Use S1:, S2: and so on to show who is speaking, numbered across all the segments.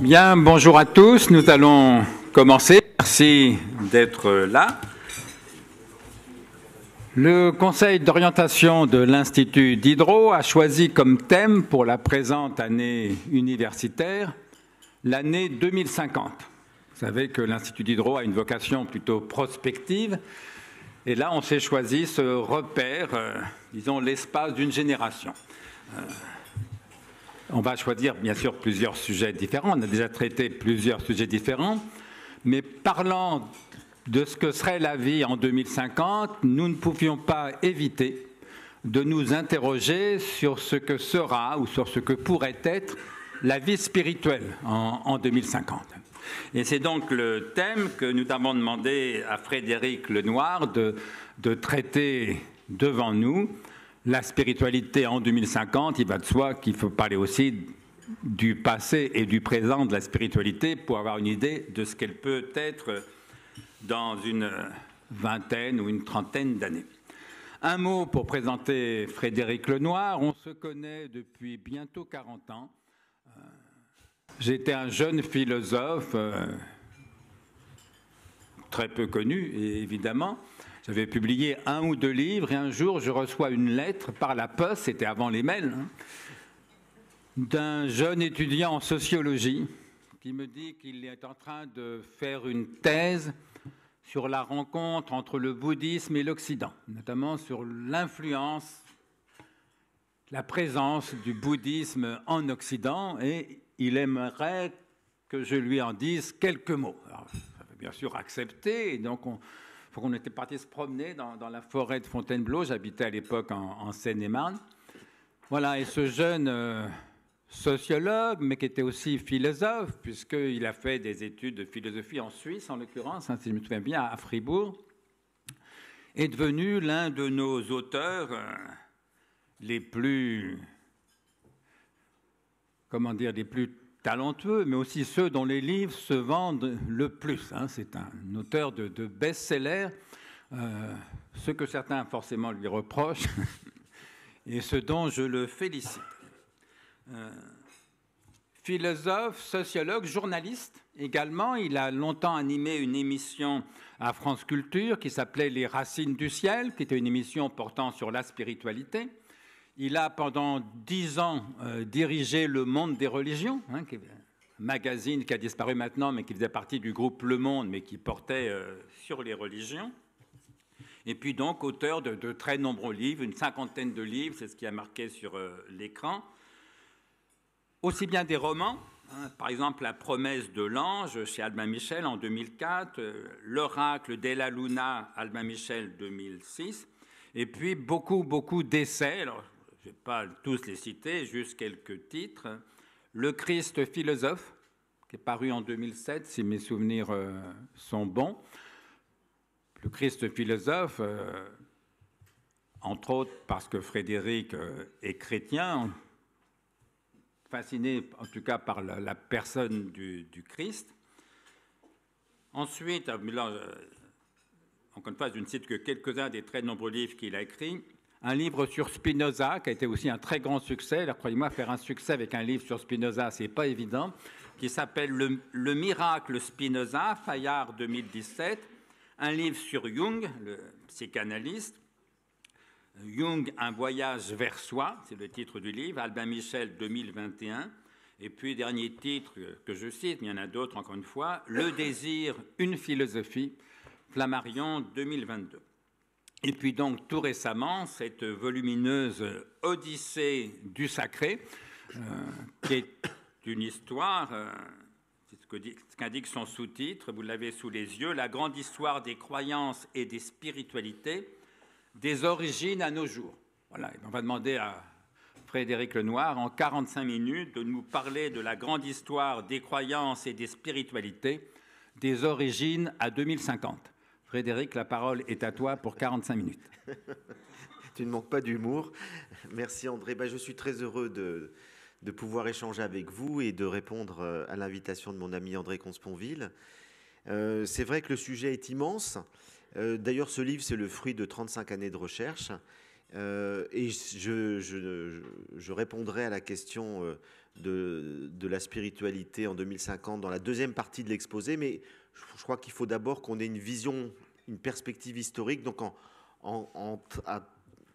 S1: Bien, bonjour à tous. Nous allons commencer. Merci d'être là. Le Conseil d'orientation de l'Institut d'Hydro a choisi comme thème pour la présente année universitaire l'année 2050. Vous savez que l'Institut d'Hydro a une vocation plutôt prospective. Et là, on s'est choisi ce repère, euh, disons, l'espace d'une génération. Euh, on va choisir bien sûr plusieurs sujets différents. On a déjà traité plusieurs sujets différents. Mais parlant de ce que serait la vie en 2050, nous ne pouvions pas éviter de nous interroger sur ce que sera ou sur ce que pourrait être la vie spirituelle en, 2050. Et c'est donc le thème que nous avons demandé à Frédéric Lenoir de, de traiter devant nous la spiritualité en 2050, il va de soi qu'il faut parler aussi du passé et du présent de la spiritualité pour avoir une idée de ce qu'elle peut être dans une vingtaine ou une trentaine d'années. Un mot pour présenter Frédéric Lenoir. On se connaît depuis bientôt 40 ans. Euh, j'étais un jeune philosophe, euh, très peu connu évidemment, j'avais publié un ou deux livres et un jour, je reçois une lettre par la poste, c'était avant les mails, hein, d'un jeune étudiant en sociologie qui me dit qu'il est en train de faire une thèse sur la rencontre entre le bouddhisme et l'Occident, notamment sur l'influence, la présence du bouddhisme en Occident, et il aimerait que je lui en dise quelques mots. Alors, bien sûr accepté, et donc on, on était parti se promener dans, la forêt de Fontainebleau. J'habitais à l'époque en, Seine-et-Marne. Voilà, et ce jeune euh, sociologue, mais qui était aussi philosophe, puisqu'il a fait des études de philosophie en Suisse, en l'occurrence, hein, si je me souviens bien, à Fribourg, est devenu l'un de nos auteurs euh, les plus, comment dire, les plus talentueux, mais aussi ceux dont les livres se vendent le plus. Hein. C'est un auteur de, best-seller, euh, ce que certains forcément lui reprochent, et ce dont je le félicite. Euh, philosophe, sociologue, journaliste également, il a longtemps animé une émission à France Culture qui s'appelait Les Racines du Ciel, qui était une émission portant sur la spiritualité. Il a pendant dix ans euh, dirigé le monde des religions, hein, un magazine qui a disparu maintenant, mais qui faisait partie du groupe Le Monde, mais qui portait euh, sur les religions. Et puis donc auteur de, très nombreux livres, une cinquantaine de livres, c'est ce qui a marqué sur euh, l'écran. Aussi bien des romans, hein, par exemple La promesse de l'ange chez Albin Michel en 2004, L'oracle d'Ella Luna, Albin Michel 2006, et puis beaucoup, beaucoup d'essais je ne vais pas tous les citer, juste quelques titres. Le Christ philosophe, qui est paru en 2007, si mes souvenirs euh, sont bons. Le Christ philosophe, euh, entre autres parce que Frédéric euh, est chrétien, fasciné en tout cas par la, personne du, Christ. Ensuite, encore une fois, je ne cite que quelques-uns des très nombreux livres qu'il a écrits un livre sur Spinoza, qui a été aussi un très grand succès. Alors, croyez-moi, faire un succès avec un livre sur Spinoza, c'est pas évident. Qui s'appelle le, miracle Spinoza, Fayard 2017. Un livre sur Jung, le psychanalyste. Jung, un voyage vers soi, c'est le titre du livre. Albin Michel 2021. Et puis, dernier titre que je cite, il y en a d'autres encore une fois, Le désir, une philosophie, Flammarion 2022. Et puis donc tout récemment, cette volumineuse Odyssée du sacré, euh, qui est une histoire, euh, c'est ce qu'indique son sous-titre, vous l'avez sous les yeux, La grande histoire des croyances et des spiritualités, des origines à nos jours. Voilà, on va demander à Frédéric Lenoir, en 45 minutes, de nous parler de la grande histoire des croyances et des spiritualités, des origines à 2050. Frédéric, la parole est
S2: à toi pour 45 minutes. tu ne manques pas d'humour. Merci André. Bah, je suis très heureux de, pouvoir échanger avec vous et de répondre euh, à l'invitation de mon ami André Consponville. Euh, c'est vrai que le sujet est immense. Euh, d'ailleurs, ce livre, c'est le fruit de 35 années de recherche. et je, je, répondrai à la question de, de, la spiritualité en 2050 dans la deuxième partie de l'exposé, mais je, crois qu'il faut d'abord qu'on ait une vision une perspective historique. Donc, en, en,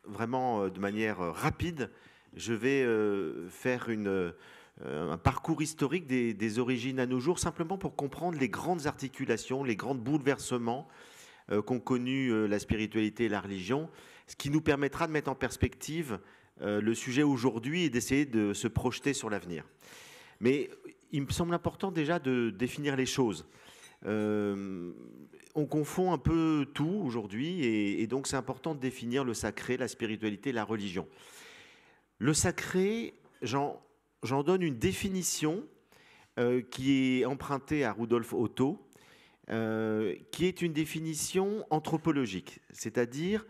S2: vraiment euh, de manière euh, rapide, je vais euh, faire une, un parcours historique des, origines à nos jours, simplement pour comprendre les grandes articulations, les grands bouleversements qu'ont connus la spiritualité et la religion, ce qui nous permettra de mettre en perspective le sujet aujourd'hui et d'essayer de se projeter sur l'avenir. Mais il me semble important déjà de définir les choses. Euh, on confond un peu tout aujourd'hui et, donc c'est important de définir le sacré, la spiritualité, la religion. Le sacré, j'en donne une définition euh, qui est empruntée à Rudolf Otto, euh, qui est une définition anthropologique, c'est-à-dire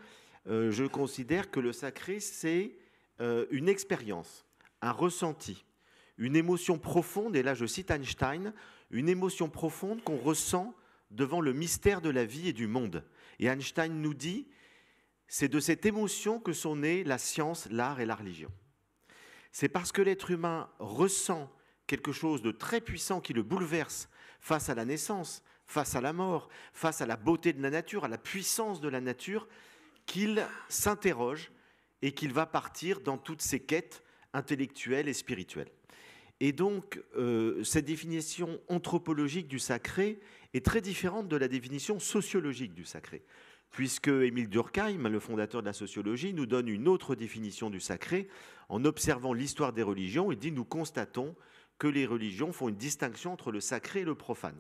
S2: euh, je considère que le sacré, c'est une expérience, un ressenti, une émotion profonde, et là je cite Einstein, une émotion profonde qu'on ressent devant le mystère de la vie et du monde. Et Einstein nous dit, c'est de cette émotion que sont nées la science, l'art et la religion. C'est parce que l'être humain ressent quelque chose de très puissant qui le bouleverse face à la naissance, face à la mort, face à la beauté de la nature, à la puissance de la nature, qu'il s'interroge et qu'il va partir dans toutes ses quêtes intellectuelles et spirituelles. Et donc, euh, cette définition anthropologique du sacré est très différente de la définition sociologique du sacré, puisque Émile Durkheim, le fondateur de la sociologie, nous donne une autre définition du sacré en observant l'histoire des religions. Il dit Nous constatons que les religions font une distinction entre le sacré et le profane.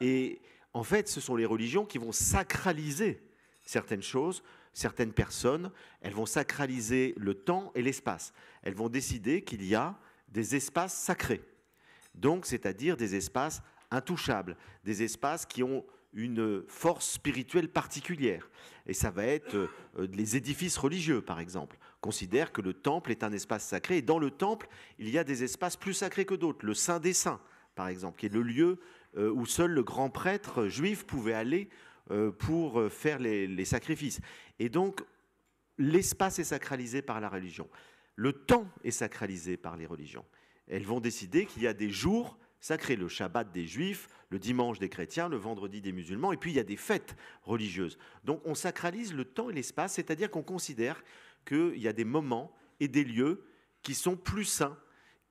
S2: Et en fait, ce sont les religions qui vont sacraliser certaines choses, certaines personnes. Elles vont sacraliser le temps et l'espace. Elles vont décider qu'il y a des espaces sacrés, donc c'est-à-dire des espaces intouchables, des espaces qui ont une force spirituelle particulière. Et ça va être euh, euh, les édifices religieux, par exemple, Considère que le temple est un espace sacré. Et dans le temple, il y a des espaces plus sacrés que d'autres. Le Saint des Saints, par exemple, qui est le lieu euh, où seul le grand prêtre juif pouvait aller pour faire les sacrifices. Et donc, l'espace est sacralisé par la religion le temps est sacralisé par les religions. Elles vont décider qu'il y a des jours sacrés, le Shabbat des Juifs, le dimanche des chrétiens, le vendredi des musulmans, et puis il y a des fêtes religieuses. Donc on sacralise le temps et l'espace, c'est-à-dire qu'on considère qu'il y a des moments et des lieux qui sont plus saints,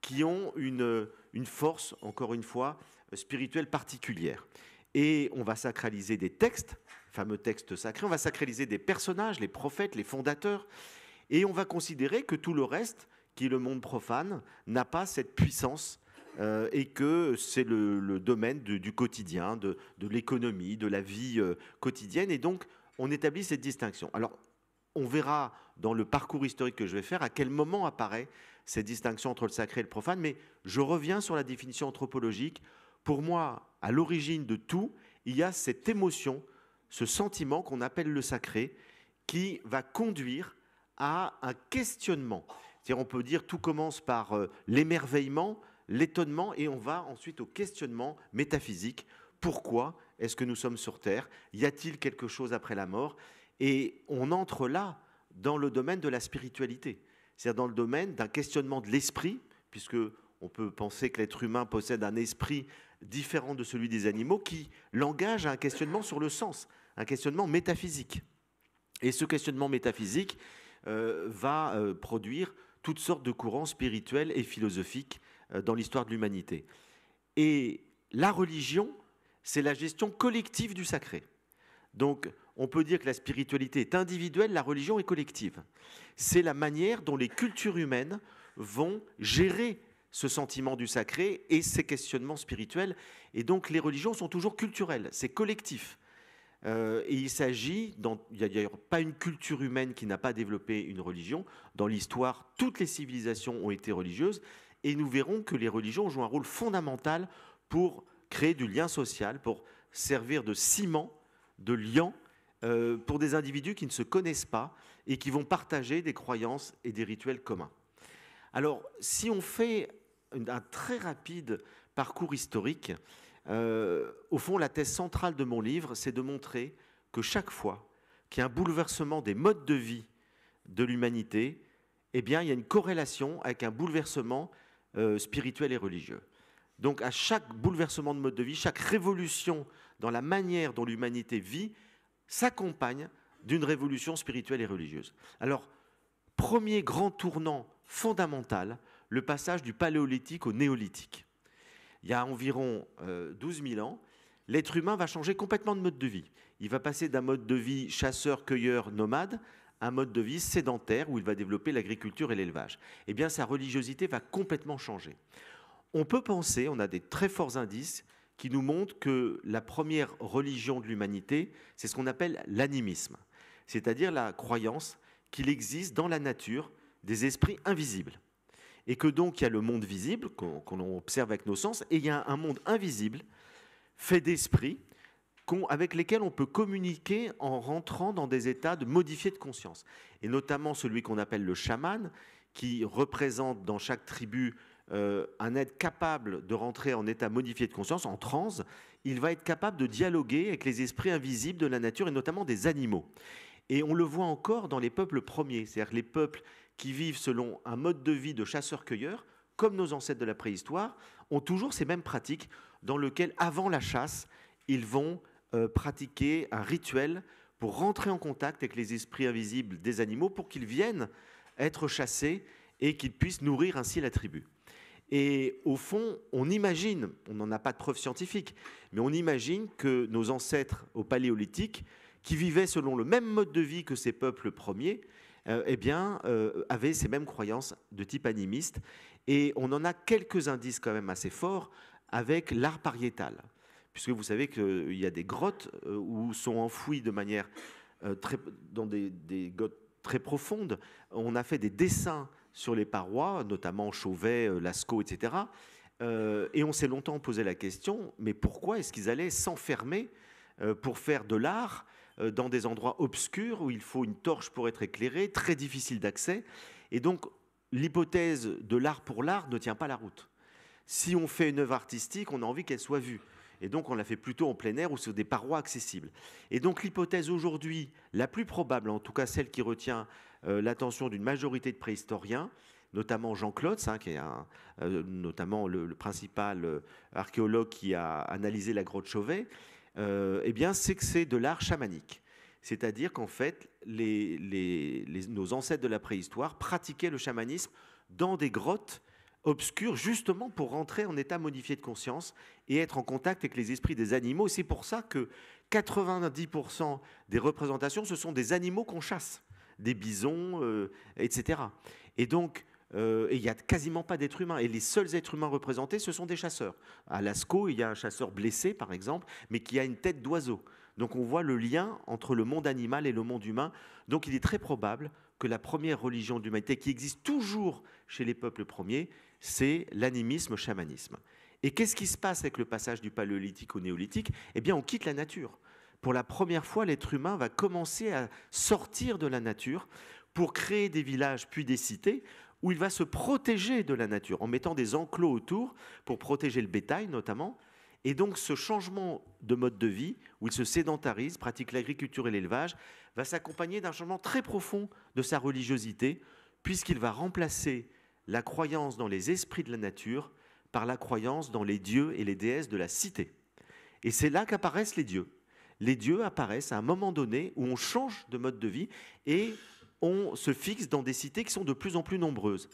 S2: qui ont une, une force, encore une fois, spirituelle particulière. Et on va sacraliser des textes, fameux textes sacrés, on va sacraliser des personnages, les prophètes, les fondateurs, et on va considérer que tout le reste, qui est le monde profane, n'a pas cette puissance euh, et que c'est le, domaine du, quotidien, de, l'économie, de la vie euh, quotidienne. Et donc, on établit cette distinction. Alors, on verra dans le parcours historique que je vais faire à quel moment apparaît cette distinction entre le sacré et le profane, mais je reviens sur la définition anthropologique. Pour moi, à l'origine de tout, il y a cette émotion, ce sentiment qu'on appelle le sacré, qui va conduire à un questionnement. C'est-à-dire, on peut dire, tout commence par euh, l'émerveillement, l'étonnement, et on va ensuite au questionnement métaphysique. Pourquoi est-ce que nous sommes sur Terre Y a-t-il quelque chose après la mort Et on entre là dans le domaine de la spiritualité, c'est-à-dire dans le domaine d'un questionnement de l'esprit, puisque on peut penser que l'être humain possède un esprit différent de celui des animaux, qui l'engage à un questionnement sur le sens, un questionnement métaphysique. Et ce questionnement métaphysique, euh, va euh, produire toutes sortes de courants spirituels et philosophiques euh, dans l'histoire de l'humanité. Et la religion, c'est la gestion collective du sacré. Donc, on peut dire que la spiritualité est individuelle, la religion est collective. C'est la manière dont les cultures humaines vont gérer ce sentiment du sacré et ces questionnements spirituels. Et donc, les religions sont toujours culturelles, c'est collectif. Euh, et il s'agit, il n'y a, d'ailleurs pas une culture humaine qui n'a pas développé une religion. Dans l'histoire, toutes les civilisations ont été religieuses. Et nous verrons que les religions jouent un rôle fondamental pour créer du lien social, pour servir de ciment, de lien, euh, pour des individus qui ne se connaissent pas et qui vont partager des croyances et des rituels communs. Alors, si on fait un très rapide parcours historique, euh, au fond, la thèse centrale de mon livre, c'est de montrer que chaque fois qu'il y a un bouleversement des modes de vie de l'humanité, eh bien, il y a une corrélation avec un bouleversement euh, spirituel et religieux. Donc, à chaque bouleversement de mode de vie, chaque révolution dans la manière dont l'humanité vit s'accompagne d'une révolution spirituelle et religieuse. Alors, premier grand tournant fondamental, le passage du paléolithique au néolithique il y a environ 12 euh, 000 ans, l'être humain va changer complètement de mode de vie. Il va passer d'un mode de vie chasseur-cueilleur nomade à un mode de vie sédentaire où il va développer l'agriculture et l'élevage. Et eh bien, sa religiosité va complètement changer. On peut penser, on a des très forts indices qui nous montrent que la première religion de l'humanité, c'est ce qu'on appelle l'animisme, c'est-à-dire la croyance qu'il existe dans la nature des esprits invisibles et que donc il y a le monde visible qu'on observe avec nos sens, et il y a un monde invisible, fait d'esprit, avec lesquels on peut communiquer en rentrant dans des états de modifié de conscience, et notamment celui qu'on appelle le chaman, qui représente dans chaque tribu euh, un être capable de rentrer en état modifié de conscience, en transe, il va être capable de dialoguer avec les esprits invisibles de la nature et notamment des animaux. Et on le voit encore dans les peuples premiers, c'est-à-dire les peuples qui vivent selon un mode de vie de chasseurs-cueilleurs, comme nos ancêtres de la préhistoire, ont toujours ces mêmes pratiques dans lesquelles, avant la chasse, ils vont euh, pratiquer un rituel pour rentrer en contact avec les esprits invisibles des animaux pour qu'ils viennent être chassés et qu'ils puissent nourrir ainsi la tribu. Et au fond, on imagine, on n'en a pas de preuves scientifiques, mais on imagine que nos ancêtres au Paléolithique, qui vivaient selon le même mode de vie que ces peuples premiers, euh, eh bien, euh, avaient ces mêmes croyances de type animiste. Et on en a quelques indices quand même assez forts avec l'art pariétal, puisque vous savez qu'il y a des grottes euh, où sont enfouies de manière euh, très, dans des, grottes très profondes. On a fait des dessins sur les parois, notamment Chauvet, Lascaux, etc. et on s'est longtemps posé la question, mais pourquoi est-ce qu'ils allaient s'enfermer pour faire de l'art euh, dans des endroits obscurs où il faut une torche pour être éclairé, très difficile d'accès. Et donc, l'hypothèse de l'art pour l'art ne tient pas la route. Si on fait une œuvre artistique, on a envie qu'elle soit vue. Et donc, on la fait plutôt en plein air ou sur des parois accessibles. Et donc, l'hypothèse aujourd'hui, la plus probable, en tout cas celle qui retient euh, l'attention d'une majorité de préhistoriens, notamment Jean Claude, hein, qui est euh, notamment le, principal archéologue qui a analysé la grotte Chauvet, euh, eh bien, c'est que c'est de l'art chamanique. C'est-à-dire qu'en fait, nos ancêtres de la préhistoire pratiquaient le chamanisme dans des grottes obscures, justement pour rentrer en état modifié de conscience et être en contact avec les esprits des animaux. C'est pour ça que 90% des représentations, ce sont des animaux qu'on chasse, des bisons, euh, etc. Et donc, euh, il n'y a quasiment pas d'êtres humains. Et les seuls êtres humains représentés, ce sont des chasseurs. À Lascaux, il y a un chasseur blessé, par exemple, mais qui a une tête d'oiseau. Donc on voit le lien entre le monde animal et le monde humain. Donc il est très probable que la première religion d'humanité qui existe toujours chez les peuples premiers, c'est l'animisme, chamanisme. Et qu'est-ce qui se passe avec le passage du paléolithique au néolithique Eh bien, on quitte la nature. Pour la première fois, l'être humain va commencer à sortir de la nature pour créer des villages puis des cités où il va se protéger de la nature en mettant des enclos autour pour protéger le bétail notamment. Et donc ce changement de mode de vie, où il se sédentarise, pratique l'agriculture et l'élevage, va s'accompagner d'un changement très profond de sa religiosité, puisqu'il va remplacer la croyance dans les esprits de la nature par la croyance dans les dieux et les déesses de la cité. Et c'est là qu'apparaissent les dieux. Les dieux apparaissent à un moment donné où on change de mode de vie et on se fixe dans des cités qui sont de plus en plus nombreuses.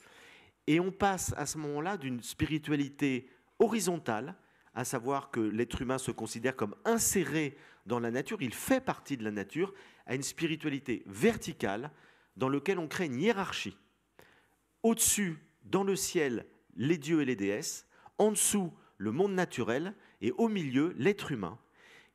S2: Et on passe à ce moment-là d'une spiritualité horizontale, à savoir que l'être humain se considère comme inséré dans la nature, il fait partie de la nature, à une spiritualité verticale dans laquelle on crée une hiérarchie. Au-dessus, dans le ciel, les dieux et les déesses, en dessous, le monde naturel, et au milieu, l'être humain,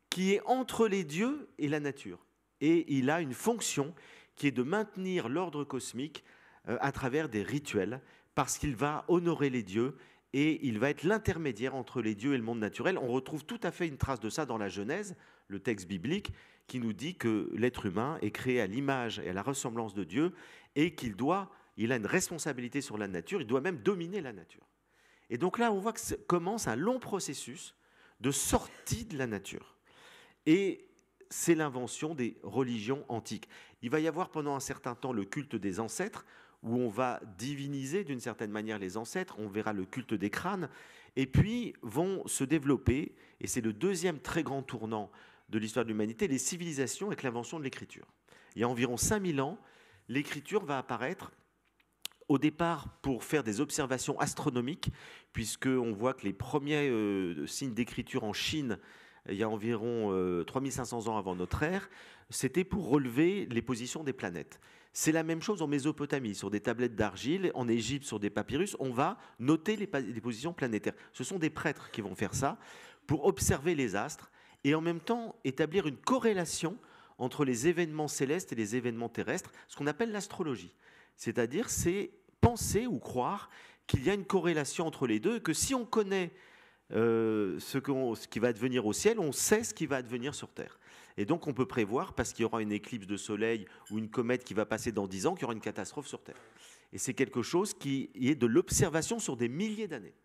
S2: qui est entre les dieux et la nature. Et il a une fonction qui est de maintenir l'ordre cosmique euh, à travers des rituels, parce qu'il va honorer les dieux et il va être l'intermédiaire entre les dieux et le monde naturel. On retrouve tout à fait une trace de ça dans la Genèse, le texte biblique, qui nous dit que l'être humain est créé à l'image et à la ressemblance de Dieu et qu'il doit, il a une responsabilité sur la nature, il doit même dominer la nature. Et donc là, on voit que commence un long processus de sortie de la nature. Et c'est l'invention des religions antiques. Il va y avoir pendant un certain temps le culte des ancêtres, où on va diviniser d'une certaine manière les ancêtres, on verra le culte des crânes, et puis vont se développer, et c'est le deuxième très grand tournant de l'histoire de l'humanité, les civilisations avec l'invention de l'écriture. Il y a environ 5000 ans, l'écriture va apparaître au départ pour faire des observations astronomiques, puisqu'on voit que les premiers euh, signes d'écriture en Chine il y a environ 3500 euh, ans avant notre ère, c'était pour relever les positions des planètes. C'est la même chose en Mésopotamie, sur des tablettes d'argile, en Égypte, sur des papyrus, on va noter les, les positions planétaires. Ce sont des prêtres qui vont faire ça pour observer les astres et en même temps établir une corrélation entre les événements célestes et les événements terrestres, ce qu'on appelle l'astrologie. C'est-à-dire, c'est penser ou croire qu'il y a une corrélation entre les deux, que si on connaît euh, ce, ce, qui va devenir au ciel, on sait ce qui va devenir sur Terre. Et donc on peut prévoir, parce qu'il y aura une éclipse de soleil ou une comète qui va passer dans dix ans, qu'il y aura une catastrophe sur Terre. Et c'est quelque chose qui est de l'observation sur des milliers d'années.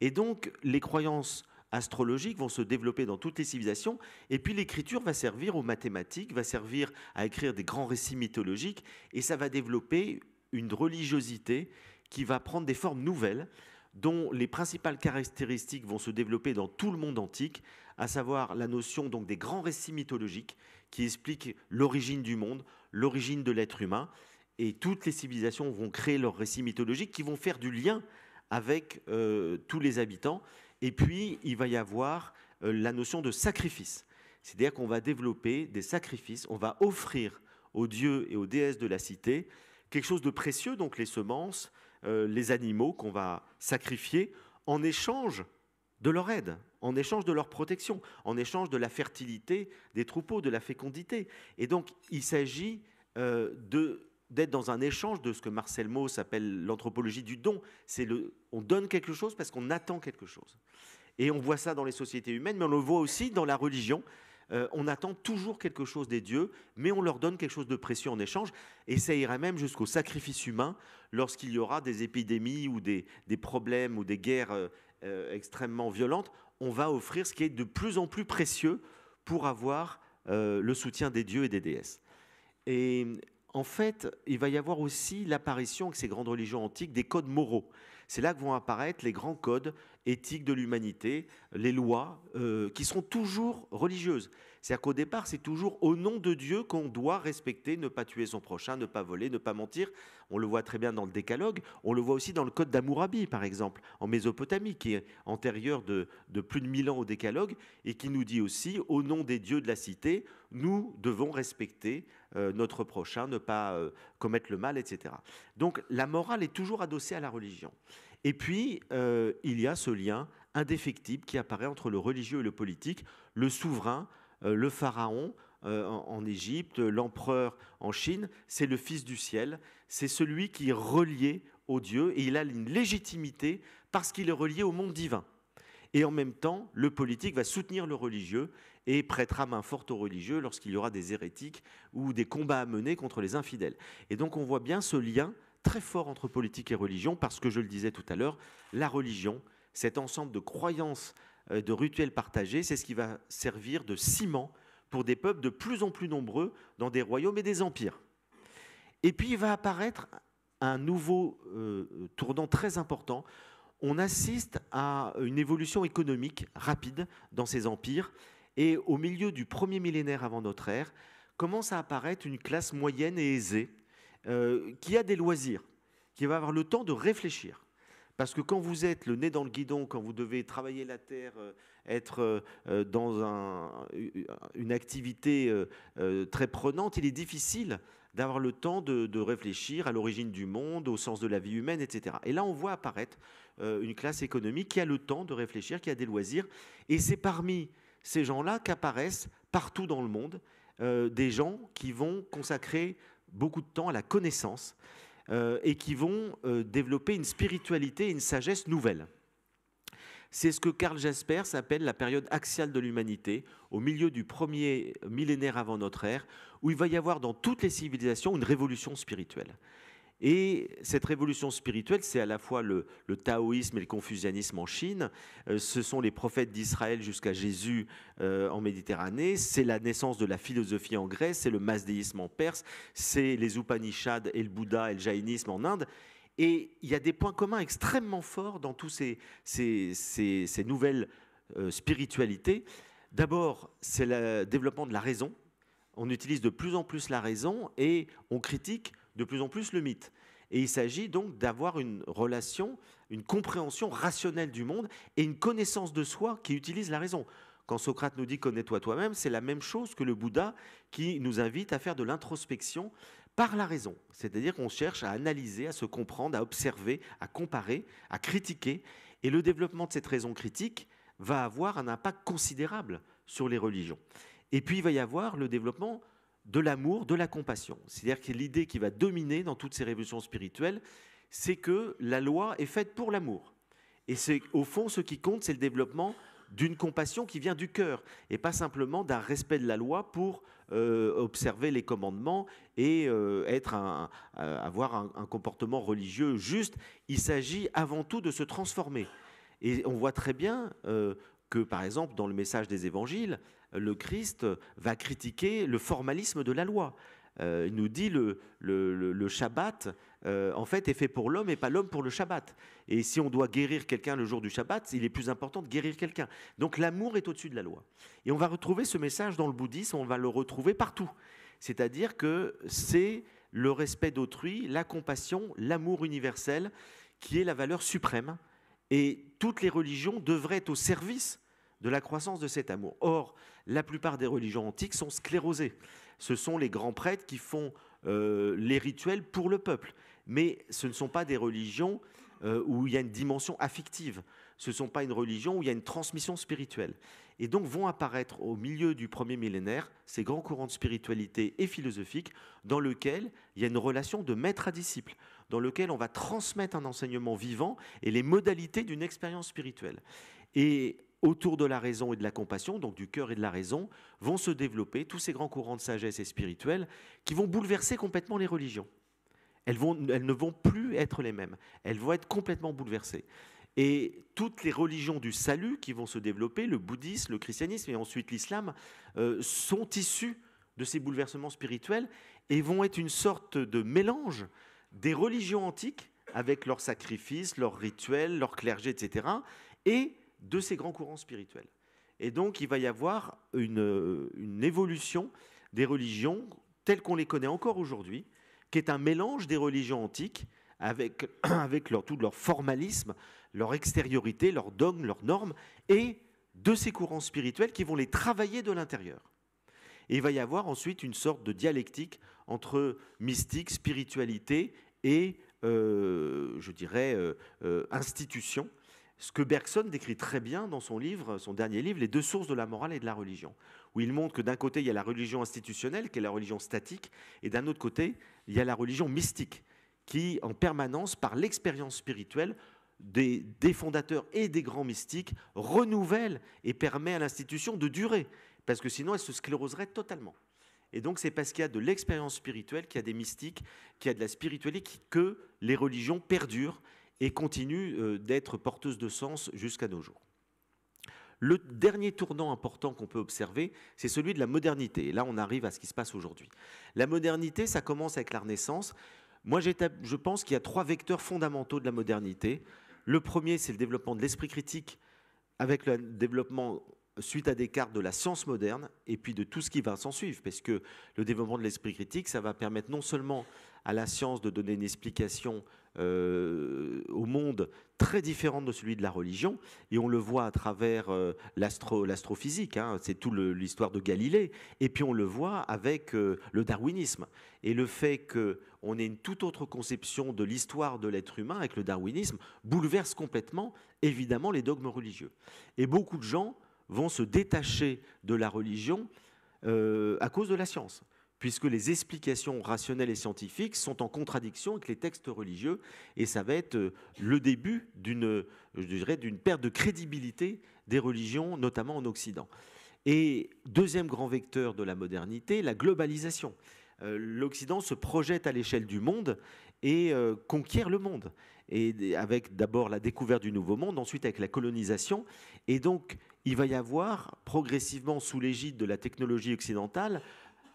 S2: Et donc les croyances astrologiques vont se développer dans toutes les civilisations, et puis l'écriture va servir aux mathématiques, va servir à écrire des grands récits mythologiques, et ça va développer une religiosité qui va prendre des formes nouvelles dont les principales caractéristiques vont se développer dans tout le monde antique, à savoir la notion donc des grands récits mythologiques qui expliquent l'origine du monde, l'origine de l'être humain, et toutes les civilisations vont créer leurs récits mythologiques qui vont faire du lien avec euh, tous les habitants. Et puis, il va y avoir euh, la notion de sacrifice. C'est-à-dire qu'on va développer des sacrifices, on va offrir aux dieux et aux déesses de la cité quelque chose de précieux, donc les semences, euh, les animaux qu'on va sacrifier en échange de leur aide, en échange de leur protection, en échange de la fertilité des troupeaux, de la fécondité. Et donc, il s'agit euh, de d'être dans un échange de ce que Marcel Mauss appelle l'anthropologie du don. C'est le, on donne quelque chose parce qu'on attend quelque chose. Et on voit ça dans les sociétés humaines, mais on le voit aussi dans la religion. Euh, on attend toujours quelque chose des dieux, mais on leur donne quelque chose de précieux en échange, et ça irait même jusqu'au sacrifice humain lorsqu'il y aura des épidémies ou des, problèmes ou des guerres euh, euh, extrêmement violentes. On va offrir ce qui est de plus en plus précieux pour avoir le soutien des dieux et des déesses. Et en fait, il va y avoir aussi l'apparition avec ces grandes religions antiques des codes moraux. C'est là que vont apparaître les grands codes éthique de l'humanité, les lois, euh, qui sont toujours religieuses. C'est-à-dire qu'au départ, c'est toujours au nom de Dieu qu'on doit respecter, ne pas tuer son prochain, ne pas voler, ne pas mentir. On le voit très bien dans le Décalogue, on le voit aussi dans le Code d'Amourabi, par exemple, en Mésopotamie, qui est antérieur de, plus de 1000 ans au Décalogue, et qui nous dit aussi, au nom des dieux de la cité, nous devons respecter euh, notre prochain, ne pas euh, commettre le mal, etc. Donc la morale est toujours adossée à la religion. Et puis, euh, il y a ce lien indéfectible qui apparaît entre le religieux et le politique, le souverain, euh, le pharaon euh, en, Égypte, l'empereur en Chine, c'est le Fils du ciel, c'est celui qui est relié au Dieu et il a une légitimité parce qu'il est relié au monde divin. Et en même temps, le politique va soutenir le religieux et prêtera main forte au religieux lorsqu'il y aura des hérétiques ou des combats à mener contre les infidèles. Et donc on voit bien ce lien très fort entre politique et religion, parce que je le disais tout à l'heure, la religion, cet ensemble de croyances, euh, de rituels partagés, c'est ce qui va servir de ciment pour des peuples de plus en plus nombreux dans des royaumes et des empires. Et puis il va apparaître un nouveau euh, tournant très important. On assiste à une évolution économique rapide dans ces empires et au milieu du premier millénaire avant notre ère, commence à apparaître une classe moyenne et aisée euh, qui a des loisirs, qui va avoir le temps de réfléchir. Parce que quand vous êtes le nez dans le guidon, quand vous devez travailler la terre, euh, être euh, dans une activité très prenante, il est difficile d'avoir le temps de réfléchir à l'origine du monde, au sens de la vie humaine, etc. Et là, on voit apparaître une classe économique qui a le temps de réfléchir, qui a des loisirs. Et c'est parmi ces gens-là qu'apparaissent partout dans le monde des gens qui vont consacrer beaucoup de temps à la connaissance euh, et qui vont euh, développer une spiritualité et une sagesse nouvelle. C'est ce que Karl Jaspers appelle la période axiale de l'humanité, au milieu du premier millénaire avant notre ère, où il va y avoir dans toutes les civilisations une révolution spirituelle. Et cette révolution spirituelle, c'est à la fois le, taoïsme et le confucianisme en Chine, euh, ce sont les prophètes d'Israël jusqu'à Jésus euh, en Méditerranée, c'est la naissance de la philosophie en Grèce, c'est le mazdéisme en Perse, c'est les Upanishads et le Bouddha et le jaïnisme en Inde. Et il y a des points communs extrêmement forts dans toutes ces, nouvelles euh, spiritualités. D'abord, c'est le développement de la raison. On utilise de plus en plus la raison et on critique de plus en plus le mythe. Et il s'agit donc d'avoir une relation, une compréhension rationnelle du monde et une connaissance de soi qui utilise la raison. Quand Socrate nous dit connais-toi toi-même, c'est la même chose que le Bouddha qui nous invite à faire de l'introspection par la raison. C'est-à-dire qu'on cherche à analyser, à se comprendre, à observer, à comparer, à critiquer. Et le développement de cette raison critique va avoir un impact considérable sur les religions. Et puis il va y avoir le développement de l'amour, de la compassion. C'est-à-dire que l'idée qui va dominer dans toutes ces révolutions spirituelles, c'est que la loi est faite pour l'amour. Et c'est au fond ce qui compte, c'est le développement d'une compassion qui vient du cœur et pas simplement d'un respect de la loi pour euh, observer les commandements et euh, être euh, avoir un, comportement religieux juste. Il s'agit avant tout de se transformer. Et on voit très bien que, par exemple, dans le message des évangiles, le Christ va critiquer le formalisme de la loi. Euh, il nous dit le, le, Shabbat, euh, en fait, est fait pour l'homme et pas l'homme pour le Shabbat. Et si on doit guérir quelqu'un le jour du Shabbat, il est plus important de guérir quelqu'un. Donc l'amour est au-dessus de la loi. Et on va retrouver ce message dans le bouddhisme, on va le retrouver partout. C'est-à-dire que c'est le respect d'autrui, la compassion, l'amour universel qui est la valeur suprême. Et toutes les religions devraient être au service de la croissance de cet amour. Or, la plupart des religions antiques sont sclérosées. Ce sont les grands prêtres qui font euh, les rituels pour le peuple. Mais ce ne sont pas des religions euh, où il y a une dimension affective. Ce ne sont pas une religion où il y a une transmission spirituelle. Et donc vont apparaître au milieu du premier millénaire ces grands courants de spiritualité et philosophique dans lesquels il y a une relation de maître à disciple, dans lequel on va transmettre un enseignement vivant et les modalités d'une expérience spirituelle. Et autour de la raison et de la compassion, donc du cœur et de la raison, vont se développer tous ces grands courants de sagesse et spirituels qui vont bouleverser complètement les religions. Elles, vont, elles ne vont plus être les mêmes, elles vont être complètement bouleversées. Et toutes les religions du salut qui vont se développer, le bouddhisme, le christianisme et ensuite l'islam, euh, sont issues de ces bouleversements spirituels et vont être une sorte de mélange des religions antiques avec leurs sacrifices, leurs rituels, leurs clergés, etc., et de ces grands courants spirituels. Et donc, il va y avoir une, évolution des religions telles qu'on les connaît encore aujourd'hui, qui est un mélange des religions antiques avec, tout leur formalisme, leur extériorité, leurs dogmes, leurs normes, et de ces courants spirituels qui vont les travailler de l'intérieur. Et il va y avoir ensuite une sorte de dialectique entre mystique, spiritualité et, euh, je dirais, euh, euh, institution ce que Bergson décrit très bien dans son livre, son dernier livre, Les deux sources de la morale et de la religion, où il montre que d'un côté, il y a la religion institutionnelle, qui est la religion statique, et d'un autre côté, il y a la religion mystique, qui, en permanence, par l'expérience spirituelle, des, des, fondateurs et des grands mystiques, renouvelle et permet à l'institution de durer, parce que sinon, elle se scléroserait totalement. Et donc, c'est parce qu'il y a de l'expérience spirituelle, qu'il y a des mystiques, qu'il y a de la spiritualité, que les religions perdurent et continue euh, d'être porteuse de sens jusqu'à nos jours. Le dernier tournant important qu'on peut observer, c'est celui de la modernité. là, on arrive à ce qui se passe aujourd'hui. La modernité, ça commence avec la Renaissance. Moi, je pense qu'il y a trois vecteurs fondamentaux de la modernité. Le premier, c'est le développement de l'esprit critique, avec le développement suite à Descartes de la science moderne et puis de tout ce qui va s'en suivre, parce que le développement de l'esprit critique, ça va permettre non seulement à la science de donner une explication euh, au monde très différent de celui de la religion, et on le voit à travers euh, l'astrophysique, hein, c'est tout l'histoire de Galilée, et puis on le voit avec euh, le darwinisme, et le fait qu'on ait une toute autre conception de l'histoire de l'être humain avec le darwinisme bouleverse complètement, évidemment, les dogmes religieux. Et beaucoup de gens vont se détacher de la religion à cause de la science puisque les explications rationnelles et scientifiques sont en contradiction avec les textes religieux, et ça va être euh, le début d'une, euh, d'une perte de crédibilité des religions, notamment en Occident. Et deuxième grand vecteur de la modernité, la globalisation. Euh, L'Occident se projette à l'échelle du monde et conquiert le monde. Et avec d'abord la découverte du Nouveau Monde, ensuite avec la colonisation. Et donc, il va y avoir progressivement, sous l'égide de la technologie occidentale,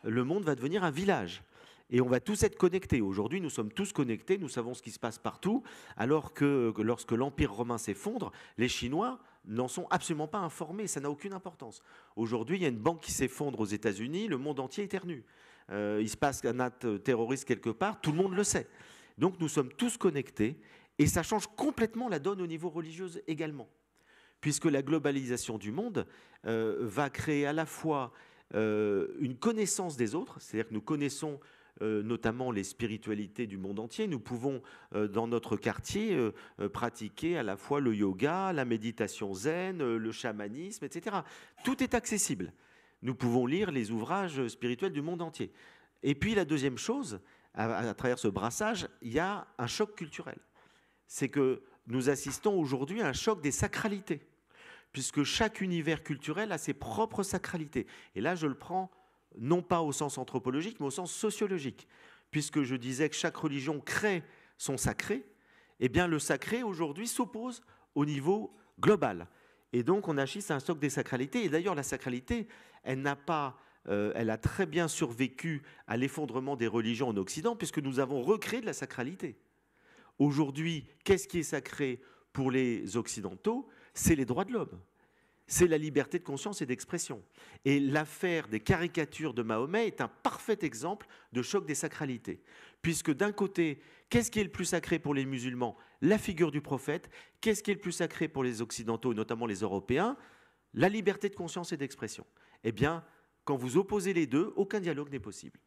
S2: le monde va devenir un village. Et on va tous être connectés. Aujourd'hui, nous sommes tous connectés, nous savons ce qui se passe partout, alors que lorsque l'Empire romain s'effondre, les Chinois n'en sont absolument pas informés, ça n'a aucune importance. Aujourd'hui, il y a une banque qui s'effondre aux États-Unis, le monde entier éternue. Euh, il se passe un acte terroriste quelque part, tout le monde le sait. Donc nous sommes tous connectés, et ça change complètement la donne au niveau religieux également puisque la globalisation du monde euh, va créer à la fois euh, une connaissance des autres, c'est-à-dire que nous connaissons euh, notamment les spiritualités du monde entier. Nous pouvons, euh, dans notre quartier, pratiquer à la fois le yoga, la méditation zen, le chamanisme, etc. Tout est accessible. Nous pouvons lire les ouvrages spirituels du monde entier. Et puis la deuxième chose, à, travers ce brassage, il y a un choc culturel. C'est que nous assistons aujourd'hui à un choc des sacralités puisque chaque univers culturel a ses propres sacralités. Et là, je le prends non pas au sens anthropologique, mais au sens sociologique, puisque je disais que chaque religion crée son sacré, eh bien le sacré aujourd'hui s'oppose au niveau global. Et donc on assiste un stock des sacralités. Et d'ailleurs la sacralité, elle n'a pas, euh, elle a très bien survécu à l'effondrement des religions en Occident, puisque nous avons recréé de la sacralité. Aujourd'hui, qu'est-ce qui est sacré pour les Occidentaux c'est les droits de l'homme, c'est la liberté de conscience et d'expression. Et l'affaire des caricatures de Mahomet est un parfait exemple de choc des sacralités. Puisque d'un côté, qu'est-ce qui est le plus sacré pour les musulmans La figure du prophète. Qu'est-ce qui est le plus sacré pour les occidentaux, et notamment les Européens La liberté de conscience et d'expression. Eh bien, quand vous opposez les deux, aucun dialogue n'est possible.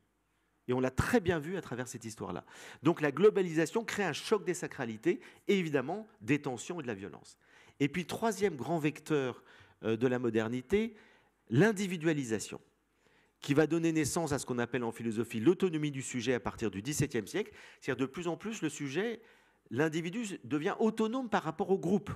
S2: Et on l'a très bien vu à travers cette histoire-là. Donc la globalisation crée un choc des sacralités et évidemment des tensions et de la violence. Et puis, troisième grand vecteur euh, de la modernité, l'individualisation, qui va donner naissance à ce qu'on appelle en philosophie l'autonomie du sujet à partir du XVIIe siècle. C'est-à-dire, de plus en plus, le sujet, l'individu devient autonome par rapport au groupe.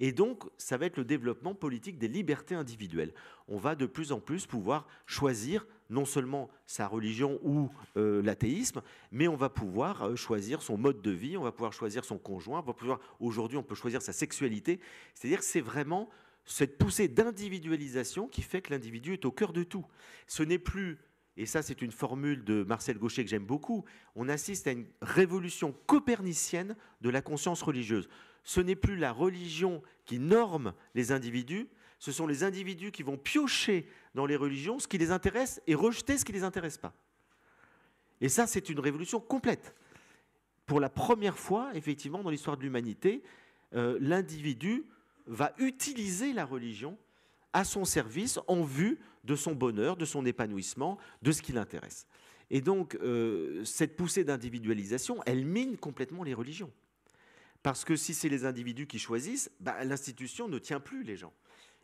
S2: Et donc, ça va être le développement politique des libertés individuelles. On va de plus en plus pouvoir choisir non seulement sa religion ou euh, l'athéisme, mais on va pouvoir euh, choisir son mode de vie, on va pouvoir choisir son conjoint, on va aujourd'hui on peut choisir sa sexualité. C'est-à-dire que c'est vraiment cette poussée d'individualisation qui fait que l'individu est au cœur de tout. Ce n'est plus, et ça c'est une formule de Marcel Gaucher que j'aime beaucoup, on assiste à une révolution copernicienne de la conscience religieuse. Ce n'est plus la religion qui norme les individus, ce sont les individus qui vont piocher dans les religions ce qui les intéresse et rejeter ce qui ne les intéresse pas. Et ça, c'est une révolution complète. Pour la première fois, effectivement, dans l'histoire de l'humanité, euh, l'individu va utiliser la religion à son service en vue de son bonheur, de son épanouissement, de ce qui l'intéresse. Et donc, euh, cette poussée d'individualisation, elle mine complètement les religions. Parce que si c'est les individus qui choisissent, bah, l'institution ne tient plus les gens.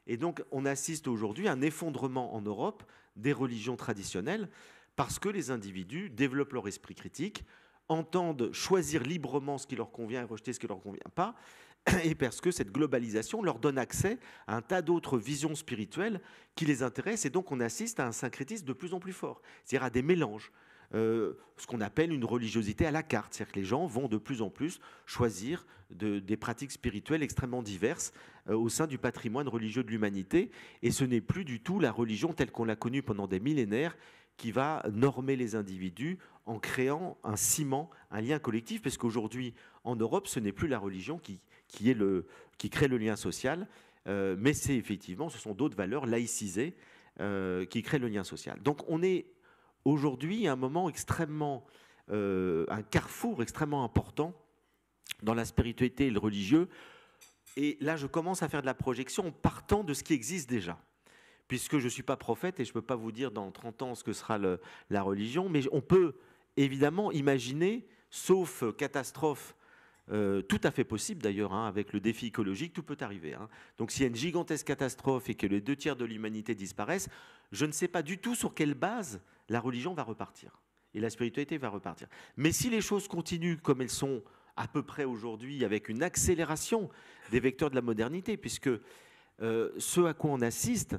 S2: Et donc, on assiste aujourd'hui à un effondrement en Europe des religions traditionnelles parce que les individus développent leur esprit critique, entendent choisir librement ce qui leur convient et rejeter ce qui ne leur convient pas, et parce que cette globalisation leur donne accès à un tas d'autres visions spirituelles qui les intéressent, et donc on assiste à un syncrétisme de plus en plus fort, c'est-à-dire à des mélanges, euh, ce qu'on appelle une religiosité à la carte. C'est-à-dire que les gens vont de plus en plus choisir des pratiques spirituelles extrêmement diverses euh, au sein du patrimoine religieux de l'humanité. Et ce n'est plus du tout la religion telle qu'on l'a connue pendant des millénaires qui va normer les individus en créant un ciment, un lien collectif, parce qu'aujourd'hui, en Europe, ce n'est plus la religion qui, crée le lien social, euh, mais c'est effectivement, ce sont d'autres valeurs laïcisées qui créent le lien social. Donc on est aujourd'hui un moment extrêmement, euh, un carrefour extrêmement important dans la spiritualité et le religieux. Et là, je commence à faire de la projection en partant de ce qui existe déjà. Puisque je ne suis pas prophète et je ne peux pas vous dire dans 30 ans ce que sera la religion, mais on peut évidemment imaginer, sauf catastrophe euh, tout à fait possible d'ailleurs, hein, avec le défi écologique, tout peut arriver. Hein. Donc s'il y a une gigantesque catastrophe et que les deux tiers de l'humanité disparaissent, je ne sais pas du tout sur quelle base la religion va repartir et la spiritualité va repartir. Mais si les choses continuent comme elles sont à peu près aujourd'hui, avec une accélération des vecteurs de la modernité, puisque euh, ce à quoi on assiste,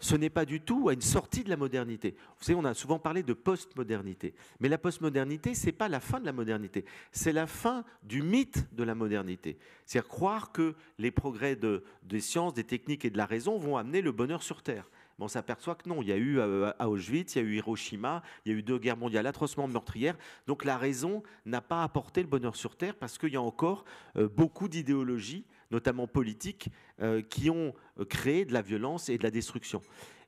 S2: ce n'est pas du tout à une sortie de la modernité. Vous savez, on a souvent parlé de postmodernité, mais la postmodernité, n'est pas la fin de la modernité, c'est la fin du mythe de la modernité. C'est à dire croire que les progrès de, des sciences, des techniques et de la raison vont amener le bonheur sur terre on s'aperçoit que non. Il y a eu euh, Auschwitz, il y a eu Hiroshima, il y a eu deux guerres mondiales atrocement meurtrières. Donc la raison n'a pas apporté le bonheur sur Terre parce qu'il y a encore euh, beaucoup d'idéologies notamment politiques, euh, qui ont euh, créé de la violence et de la destruction.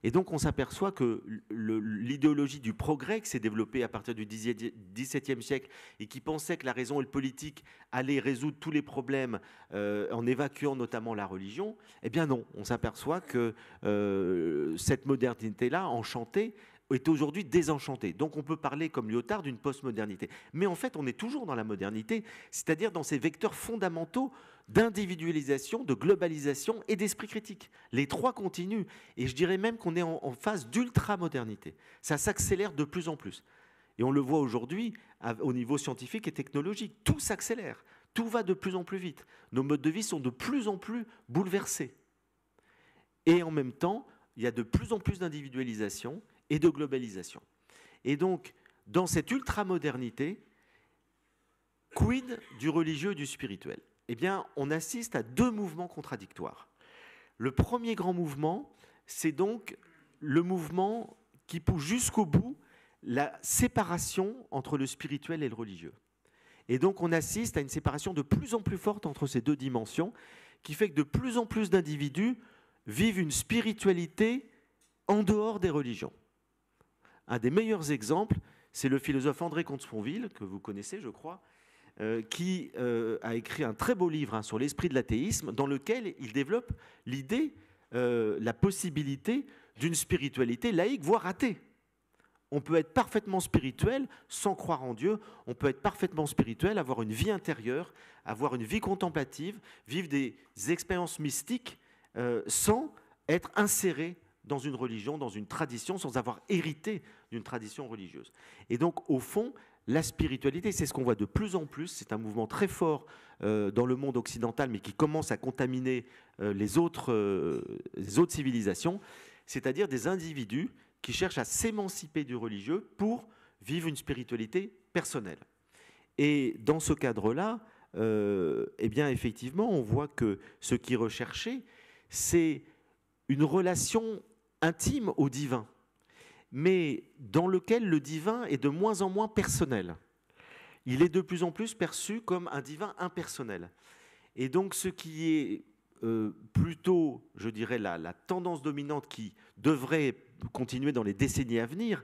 S2: Et donc on s'aperçoit que l'idéologie du progrès qui s'est développée à partir du XVIIe siècle et qui pensait que la raison et le politique allaient résoudre tous les problèmes euh, en évacuant notamment la religion, eh bien non, on s'aperçoit que cette modernité-là, enchantée, est aujourd'hui désenchanté. Donc on peut parler comme Lyotard d'une postmodernité. Mais en fait, on est toujours dans la modernité, c'est-à-dire dans ces vecteurs fondamentaux d'individualisation, de globalisation et d'esprit critique. Les trois continuent. Et je dirais même qu'on est en, en phase d'ultra-modernité. Ça s'accélère de plus en plus. Et on le voit aujourd'hui au niveau scientifique et technologique. Tout s'accélère. Tout va de plus en plus vite. Nos modes de vie sont de plus en plus bouleversés. Et en même temps, il y a de plus en plus d'individualisation, et de globalisation. Et donc, dans cette ultramodernité, quid du religieux et du spirituel Eh bien, on assiste à deux mouvements contradictoires. Le premier grand mouvement, c'est donc le mouvement qui pousse jusqu'au bout la séparation entre le spirituel et le religieux. Et donc on assiste à une séparation de plus en plus forte entre ces deux dimensions, qui fait que de plus en plus d'individus vivent une spiritualité en dehors des religions. Un des meilleurs exemples, c'est le philosophe André Comte-Sponville, que vous connaissez, je crois, euh, qui euh, a écrit un très beau livre hein, sur l'esprit de l'athéisme, dans lequel il développe l'idée, euh, la possibilité d'une spiritualité laïque, voire athée. On peut être parfaitement spirituel sans croire en Dieu, on peut être parfaitement spirituel, avoir une vie intérieure, avoir une vie contemplative, vivre des expériences mystiques sans être inséré dans une religion, dans une tradition, sans avoir hérité d'une tradition religieuse. Et donc, au fond, la spiritualité, c'est ce qu'on voit de plus en plus, c'est un mouvement très fort euh, dans le monde occidental, mais qui commence à contaminer euh, euh, les, autres, civilisations, c'est-à-dire des individus qui cherchent à s'émanciper du religieux pour vivre une spiritualité personnelle. Et dans ce cadre-là, eh bien, effectivement, on voit que ce qui recherchait, c'est une relation intime au divin, mais dans lequel le divin est de moins en moins personnel. Il est de plus en plus perçu comme un divin impersonnel. Et donc ce qui est euh, plutôt, je dirais, la, la, tendance dominante qui devrait continuer dans les décennies à venir,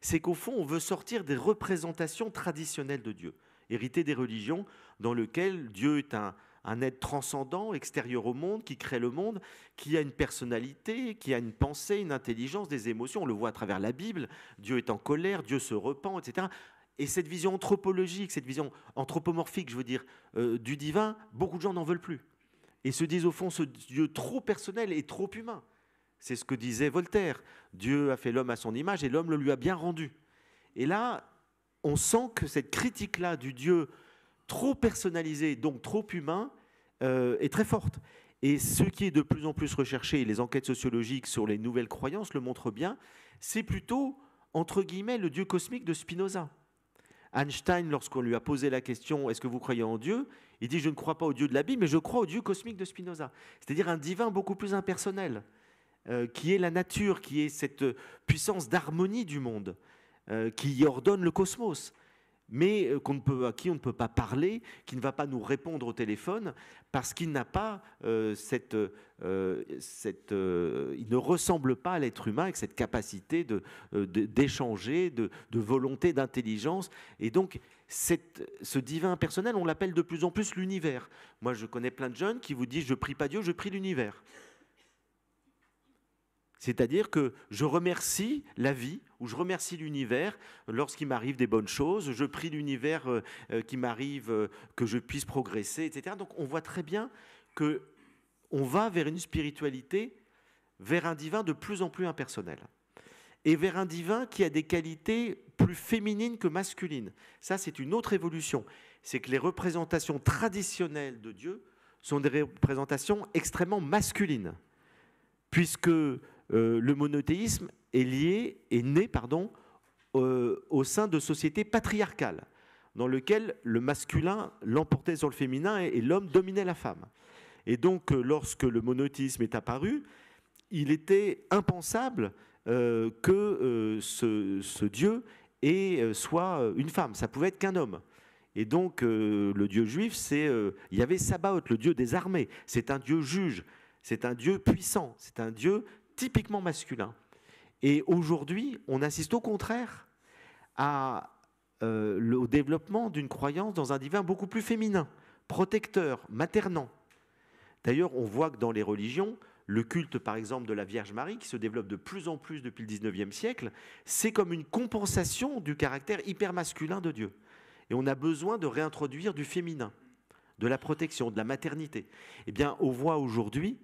S2: c'est qu'au fond, on veut sortir des représentations traditionnelles de Dieu, héritées des religions, dans lesquelles Dieu est un, un être transcendant, extérieur au monde, qui crée le monde, qui a une personnalité, qui a une pensée, une intelligence, des émotions. On le voit à travers la Bible. Dieu est en colère, Dieu se repent, etc. Et cette vision anthropologique, cette vision anthropomorphique, je veux dire, euh, du divin, beaucoup de gens n'en veulent plus. Et se disent au fond ce Dieu trop personnel et trop humain. C'est ce que disait Voltaire. Dieu a fait l'homme à son image et l'homme le lui a bien rendu. Et là, on sent que cette critique-là du Dieu trop personnalisé, donc trop humain, euh, est très forte. Et ce qui est de plus en plus recherché, et les enquêtes sociologiques sur les nouvelles croyances le montrent bien, c'est plutôt, entre guillemets, le Dieu cosmique de Spinoza. Einstein, lorsqu'on lui a posé la question Est-ce que vous croyez en Dieu il dit Je ne crois pas au Dieu de la Bible, mais je crois au Dieu cosmique de Spinoza. C'est-à-dire un divin beaucoup plus impersonnel, euh, qui est la nature, qui est cette puissance d'harmonie du monde, euh, qui ordonne le cosmos mais euh, qu'on peut, à qui on ne peut pas parler, qui ne va pas nous répondre au téléphone, parce qu'il n'a pas euh, cette, euh, il ne ressemble pas à l'être humain avec cette capacité de, d'échanger, de, volonté, d'intelligence, et donc cette, ce divin personnel, on l'appelle de plus en plus l'univers. Moi, je connais plein de jeunes qui vous disent je prie pas Dieu, je prie l'univers. C'est-à-dire que je remercie la vie ou je remercie l'univers lorsqu'il m'arrive des bonnes choses, je prie l'univers euh, euh, qui m'arrive euh, que je puisse progresser, etc. Donc on voit très bien que on va vers une spiritualité, vers un divin de plus en plus impersonnel et vers un divin qui a des qualités plus féminines que masculines. Ça, c'est une autre évolution. C'est que les représentations traditionnelles de Dieu sont des représentations extrêmement masculines, puisque euh, le monothéisme est lié, est né, pardon, euh, au sein de sociétés patriarcales, dans lesquelles le masculin l'emportait sur le féminin et, l'homme dominait la femme. Et donc, euh, lorsque le monothéisme est apparu, il était impensable que ce, dieu soit une femme. Ça pouvait être qu'un homme. Et donc, le dieu juif, c'est il y avait Sabaoth, le dieu des armées. C'est un dieu juge. C'est un dieu puissant. C'est un dieu typiquement masculin. Et aujourd'hui, on assiste au contraire à, euh, le, au développement d'une croyance dans un divin beaucoup plus féminin, protecteur, maternant. D'ailleurs, on voit que dans les religions, le culte, par exemple, de la Vierge Marie, qui se développe de plus en plus depuis le XIXe siècle, c'est comme une compensation du caractère hyper masculin de Dieu. Et on a besoin de réintroduire du féminin, de la protection, de la maternité. Eh bien, on voit aujourd'hui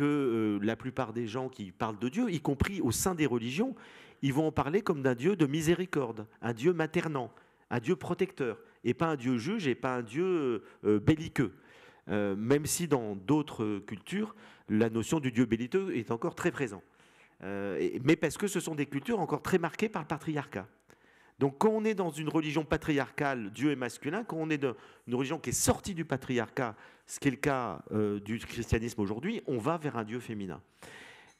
S2: que euh, la plupart des gens qui parlent de Dieu, y compris au sein des religions, ils vont en parler comme d'un Dieu de miséricorde, un Dieu maternant, un Dieu protecteur, et pas un Dieu juge, et pas un Dieu euh, euh, belliqueux. même si dans d'autres cultures, la notion du Dieu belliqueux est encore très présente. mais parce que ce sont des cultures encore très marquées par le patriarcat. Donc quand on est dans une religion patriarcale, Dieu est masculin, quand on est dans une religion qui est sortie du patriarcat, ce qui est le cas euh, du christianisme aujourd'hui, on va vers un Dieu féminin.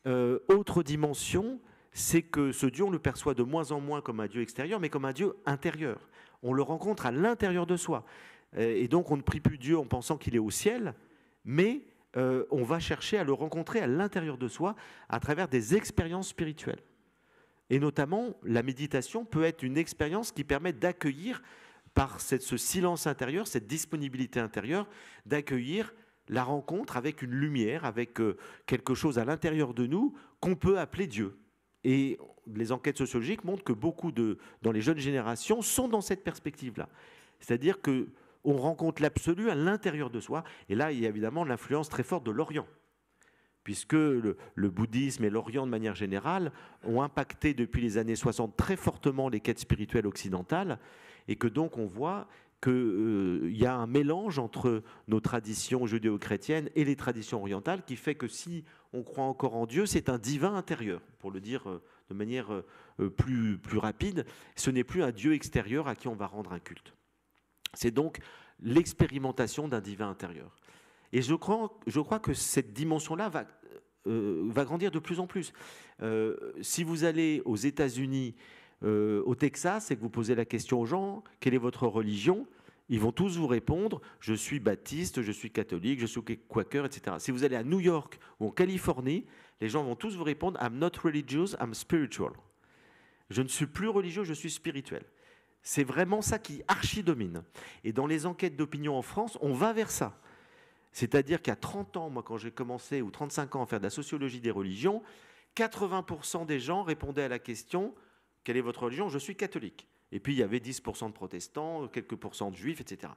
S2: Euh, autre dimension, c'est que ce Dieu, on le perçoit de moins en moins comme un Dieu extérieur, mais comme un Dieu intérieur. On le rencontre à l'intérieur de soi. Euh, et donc on ne prie plus Dieu en pensant qu'il est au ciel, mais on va chercher à le rencontrer à l'intérieur de soi à travers des expériences spirituelles. Et notamment, la méditation peut être une expérience qui permet d'accueillir, par ce silence intérieur, cette disponibilité intérieure, d'accueillir la rencontre avec une lumière, avec euh, quelque chose à l'intérieur de nous qu'on peut appeler Dieu. Et les enquêtes sociologiques montrent que beaucoup de, dans les jeunes générations, sont dans cette perspective-là. C'est-à-dire qu'on rencontre l'absolu à l'intérieur de soi. Et là, il y a évidemment l'influence très forte de l'Orient puisque le, bouddhisme et l'Orient de manière générale ont impacté depuis les années 60 très fortement les quêtes spirituelles occidentales, et que donc on voit qu'il euh, y a un mélange entre nos traditions judéo-chrétiennes et les traditions orientales qui fait que si on croit encore en Dieu, c'est un divin intérieur, pour le dire euh, de manière euh, plus, plus rapide, ce n'est plus un Dieu extérieur à qui on va rendre un culte. C'est donc l'expérimentation d'un divin intérieur. Et je crois, je crois que cette dimension-là va euh, va grandir de plus en plus. Euh, si vous allez aux États-Unis, euh, au Texas, et que vous posez la question aux gens, quelle est votre religion ils vont tous vous répondre, je suis baptiste, je suis catholique, je suis quaker, etc. Si vous allez à New York ou en Californie, les gens vont tous vous répondre, I'm not religious, I'm spiritual. Je ne suis plus religieux, je suis spirituel. C'est vraiment ça qui archi-domine. Et dans les enquêtes d'opinion en France, on va vers ça. C'est-à-dire qu'à 30 ans, moi quand j'ai commencé, ou 35 ans à faire de la sociologie des religions, 80% des gens répondaient à la question Quelle est votre religion Je suis catholique. Et puis il y avait 10% de protestants, quelques pourcents de juifs, etc.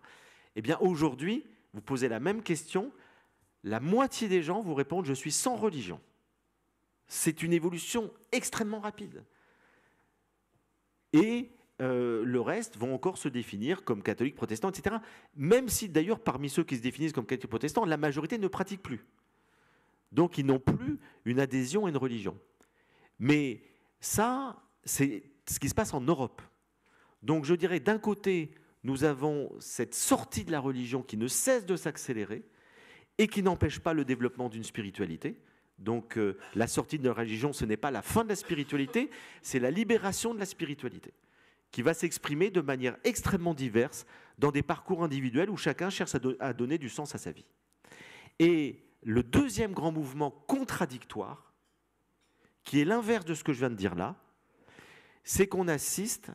S2: Eh bien aujourd'hui, vous posez la même question, la moitié des gens vous répondent Je suis sans religion. C'est une évolution extrêmement rapide. Et euh, le reste vont encore se définir comme catholiques, protestants, etc. Même si d'ailleurs parmi ceux qui se définissent comme catholiques, protestants, la majorité ne pratique plus. Donc ils n'ont plus une adhésion à une religion. Mais ça, c'est ce qui se passe en Europe. Donc je dirais d'un côté, nous avons cette sortie de la religion qui ne cesse de s'accélérer et qui n'empêche pas le développement d'une spiritualité. Donc euh, la sortie de la religion, ce n'est pas la fin de la spiritualité, c'est la libération de la spiritualité qui va s'exprimer de manière extrêmement diverse dans des parcours individuels où chacun cherche à, donner du sens à sa vie. Et le deuxième grand mouvement contradictoire, qui est l'inverse de ce que je viens de dire là, c'est qu'on assiste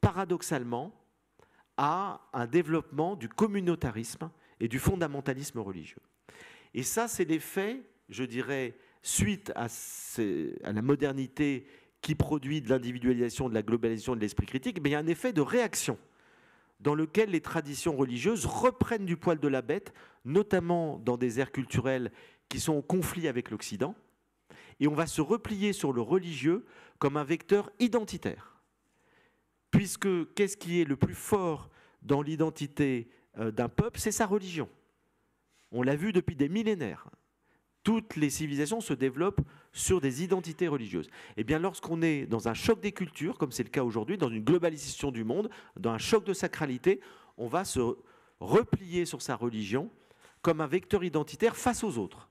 S2: paradoxalement à un développement du communautarisme et du fondamentalisme religieux. Et ça, c'est l'effet, je dirais, suite à, à, la modernité qui produit de l'individualisation, de la globalisation, de l'esprit critique, mais il y a un effet de réaction dans lequel les traditions religieuses reprennent du poil de la bête, notamment dans des aires culturelles qui sont en conflit avec l'Occident, et on va se replier sur le religieux comme un vecteur identitaire. Puisque qu'est-ce qui est le plus fort dans l'identité euh, d'un peuple C'est sa religion. On l'a vu depuis des millénaires. Toutes les civilisations se développent sur des identités religieuses. Eh bien, lorsqu'on est dans un choc des cultures, comme c'est le cas aujourd'hui, dans une globalisation du monde, dans un choc de sacralité, on va se replier sur sa religion comme un vecteur identitaire face aux autres.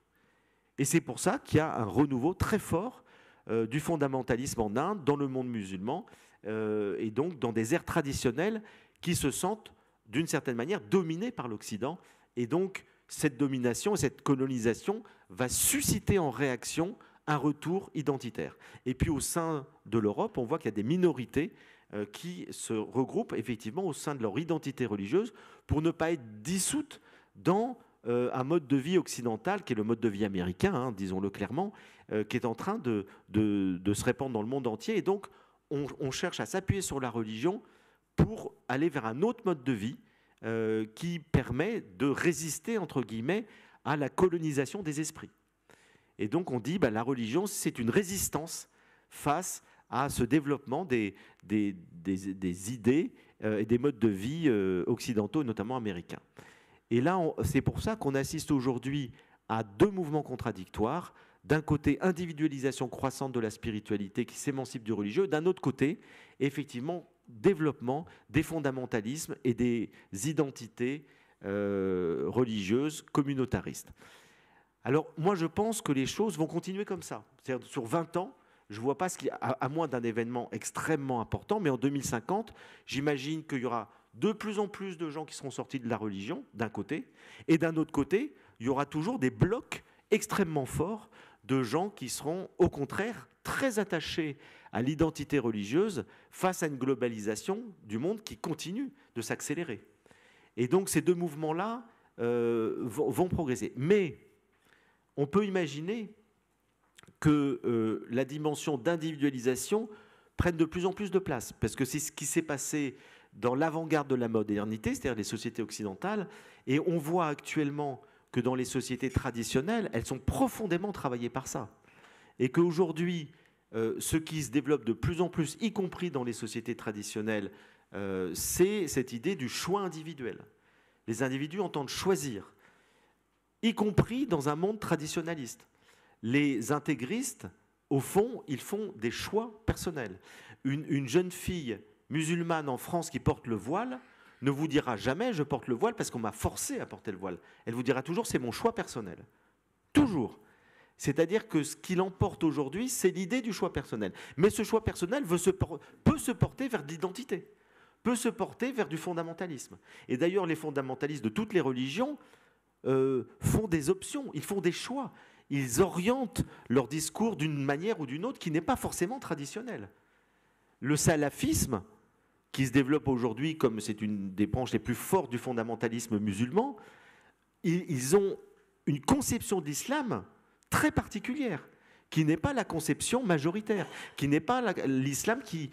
S2: Et c'est pour ça qu'il y a un renouveau très fort euh, du fondamentalisme en Inde, dans le monde musulman, euh, et donc dans des aires traditionnelles qui se sentent d'une certaine manière dominées par l'Occident. Et donc cette domination et cette colonisation va susciter en réaction un retour identitaire. Et puis au sein de l'Europe, on voit qu'il y a des minorités euh, qui se regroupent effectivement au sein de leur identité religieuse pour ne pas être dissoutes dans euh, un mode de vie occidental qui est le mode de vie américain, hein, disons-le clairement, euh, qui est en train de, se répandre dans le monde entier. Et donc, on, cherche à s'appuyer sur la religion pour aller vers un autre mode de vie qui permet de résister, entre guillemets, à la colonisation des esprits. Et donc on dit, que bah, la religion, c'est une résistance face à ce développement des, idées euh, et des modes de vie euh, occidentaux, notamment américains. Et là, c'est pour ça qu'on assiste aujourd'hui à deux mouvements contradictoires. D'un côté, individualisation croissante de la spiritualité qui s'émancipe du religieux. D'un autre côté, effectivement, développement des fondamentalismes et des identités euh, religieuses communautaristes. Alors moi, je pense que les choses vont continuer comme ça. sur 20 ans, je ne vois pas ce qui, à, moins d'un événement extrêmement important, mais en 2050, j'imagine qu'il y aura de plus en plus de gens qui seront sortis de la religion, d'un côté, et d'un autre côté, il y aura toujours des blocs extrêmement forts de gens qui seront, au contraire, très attachés à l'identité religieuse face à une globalisation du monde qui continue de s'accélérer. Et donc ces deux mouvements-là euh, vont, vont progresser. Mais on peut imaginer que euh, la dimension d'individualisation prenne de plus en plus de place, parce que c'est ce qui s'est passé dans l'avant-garde de la modernité, c'est-à-dire les sociétés occidentales, et on voit actuellement que dans les sociétés traditionnelles, elles sont profondément travaillées par ça, et qu'aujourd'hui, euh, ce qui se développe de plus en plus, y compris dans les sociétés traditionnelles, euh, c'est cette idée du choix individuel. Les individus entendent choisir y compris dans un monde traditionnaliste. Les intégristes, au fond, ils font des choix personnels. Une, jeune fille musulmane en France qui porte le voile ne vous dira jamais je porte le voile parce qu'on m'a forcé à porter le voile. Elle vous dira toujours c'est mon choix personnel. Toujours. C'est-à-dire que ce qui l'emporte aujourd'hui, c'est l'idée du choix personnel. Mais ce choix personnel peut se porter vers de l'identité, peut se porter vers du fondamentalisme. Et d'ailleurs, les fondamentalistes de toutes les religions euh, font des options, ils font des choix, ils orientent leur discours d'une manière ou d'une autre qui n'est pas forcément traditionnelle. Le salafisme, qui se développe aujourd'hui comme c'est une des branches les plus fortes du fondamentalisme musulman, ils, ont une conception d'islam très particulière qui n'est pas la conception majoritaire, qui n'est pas l'islam qui,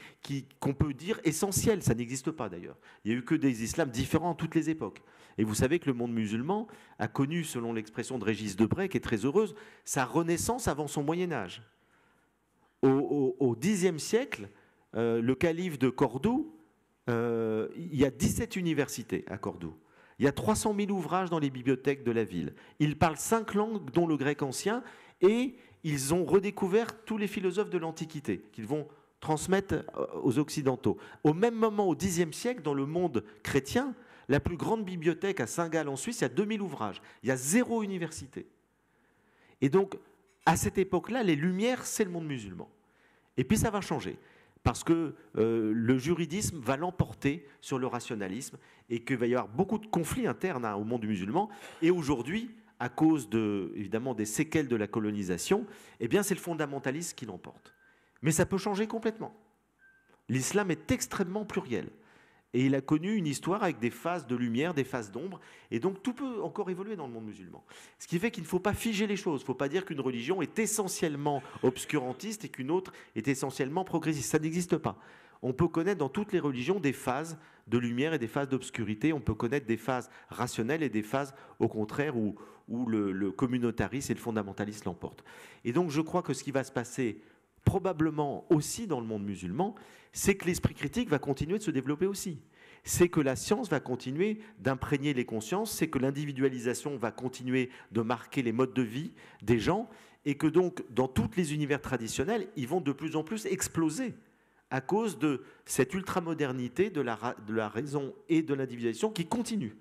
S2: qu'on peut dire essentiel, ça n'existe pas d'ailleurs. Il n'y a eu que des islams différents à toutes les époques. Et vous savez que le monde musulman a connu, selon l'expression de Régis Debray, qui est très heureuse, sa renaissance avant son Moyen Âge. Au, au, Xe siècle, euh, le calife de Cordoue, euh, il y a 17 universités à Cordoue. Il y a 300 000 ouvrages dans les bibliothèques de la ville. Ils parlent cinq langues, dont le grec ancien, et ils ont redécouvert tous les philosophes de l'Antiquité, qu'ils vont transmettre euh, aux Occidentaux. Au même moment, au Xe siècle, dans le monde chrétien, la plus grande bibliothèque à Saint-Gall en Suisse, il y a 2000 ouvrages, il y a zéro université. Et donc, à cette époque-là, les Lumières, c'est le monde musulman. Et puis ça va changer, parce que euh, le juridisme va l'emporter sur le rationalisme, et qu'il va y avoir beaucoup de conflits internes hein, au monde musulman. Et aujourd'hui, à cause de, évidemment des séquelles de la colonisation, eh bien c'est le fondamentalisme qui l'emporte. Mais ça peut changer complètement. L'islam est extrêmement pluriel. Et il a connu une histoire avec des phases de lumière, des phases d'ombre. Et donc tout peut encore évoluer dans le monde musulman. Ce qui fait qu'il ne faut pas figer les choses. Il ne faut pas dire qu'une religion est essentiellement obscurantiste et qu'une autre est essentiellement progressiste. Ça n'existe pas. On peut connaître dans toutes les religions des phases de lumière et des phases d'obscurité. On peut connaître des phases rationnelles et des phases, au contraire, où, le, le communautarisme et le fondamentalisme l'emportent. Et donc, je crois que ce qui va se passer probablement aussi dans le monde musulman, c'est que l'esprit critique va continuer de se développer aussi. C'est que la science va continuer d'imprégner les consciences, c'est que l'individualisation va continuer de marquer les modes de vie des gens, et que donc dans tous les univers traditionnels, ils vont de plus en plus exploser à cause de cette ultramodernité de la, de la raison et de l'individualisation qui continue.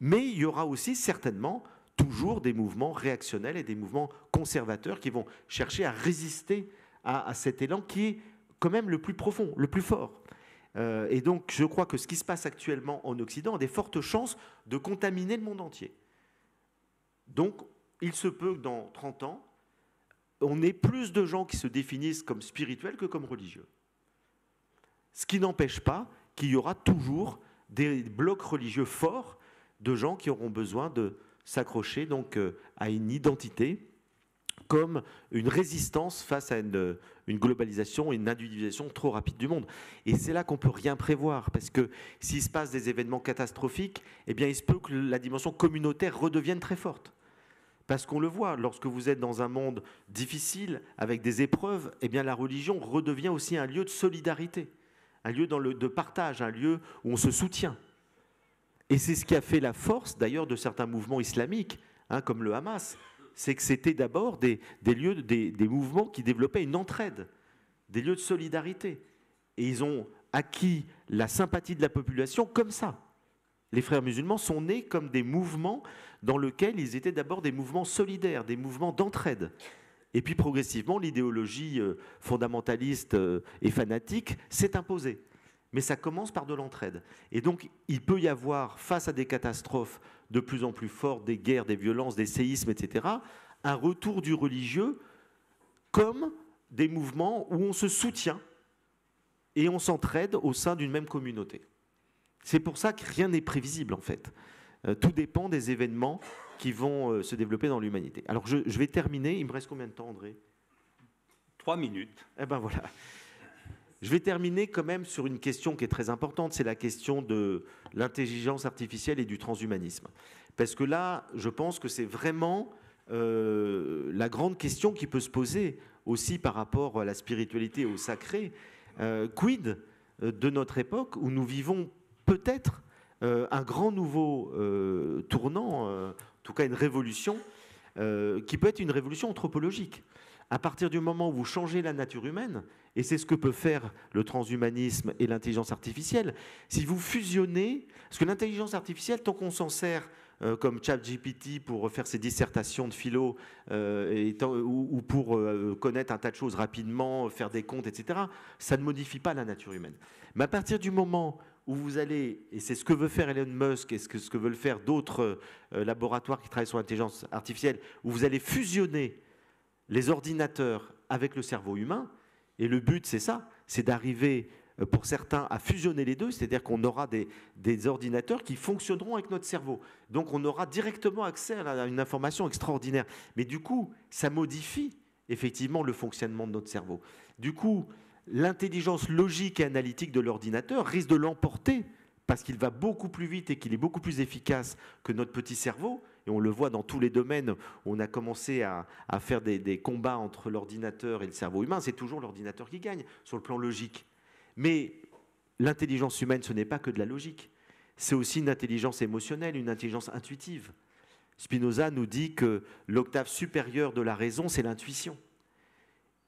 S2: Mais il y aura aussi certainement toujours des mouvements réactionnels et des mouvements conservateurs qui vont chercher à résister à, cet élan qui est quand même le plus profond, le plus fort. Euh, et donc, je crois que ce qui se passe actuellement en Occident a des fortes chances de contaminer le monde entier. Donc, il se peut que dans 30 ans, on ait plus de gens qui se définissent comme spirituels que comme religieux. Ce qui n'empêche pas qu'il y aura toujours des blocs religieux forts de gens qui auront besoin de s'accrocher donc euh, à une identité comme une résistance face à euh, une, globalisation, une individualisation trop rapide du monde. Et c'est là qu'on peut rien prévoir, parce que s'il se passe des événements catastrophiques, eh bien, il se peut que la dimension communautaire redevienne très forte. Parce qu'on le voit, lorsque vous êtes dans un monde difficile, avec des épreuves, eh bien, la religion redevient aussi un lieu de solidarité, un lieu de partage, un lieu où on se soutient. Et c'est ce qui a fait la force, d'ailleurs, de certains mouvements islamiques, hein, comme le Hamas, c'est que c'était d'abord des, lieux, des, mouvements qui développaient une entraide, des lieux de solidarité. Et ils ont acquis la sympathie de la population comme ça. Les frères musulmans sont nés comme des mouvements dans lesquels ils étaient d'abord des mouvements solidaires, des mouvements d'entraide. Et puis progressivement, l'idéologie euh, fondamentaliste euh, et fanatique s'est imposée mais ça commence par de l'entraide. Et donc, il peut y avoir, face à des catastrophes de plus en plus fortes, des guerres, des violences, des séismes, etc., un retour du religieux comme des mouvements où on se soutient et on s'entraide au sein d'une même communauté. C'est pour ça que rien n'est prévisible, en fait. Euh, tout dépend des événements qui vont euh, se développer dans l'humanité. Alors, je, je, vais terminer. Il me reste combien de temps, André Trois minutes. Eh ben voilà. Je vais terminer quand même sur une question qui est très importante, c'est la question de l'intelligence artificielle et du transhumanisme. Parce que là, je pense que c'est vraiment euh, la grande question qui peut se poser aussi par rapport à la spiritualité et au sacré. Euh, quid euh, de notre époque où nous vivons peut-être un grand nouveau tournant, en tout cas une révolution, qui peut être une révolution anthropologique. À partir du moment où vous changez la nature humaine, et c'est ce que peut faire le transhumanisme et l'intelligence artificielle. Si vous fusionnez, parce que l'intelligence artificielle, tant qu'on s'en sert euh, comme ChatGPT pour faire ses dissertations de philo euh, et, ou, pour euh, connaître un tas de choses rapidement, faire des comptes, etc., ça ne modifie pas la nature humaine. Mais à partir du moment où vous allez, et c'est ce que veut faire Elon Musk et ce ce que veulent faire d'autres laboratoires qui travaillent sur l'intelligence artificielle, où vous allez fusionner les ordinateurs avec le cerveau humain, et le but, c'est ça, c'est d'arriver euh, pour certains à fusionner les deux, c'est-à-dire qu'on aura des, des, ordinateurs qui fonctionneront avec notre cerveau. Donc on aura directement accès à une information extraordinaire. Mais du coup, ça modifie effectivement le fonctionnement de notre cerveau. Du coup, l'intelligence logique et analytique de l'ordinateur risque de l'emporter parce qu'il va beaucoup plus vite et qu'il est beaucoup plus efficace que notre petit cerveau, on le voit dans tous les domaines. On a commencé à, faire des combats entre l'ordinateur et le cerveau humain. C'est toujours l'ordinateur qui gagne sur le plan logique. Mais l'intelligence humaine, ce n'est pas que de la logique. C'est aussi une intelligence émotionnelle, une intelligence intuitive. Spinoza nous dit que l'octave supérieure de la raison, c'est l'intuition.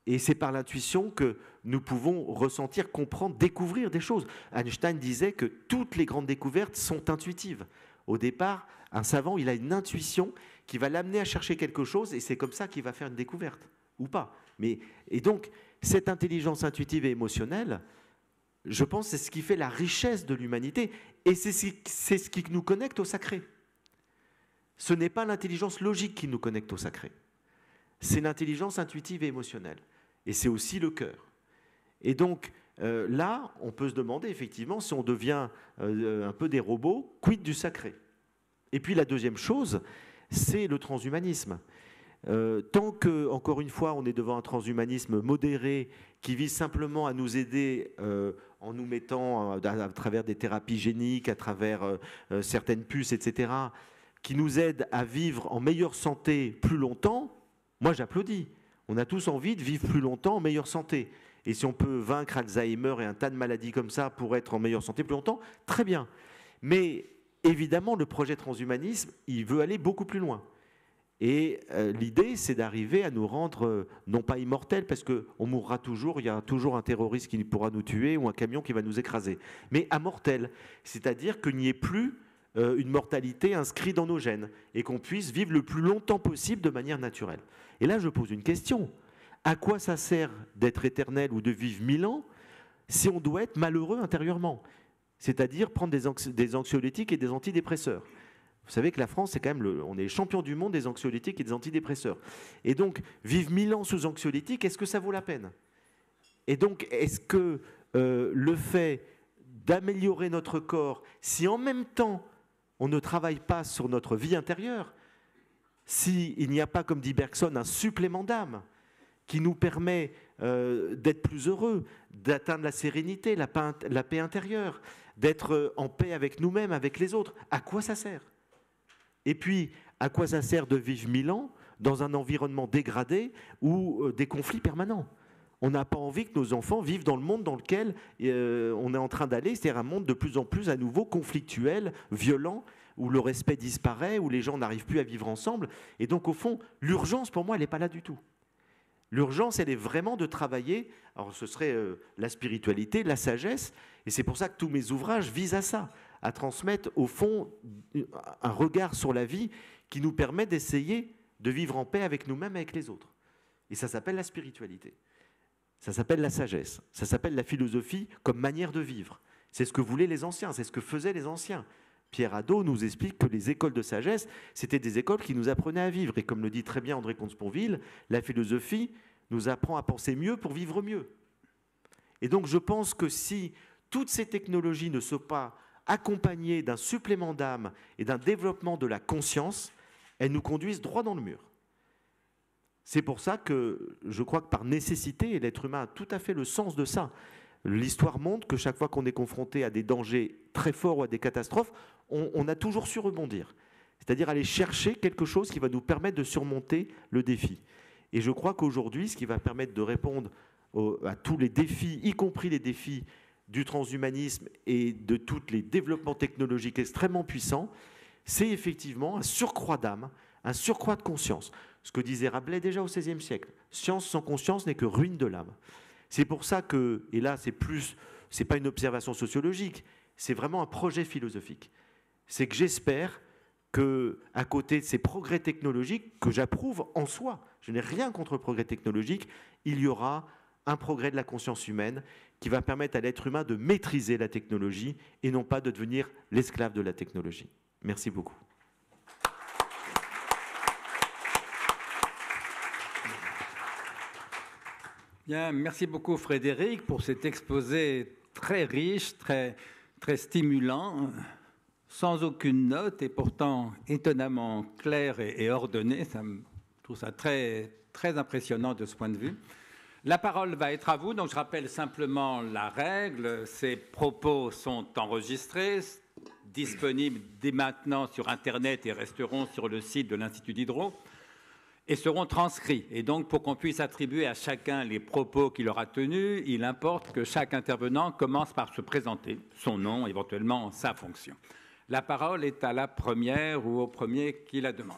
S2: Et c'est par l'intuition que nous pouvons ressentir, comprendre, découvrir des choses. Einstein disait que toutes les grandes découvertes sont intuitives. Au départ, un savant, il a une intuition qui va l'amener à chercher quelque chose et c'est comme ça qu'il va faire une découverte ou pas. Mais, et donc, cette intelligence intuitive et émotionnelle, je pense, c'est ce qui fait la richesse de l'humanité et c'est ce qui nous connecte au sacré. Ce n'est pas l'intelligence logique qui nous connecte au sacré. C'est l'intelligence intuitive et émotionnelle. Et c'est aussi le cœur. Et donc, euh, là, on peut se demander effectivement si on devient euh, un peu des robots, quid du sacré et puis la deuxième chose, c'est le transhumanisme. Euh, tant que, encore une fois, on est devant un transhumanisme modéré qui vise simplement à nous aider euh, en nous mettant euh, à, travers des thérapies géniques, à travers certaines puces, etc., qui nous aide à vivre en meilleure santé plus longtemps, moi j'applaudis. On a tous envie de vivre plus longtemps en meilleure santé. Et si on peut vaincre Alzheimer et un tas de maladies comme ça pour être en meilleure santé plus longtemps, très bien. Mais évidemment, le projet transhumanisme, il veut aller beaucoup plus loin. Et euh, l'idée, c'est d'arriver à nous rendre, euh, non pas immortels, parce qu'on mourra toujours, il y a toujours un terroriste qui pourra nous tuer ou un camion qui va nous écraser, mais immortels, c'est-à-dire qu'il n'y ait plus euh, une mortalité inscrite dans nos gènes et qu'on puisse vivre le plus longtemps possible de manière naturelle. Et là, je pose une question. À quoi ça sert d'être éternel ou de vivre mille ans si on doit être malheureux intérieurement c'est-à-dire prendre des, anxiolytiques et des antidépresseurs. Vous savez que la France, c'est quand même le, on est champion du monde des anxiolytiques et des antidépresseurs. Et donc, vivre mille ans sous anxiolytiques, est-ce que ça vaut la peine Et donc, est-ce que euh, le fait d'améliorer notre corps, si en même temps on ne travaille pas sur notre vie intérieure, s'il il n'y a pas, comme dit Bergson, un supplément d'âme qui nous permet euh, d'être plus heureux, d'atteindre la sérénité, la paix intérieure, d'être en paix avec nous-mêmes, avec les autres. À quoi ça sert Et puis, à quoi ça sert de vivre mille ans dans un environnement dégradé ou euh, des conflits permanents on n'a pas envie que nos enfants vivent dans le monde dans lequel euh, on est en train d'aller, c'est-à-dire un monde de plus en plus à nouveau conflictuel, violent, où le respect disparaît, où les gens n'arrivent plus à vivre ensemble. Et donc, au fond, l'urgence, pour moi, elle n'est pas là du tout. L'urgence, elle est vraiment de travailler, alors ce serait euh, la spiritualité, la sagesse, et c'est pour ça que tous mes ouvrages visent à ça, à transmettre au fond un regard sur la vie qui nous permet d'essayer de vivre en paix avec nous-mêmes, et avec les autres. Et ça s'appelle la spiritualité, ça s'appelle la sagesse, ça s'appelle la philosophie comme manière de vivre. C'est ce que voulaient les anciens, c'est ce que faisaient les anciens. Pierre Adot nous explique que les écoles de sagesse, c'était des écoles qui nous apprenaient à vivre. Et comme le dit très bien André Comte-Sponville, la philosophie nous apprend à penser mieux pour vivre mieux. Et donc je pense que si toutes ces technologies ne sont pas accompagnées d'un supplément d'âme et d'un développement de la conscience, elles nous conduisent droit dans le mur. C'est pour ça que je crois que par nécessité, l'être humain a tout à fait le sens de ça. L'histoire montre que chaque fois qu'on est confronté à des dangers très forts ou à des catastrophes, on, a toujours su rebondir. C'est-à-dire aller chercher quelque chose qui va nous permettre de surmonter le défi. Et je crois qu'aujourd'hui, ce qui va permettre de répondre à tous les défis, y compris les défis du transhumanisme et de tous les développements technologiques extrêmement puissants, c'est effectivement un surcroît d'âme, un surcroît de conscience. Ce que disait Rabelais déjà au XVIe siècle, science sans conscience n'est que ruine de l'âme. C'est pour ça que, et là c'est plus, c'est pas une observation sociologique, c'est vraiment un projet philosophique. C'est que j'espère que, à côté de ces progrès technologiques que j'approuve en soi, je n'ai rien contre le progrès technologique, il y aura un progrès de la conscience humaine qui va permettre à l'être humain de maîtriser la technologie et non pas de devenir l'esclave de la technologie. Merci beaucoup.
S1: merci beaucoup Frédéric pour cet exposé très riche, très, très stimulant, sans aucune note et pourtant étonnamment clair et, ordonné. Ça, je trouve ça très, très impressionnant de ce point de vue. La parole va être à vous, donc je rappelle simplement la règle. Ces propos sont enregistrés, disponibles dès maintenant sur Internet et resteront sur le site de l'Institut d'Hydro et seront transcrits. Et donc, pour qu'on puisse attribuer à chacun les propos qu'il aura tenus, il importe que chaque intervenant commence par se présenter, son nom, éventuellement sa fonction. La parole est à la première ou au premier qui la demande.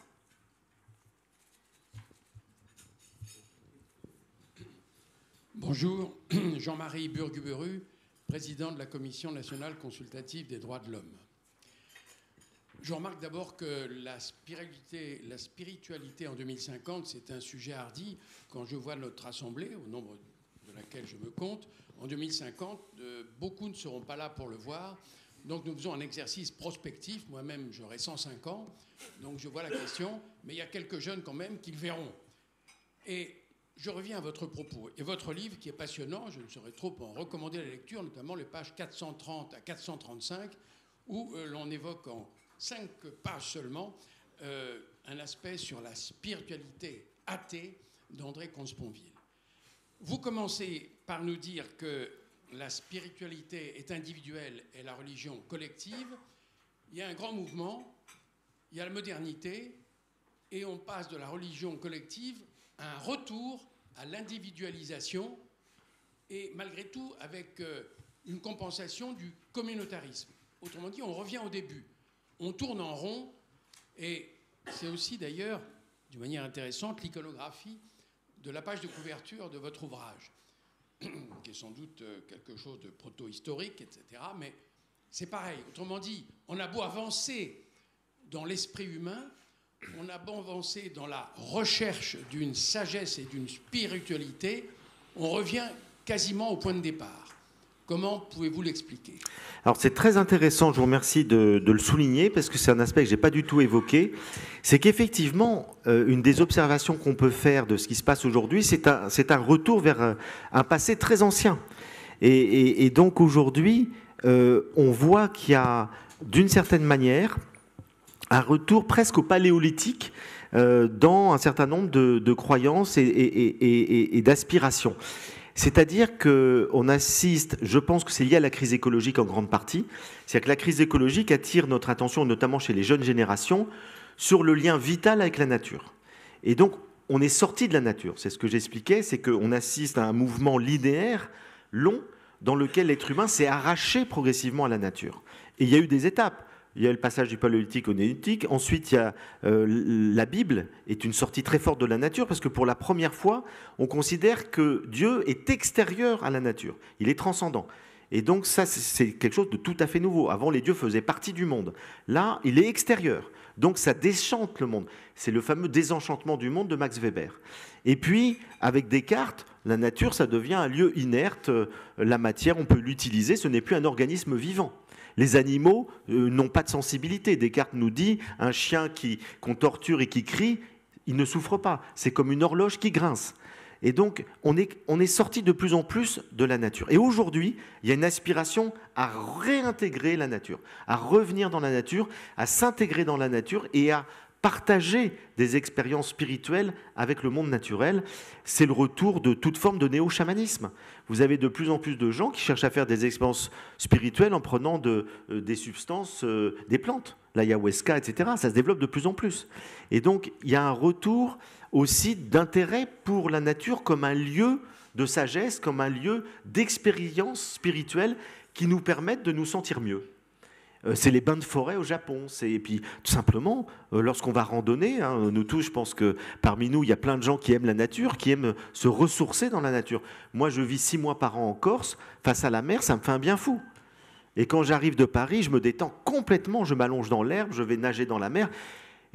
S3: Bonjour, Jean-Marie Burguberu, président de la Commission nationale consultative des droits de l'homme. Je remarque d'abord que la spiritualité, la spiritualité en 2050, c'est un sujet hardi. Quand je vois notre assemblée, au nombre de laquelle je me compte, en 2050, euh, beaucoup ne seront pas là pour le voir. Donc nous faisons un exercice prospectif. Moi-même, j'aurai 105 ans, donc je vois la question. Mais il y a quelques jeunes quand même qui le verront. Et je reviens à votre propos et votre livre qui est passionnant. Je ne saurais trop en recommander la lecture, notamment les pages 430 à 435, où euh, l'on évoque en cinq pages seulement, euh, un aspect sur la spiritualité athée d'André Consponville. Vous commencez par nous dire que la spiritualité est individuelle et la religion collective. Il y a un grand mouvement, il y a la modernité, et on passe de la religion collective à un retour à l'individualisation, et malgré tout avec euh, une compensation du communautarisme. Autrement dit, on revient au début on tourne en rond, et c'est aussi d'ailleurs, d'une manière intéressante, l'iconographie de la page de couverture de votre ouvrage, qui est sans doute euh, quelque chose de proto-historique, etc. Mais c'est pareil. Autrement dit, on a beau avancer dans l'esprit humain, on a beau avancer dans la recherche d'une sagesse et d'une spiritualité, on revient quasiment au point de départ. Comment pouvez-vous l'expliquer
S2: Alors c'est très intéressant, je vous remercie de, le souligner, parce que c'est un aspect que je n'ai pas du tout évoqué. C'est qu'effectivement, euh, une des observations qu'on peut faire de ce qui se passe aujourd'hui, c'est un, un, retour vers un, passé très ancien. Et, donc aujourd'hui, euh, on voit qu'il y a, d'une certaine manière, un retour presque au paléolithique euh, dans un certain nombre de, croyances et, et d'aspirations. C'est-à-dire qu'on assiste, je pense que c'est lié à la crise écologique en grande partie, c'est-à-dire que la crise écologique attire notre attention, notamment chez les jeunes générations, sur le lien vital avec la nature. Et donc, on est sorti de la nature. C'est ce que j'expliquais, c'est qu'on assiste à un mouvement linéaire long dans lequel l'être humain s'est arraché progressivement à la nature. Et il y a eu des étapes il y a le passage du paléolithique au néolithique. Ensuite, il y a euh, la Bible est une sortie très forte de la nature parce que pour la première fois, on considère que Dieu est extérieur à la nature. Il est transcendant. Et donc ça, c'est quelque chose de tout à fait nouveau. Avant, les dieux faisaient partie du monde. Là, il est extérieur. Donc ça déchante le monde. C'est le fameux désenchantement du monde de Max Weber. Et puis, avec Descartes, la nature, ça devient un lieu inerte. Euh, la matière, on peut l'utiliser. Ce n'est plus un organisme vivant. Les animaux euh, n'ont pas de sensibilité. Descartes nous dit un chien qui qu'on torture et qui crie, il ne souffre pas. C'est comme une horloge qui grince. Et donc, on est, on est sorti de plus en plus de la nature. Et aujourd'hui, il y a une aspiration à réintégrer la nature, à revenir dans la nature, à s'intégrer dans la nature et à partager des expériences spirituelles avec le monde naturel. C'est le retour de toute forme de néo-chamanisme. Vous avez de plus en plus de gens qui cherchent à faire des expériences spirituelles en prenant euh, des substances, euh, des plantes, l'ayahuasca, etc. Ça se développe de plus en plus. Et donc, il y a un retour aussi d'intérêt pour la nature comme un lieu de sagesse, comme un lieu d'expérience spirituelle qui nous permettent de nous sentir mieux. Euh, c'est les bains de forêt au Japon. Et puis, tout simplement, euh, lorsqu'on va randonner, hein, nous tous, je pense que parmi nous, il y a plein de gens qui aiment la nature, qui aiment euh, se ressourcer dans la nature. Moi, je vis six mois par an en Corse, face à la mer, ça me fait un bien fou. Et quand j'arrive de Paris, je me détends complètement, je m'allonge dans l'herbe, je vais nager dans la mer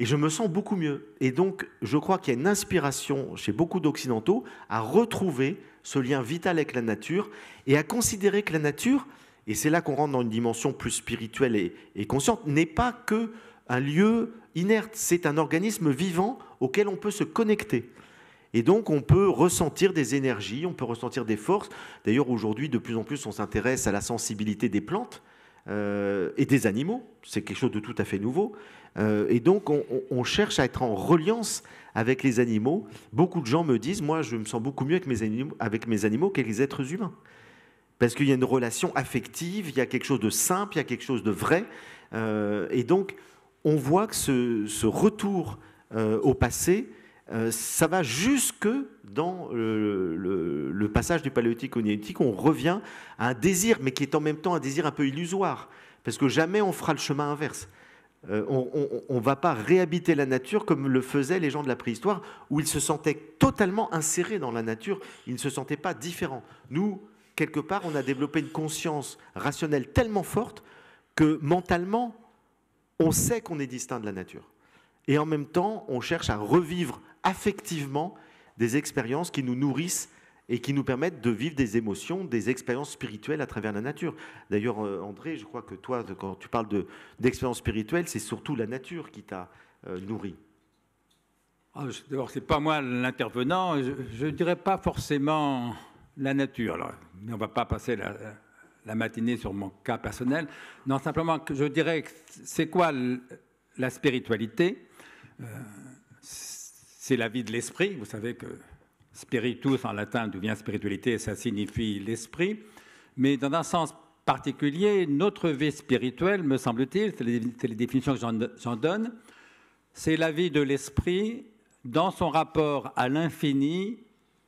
S2: et je me sens beaucoup mieux. Et donc, je crois qu'il y a une inspiration chez beaucoup d'Occidentaux à retrouver ce lien vital avec la nature et à considérer que la nature, et c'est là qu'on rentre dans une dimension plus spirituelle et, consciente, n'est pas que un lieu inerte, c'est un organisme vivant auquel on peut se connecter. Et donc on peut ressentir des énergies, on peut ressentir des forces. D'ailleurs aujourd'hui, de plus en plus, on s'intéresse à la sensibilité des plantes euh, et des animaux. C'est quelque chose de tout à fait nouveau. Euh, et donc on, cherche à être en reliance avec les animaux. Beaucoup de gens me disent, moi je me sens beaucoup mieux avec mes animaux, avec mes animaux qu'avec les êtres humains. Parce qu'il y a une relation affective, il y a quelque chose de simple, il y a quelque chose de vrai. Euh, et donc, on voit que ce, retour euh, au passé, euh, ça va jusque dans le, passage du paléolithique au néolithique. On revient à un désir, mais qui est en même temps un désir un peu illusoire. Parce que jamais on fera le chemin inverse. on ne va pas réhabiter la nature comme le faisaient les gens de la préhistoire, où ils se sentaient totalement insérés dans la nature, ils ne se sentaient pas différents. Nous, quelque part, on a développé une conscience rationnelle tellement forte que mentalement, on sait qu'on est distinct de la nature. Et en même temps, on cherche à revivre affectivement des expériences qui nous nourrissent et qui nous permettent de vivre des émotions, des expériences spirituelles à travers la nature. D'ailleurs, euh, André, je crois que toi, quand tu parles d'expériences spirituelles, c'est surtout la nature qui t'a euh, nourri. Ah, d'abord, ce n'est
S1: pas moi l'intervenant. Je ne dirais pas forcément la nature. Alors, on ne va pas passer la, matinée sur mon cas personnel. Non, simplement, je dirais, c'est quoi la spiritualité euh, C'est la vie de l'esprit. Vous savez que spiritus en latin devient spiritualité, ça signifie l'esprit. Mais dans un sens particulier, notre vie spirituelle, me semble-t-il, c'est les, les, définitions que j'en donne, c'est la vie de l'esprit dans son rapport à l'infini,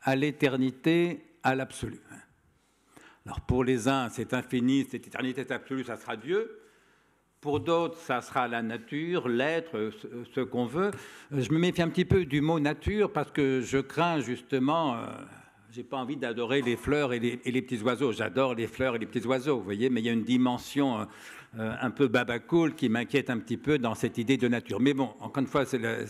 S1: à l'éternité à l'absolu. Hein. Alors pour les uns, c'est infini, c'est éternité absolue, ça sera Dieu. Pour d'autres, ça sera la nature, l'être, ce qu'on veut. Euh, je me méfie un petit peu du mot nature parce que je crains justement, euh, j'ai pas envie d'adorer les fleurs et les, petits oiseaux. J'adore les fleurs et les petits oiseaux, vous voyez, mais il y a une dimension euh, un peu babacool qui m'inquiète un petit peu dans cette idée de nature. Mais bon, encore une fois, c'est le,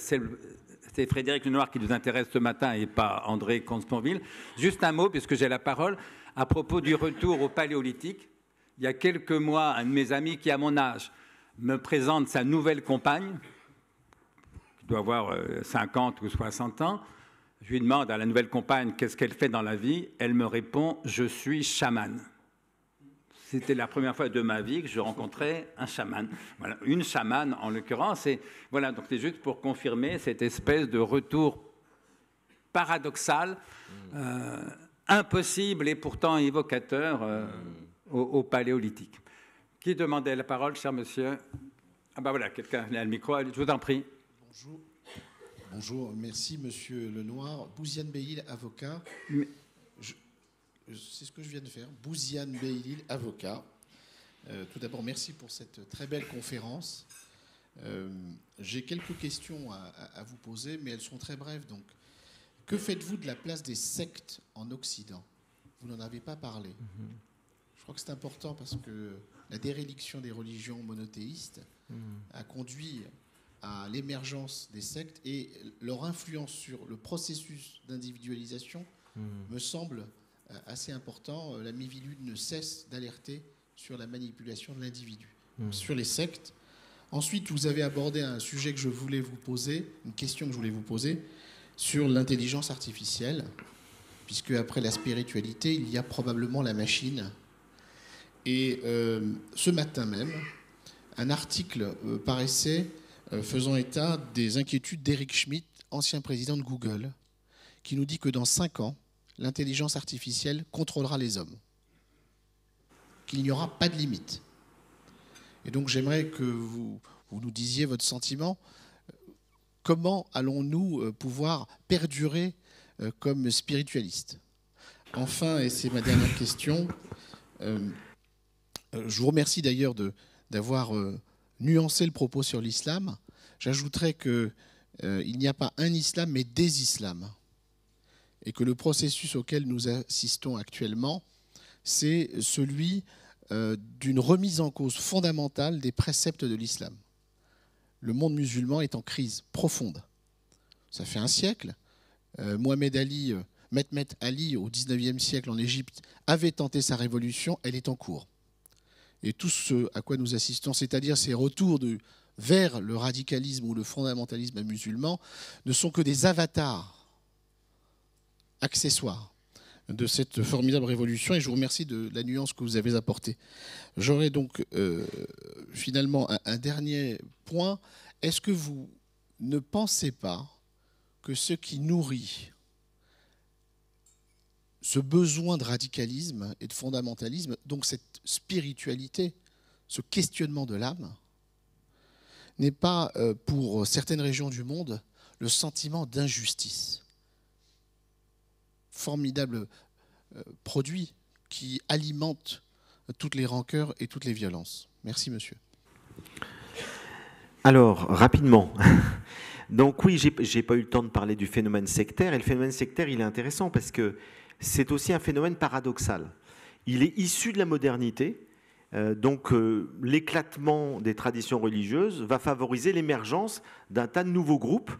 S1: c'est Frédéric Lenoir qui nous intéresse ce matin et pas André Consponville. Juste un mot, puisque j'ai la parole, à propos du retour au Paléolithique. Il y a quelques mois, un de mes amis qui, à mon âge, me présente sa nouvelle compagne, qui doit avoir 50 euh, ou 60 ans. Je lui demande à la nouvelle compagne qu'est-ce qu'elle fait dans la vie. Elle me répond Je suis chamane c'était la première fois de ma vie que je rencontrais un chaman. Voilà, une chamane en l'occurrence. Et voilà, donc c'est juste pour confirmer cette espèce de retour paradoxal, euh, impossible et pourtant évocateur euh, mm. au, paléolithique. Qui demandait la parole, cher monsieur Ah ben voilà, quelqu'un a le micro, je vous en prie.
S4: Bonjour. Bonjour, merci Monsieur Lenoir. Bouziane Beil, avocat c'est ce que je viens de faire. Bouziane Beylil, avocat. Euh, tout d'abord, merci pour cette très belle conférence. Euh, j'ai quelques questions à, vous poser, mais elles sont très brèves. Donc, que faites-vous de la place des sectes en Occident Vous n'en avez pas parlé. Mhm. Je crois que c'est important parce que la déréliction des religions monothéistes mhm. a conduit à l'émergence des sectes et leur influence sur le processus d'individualisation mhm. me semble euh, assez important. Euh, la Mivilude ne cesse d'alerter sur la manipulation de l'individu, hmm. sur les sectes. Ensuite, vous avez abordé un sujet que je voulais vous poser, une question que je voulais vous poser, sur l'intelligence artificielle, puisque après la spiritualité, il y a probablement la machine. Et euh, ce matin même, un article paraissait faisant état des inquiétudes d'Eric Schmidt, ancien président de Google, qui nous dit que dans 5 ans, l'intelligence artificielle contrôlera les hommes, qu'il n'y aura pas de limite. Et donc j'aimerais que vous, nous disiez votre sentiment. Comment allons-nous euh, pouvoir perdurer euh, comme spiritualistes Enfin, et c'est ma dernière question, euh, je vous remercie d'ailleurs d'avoir nuancé le propos sur l'islam. J'ajouterais qu'il n'y a pas un islam, mais des islams et que le processus auquel nous assistons actuellement, c'est celui euh, d'une remise en cause fondamentale des préceptes de l'islam. Le monde musulman est en crise profonde. Ça fait un siècle. Euh, Mohamed Ali, euh, Mehmet Ali, au XIXe siècle en Égypte, avait tenté sa révolution. Elle est en cours. Et tout ce à quoi nous assistons, c'est-à-dire ces retours vers le radicalisme ou le fondamentalisme musulman, ne sont que des avatars accessoire de cette formidable révolution et je vous remercie de la nuance que vous avez apportée. J'aurais donc euh, finalement un, dernier point. Est-ce que vous ne pensez pas que ce qui nourrit ce besoin de radicalisme et de fondamentalisme, donc cette spiritualité, ce questionnement de l'âme, n'est pas euh, pour certaines régions du monde le sentiment d'injustice formidable euh, produit qui alimente toutes les rancœurs et toutes les violences. Merci, monsieur.
S2: Alors, rapidement. Donc oui, j'ai pas eu le temps de parler du phénomène sectaire. Et le phénomène sectaire, il est intéressant parce que c'est aussi un phénomène paradoxal. Il est issu de la modernité. Euh, donc euh, l'éclatement des traditions religieuses va favoriser l'émergence d'un tas de nouveaux groupes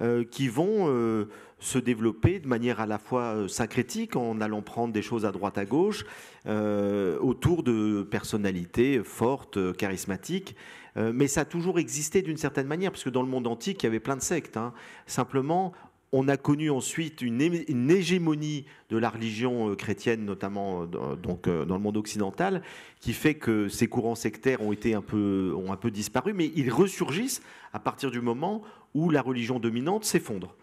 S2: euh, qui vont euh, se développer de manière à la fois euh, syncrétique, en allant prendre des choses à droite à gauche, autour de personnalités fortes, charismatiques. mais ça a toujours existé d'une certaine manière, puisque dans le monde antique, il y avait plein de sectes. Hein. Simplement, on a connu ensuite une, hégémonie de la religion chrétienne, notamment dans, donc, dans le monde occidental, qui fait que ces courants sectaires ont, été un peu, ont un peu disparu, mais ils ressurgissent à partir du moment où la religion dominante s'effondre.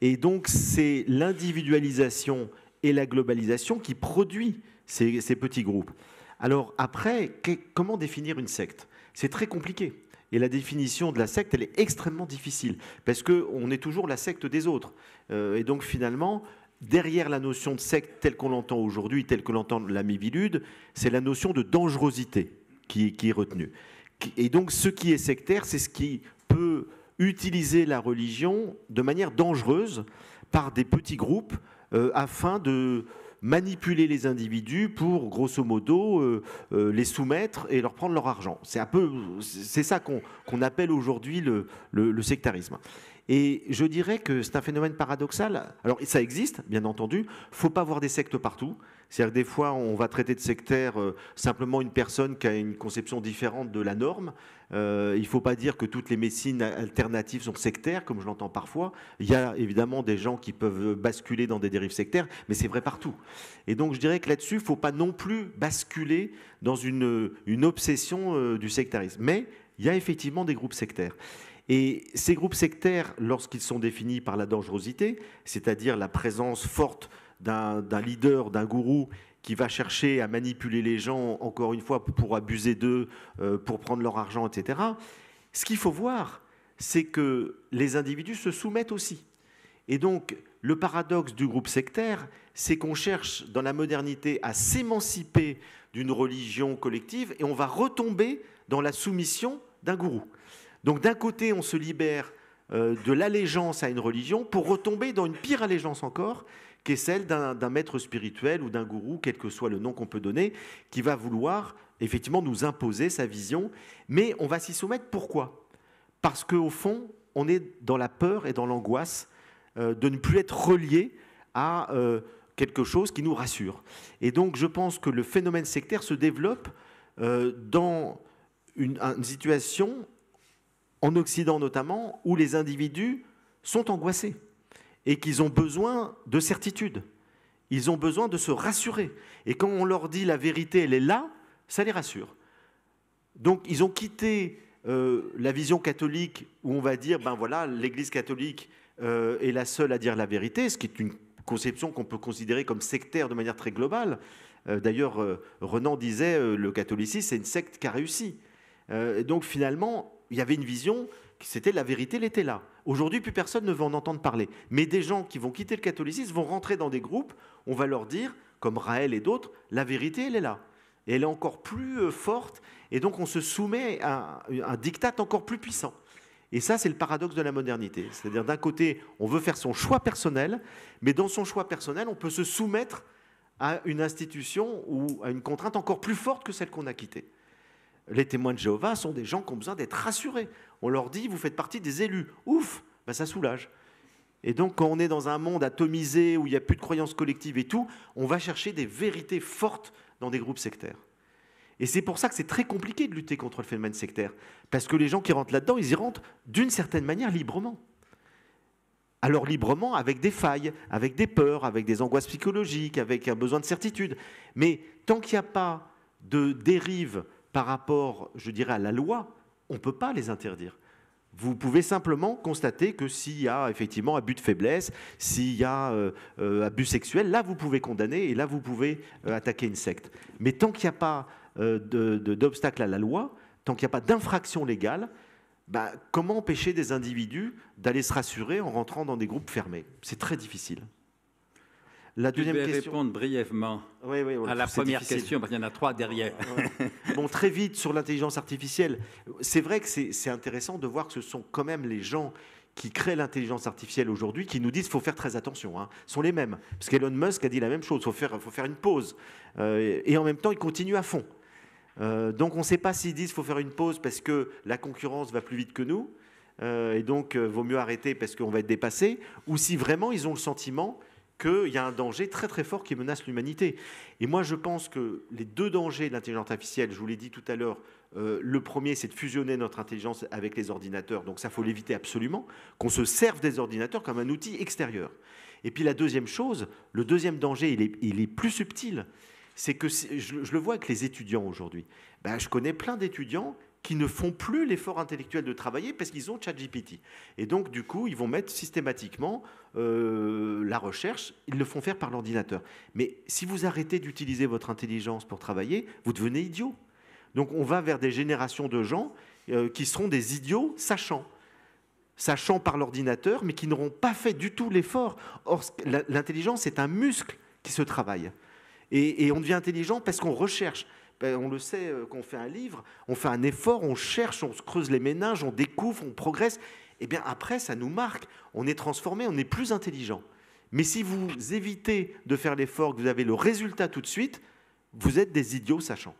S2: Et donc c'est l'individualisation et la globalisation qui produit ces, petits groupes. Alors après, comment définir une secte C'est très compliqué. Et la définition de la secte, elle est extrêmement difficile, parce qu'on est toujours la secte des autres. Euh, et donc finalement, derrière la notion de secte telle qu'on l'entend aujourd'hui, telle que l'entend la c'est la notion de dangerosité qui, qui est retenue. Et donc ce qui est sectaire, c'est ce qui peut utiliser la religion de manière dangereuse par des petits groupes euh, afin de manipuler les individus pour, grosso modo, euh, euh, les soumettre et leur prendre leur argent. C'est un peu, c'est ça qu'on appelle aujourd'hui le, sectarisme. Et je dirais que c'est un phénomène paradoxal. Alors ça existe, bien entendu. Faut pas voir des sectes partout. C'est-à-dire des fois, on va traiter de sectaire simplement une personne qui a une conception différente de la norme. Euh, il ne faut pas dire que toutes les médecines alternatives sont sectaires, comme je l'entends parfois. Il y a évidemment des gens qui peuvent basculer dans des dérives sectaires, mais c'est vrai partout. Et donc je dirais que là-dessus, il ne faut pas non plus basculer dans une, obsession euh, du sectarisme. Mais il y a effectivement des groupes sectaires. Et ces groupes sectaires, lorsqu'ils sont définis par la dangerosité, c'est-à-dire la présence forte d'un leader, d'un gourou qui va chercher à manipuler les gens, encore une fois, pour abuser d'eux, euh, pour prendre leur argent, etc. Ce qu'il faut voir, c'est que les individus se soumettent aussi. Et donc, le paradoxe du groupe sectaire, c'est qu'on cherche dans la modernité à s'émanciper d'une religion collective et on va retomber dans la soumission d'un gourou. Donc d'un côté, on se libère euh, de l'allégeance à une religion pour retomber dans une pire allégeance encore, qui est celle d'un maître spirituel ou d'un gourou, quel que soit le nom qu'on peut donner, qui va vouloir effectivement nous imposer sa vision, mais on va s'y soumettre. Pourquoi Parce qu'au fond, on est dans la peur et dans l'angoisse euh, de ne plus être relié à euh, quelque chose qui nous rassure. Et donc je pense que le phénomène sectaire se développe euh, dans une, une situation, en Occident notamment, où les individus sont angoissés et qu'ils ont besoin de certitude. Ils ont besoin de se rassurer. Et quand on leur dit la vérité, elle est là, ça les rassure. Donc ils ont quitté euh, la vision catholique où on va dire, ben voilà, l'Église catholique euh, est la seule à dire la vérité, ce qui est une conception qu'on peut considérer comme sectaire de manière très globale. Euh, d'ailleurs, Renan disait, le catholicisme, c'est une secte qui a réussi. donc finalement, il y avait une vision, qui c'était la vérité, elle était là. Aujourd'hui, plus personne ne veut en entendre parler. Mais des gens qui vont quitter le catholicisme vont rentrer dans des groupes, on va leur dire, comme Raël et d'autres, la vérité, elle est là. elle est encore plus euh, forte, et donc on se soumet à un diktat encore plus puissant. Et ça, c'est le paradoxe de la modernité. C'est-à-dire, d'un côté, on veut faire son choix personnel, mais dans son choix personnel, on peut se soumettre à une institution ou à une contrainte encore plus forte que celle qu'on a quittée les témoins de Jéhovah sont des gens qui ont besoin d'être rassurés. On leur dit, vous faites partie des élus. Ouf, bah, ça soulage. Et donc, quand on est dans un monde atomisé où il n'y a plus de croyances collectives et tout, on va chercher des vérités fortes dans des groupes sectaires. Et c'est pour ça que c'est très compliqué de lutter contre le phénomène sectaire. Parce que les gens qui rentrent là-dedans, ils y rentrent d'une certaine manière librement. Alors librement, avec des failles, avec des peurs, avec des angoisses psychologiques, avec un besoin de certitude. Mais tant qu'il n'y a pas de dérive par rapport, je dirais, à la loi, on ne peut pas les interdire. Vous pouvez simplement constater que s'il y a effectivement abus de faiblesse, s'il y a euh, euh, abus sexuel, là vous pouvez condamner et là vous pouvez euh, attaquer une secte. Mais tant qu'il n'y a pas d'obstacle à la loi, tant qu'il n'y a pas d'infraction légale, bah, comment empêcher des individus d'aller se rassurer en rentrant dans des groupes fermés C'est très difficile. La deuxième je vais répondre
S1: brièvement à la première question, parce qu'il y en a trois derrière.
S2: bon, très vite sur l'intelligence artificielle. C'est vrai que c'est intéressant de voir que ce sont quand même les gens qui créent l'intelligence artificielle aujourd'hui, qui nous disent qu'il faut faire très attention, hein, sont les mêmes. Parce qu'Elon Musk a dit la même chose, il faut faire, une pause. Euh, et en même temps, il continue à fond. Euh, donc on ne sait pas s'ils disent qu'il faut faire une pause parce que la concurrence va plus vite que nous, euh, et donc vaut mieux arrêter parce qu'on va être dépassé, ou si vraiment ils ont le sentiment qu'il y a un danger très très fort qui menace l'humanité. Et moi, je pense que les deux dangers de l'intelligence artificielle, je vous l'ai dit tout à l'heure, euh, le premier, c'est de fusionner notre intelligence avec les ordinateurs, donc ça, faut l'éviter absolument, qu'on se serve des ordinateurs comme un outil extérieur. Et puis la deuxième chose, le deuxième danger, il est, il est plus subtil, c'est que je, je, le vois avec les étudiants aujourd'hui. Ben, je connais plein d'étudiants qui ne font plus l'effort intellectuel de travailler parce qu'ils ont ChatGPT. Et donc, du coup, ils vont mettre systématiquement euh, la recherche, ils le font faire par l'ordinateur. Mais si vous arrêtez d'utiliser votre intelligence pour travailler, vous devenez idiot. Donc, on va vers des générations de gens euh, qui seront des idiots sachants sachant par l'ordinateur, mais qui n'auront pas fait du tout l'effort. Or, l'intelligence c'est un muscle qui se travaille. et on devient intelligent parce qu'on recherche. Ben, on le sait euh, qu'on fait un livre, on fait un effort, on cherche, on se creuse les méninges, on découvre, on progresse. Et eh bien après, ça nous marque, on est transformé, on est plus intelligent. Mais si vous évitez de faire l'effort, que vous avez le résultat tout de suite, vous êtes des idiots sachants.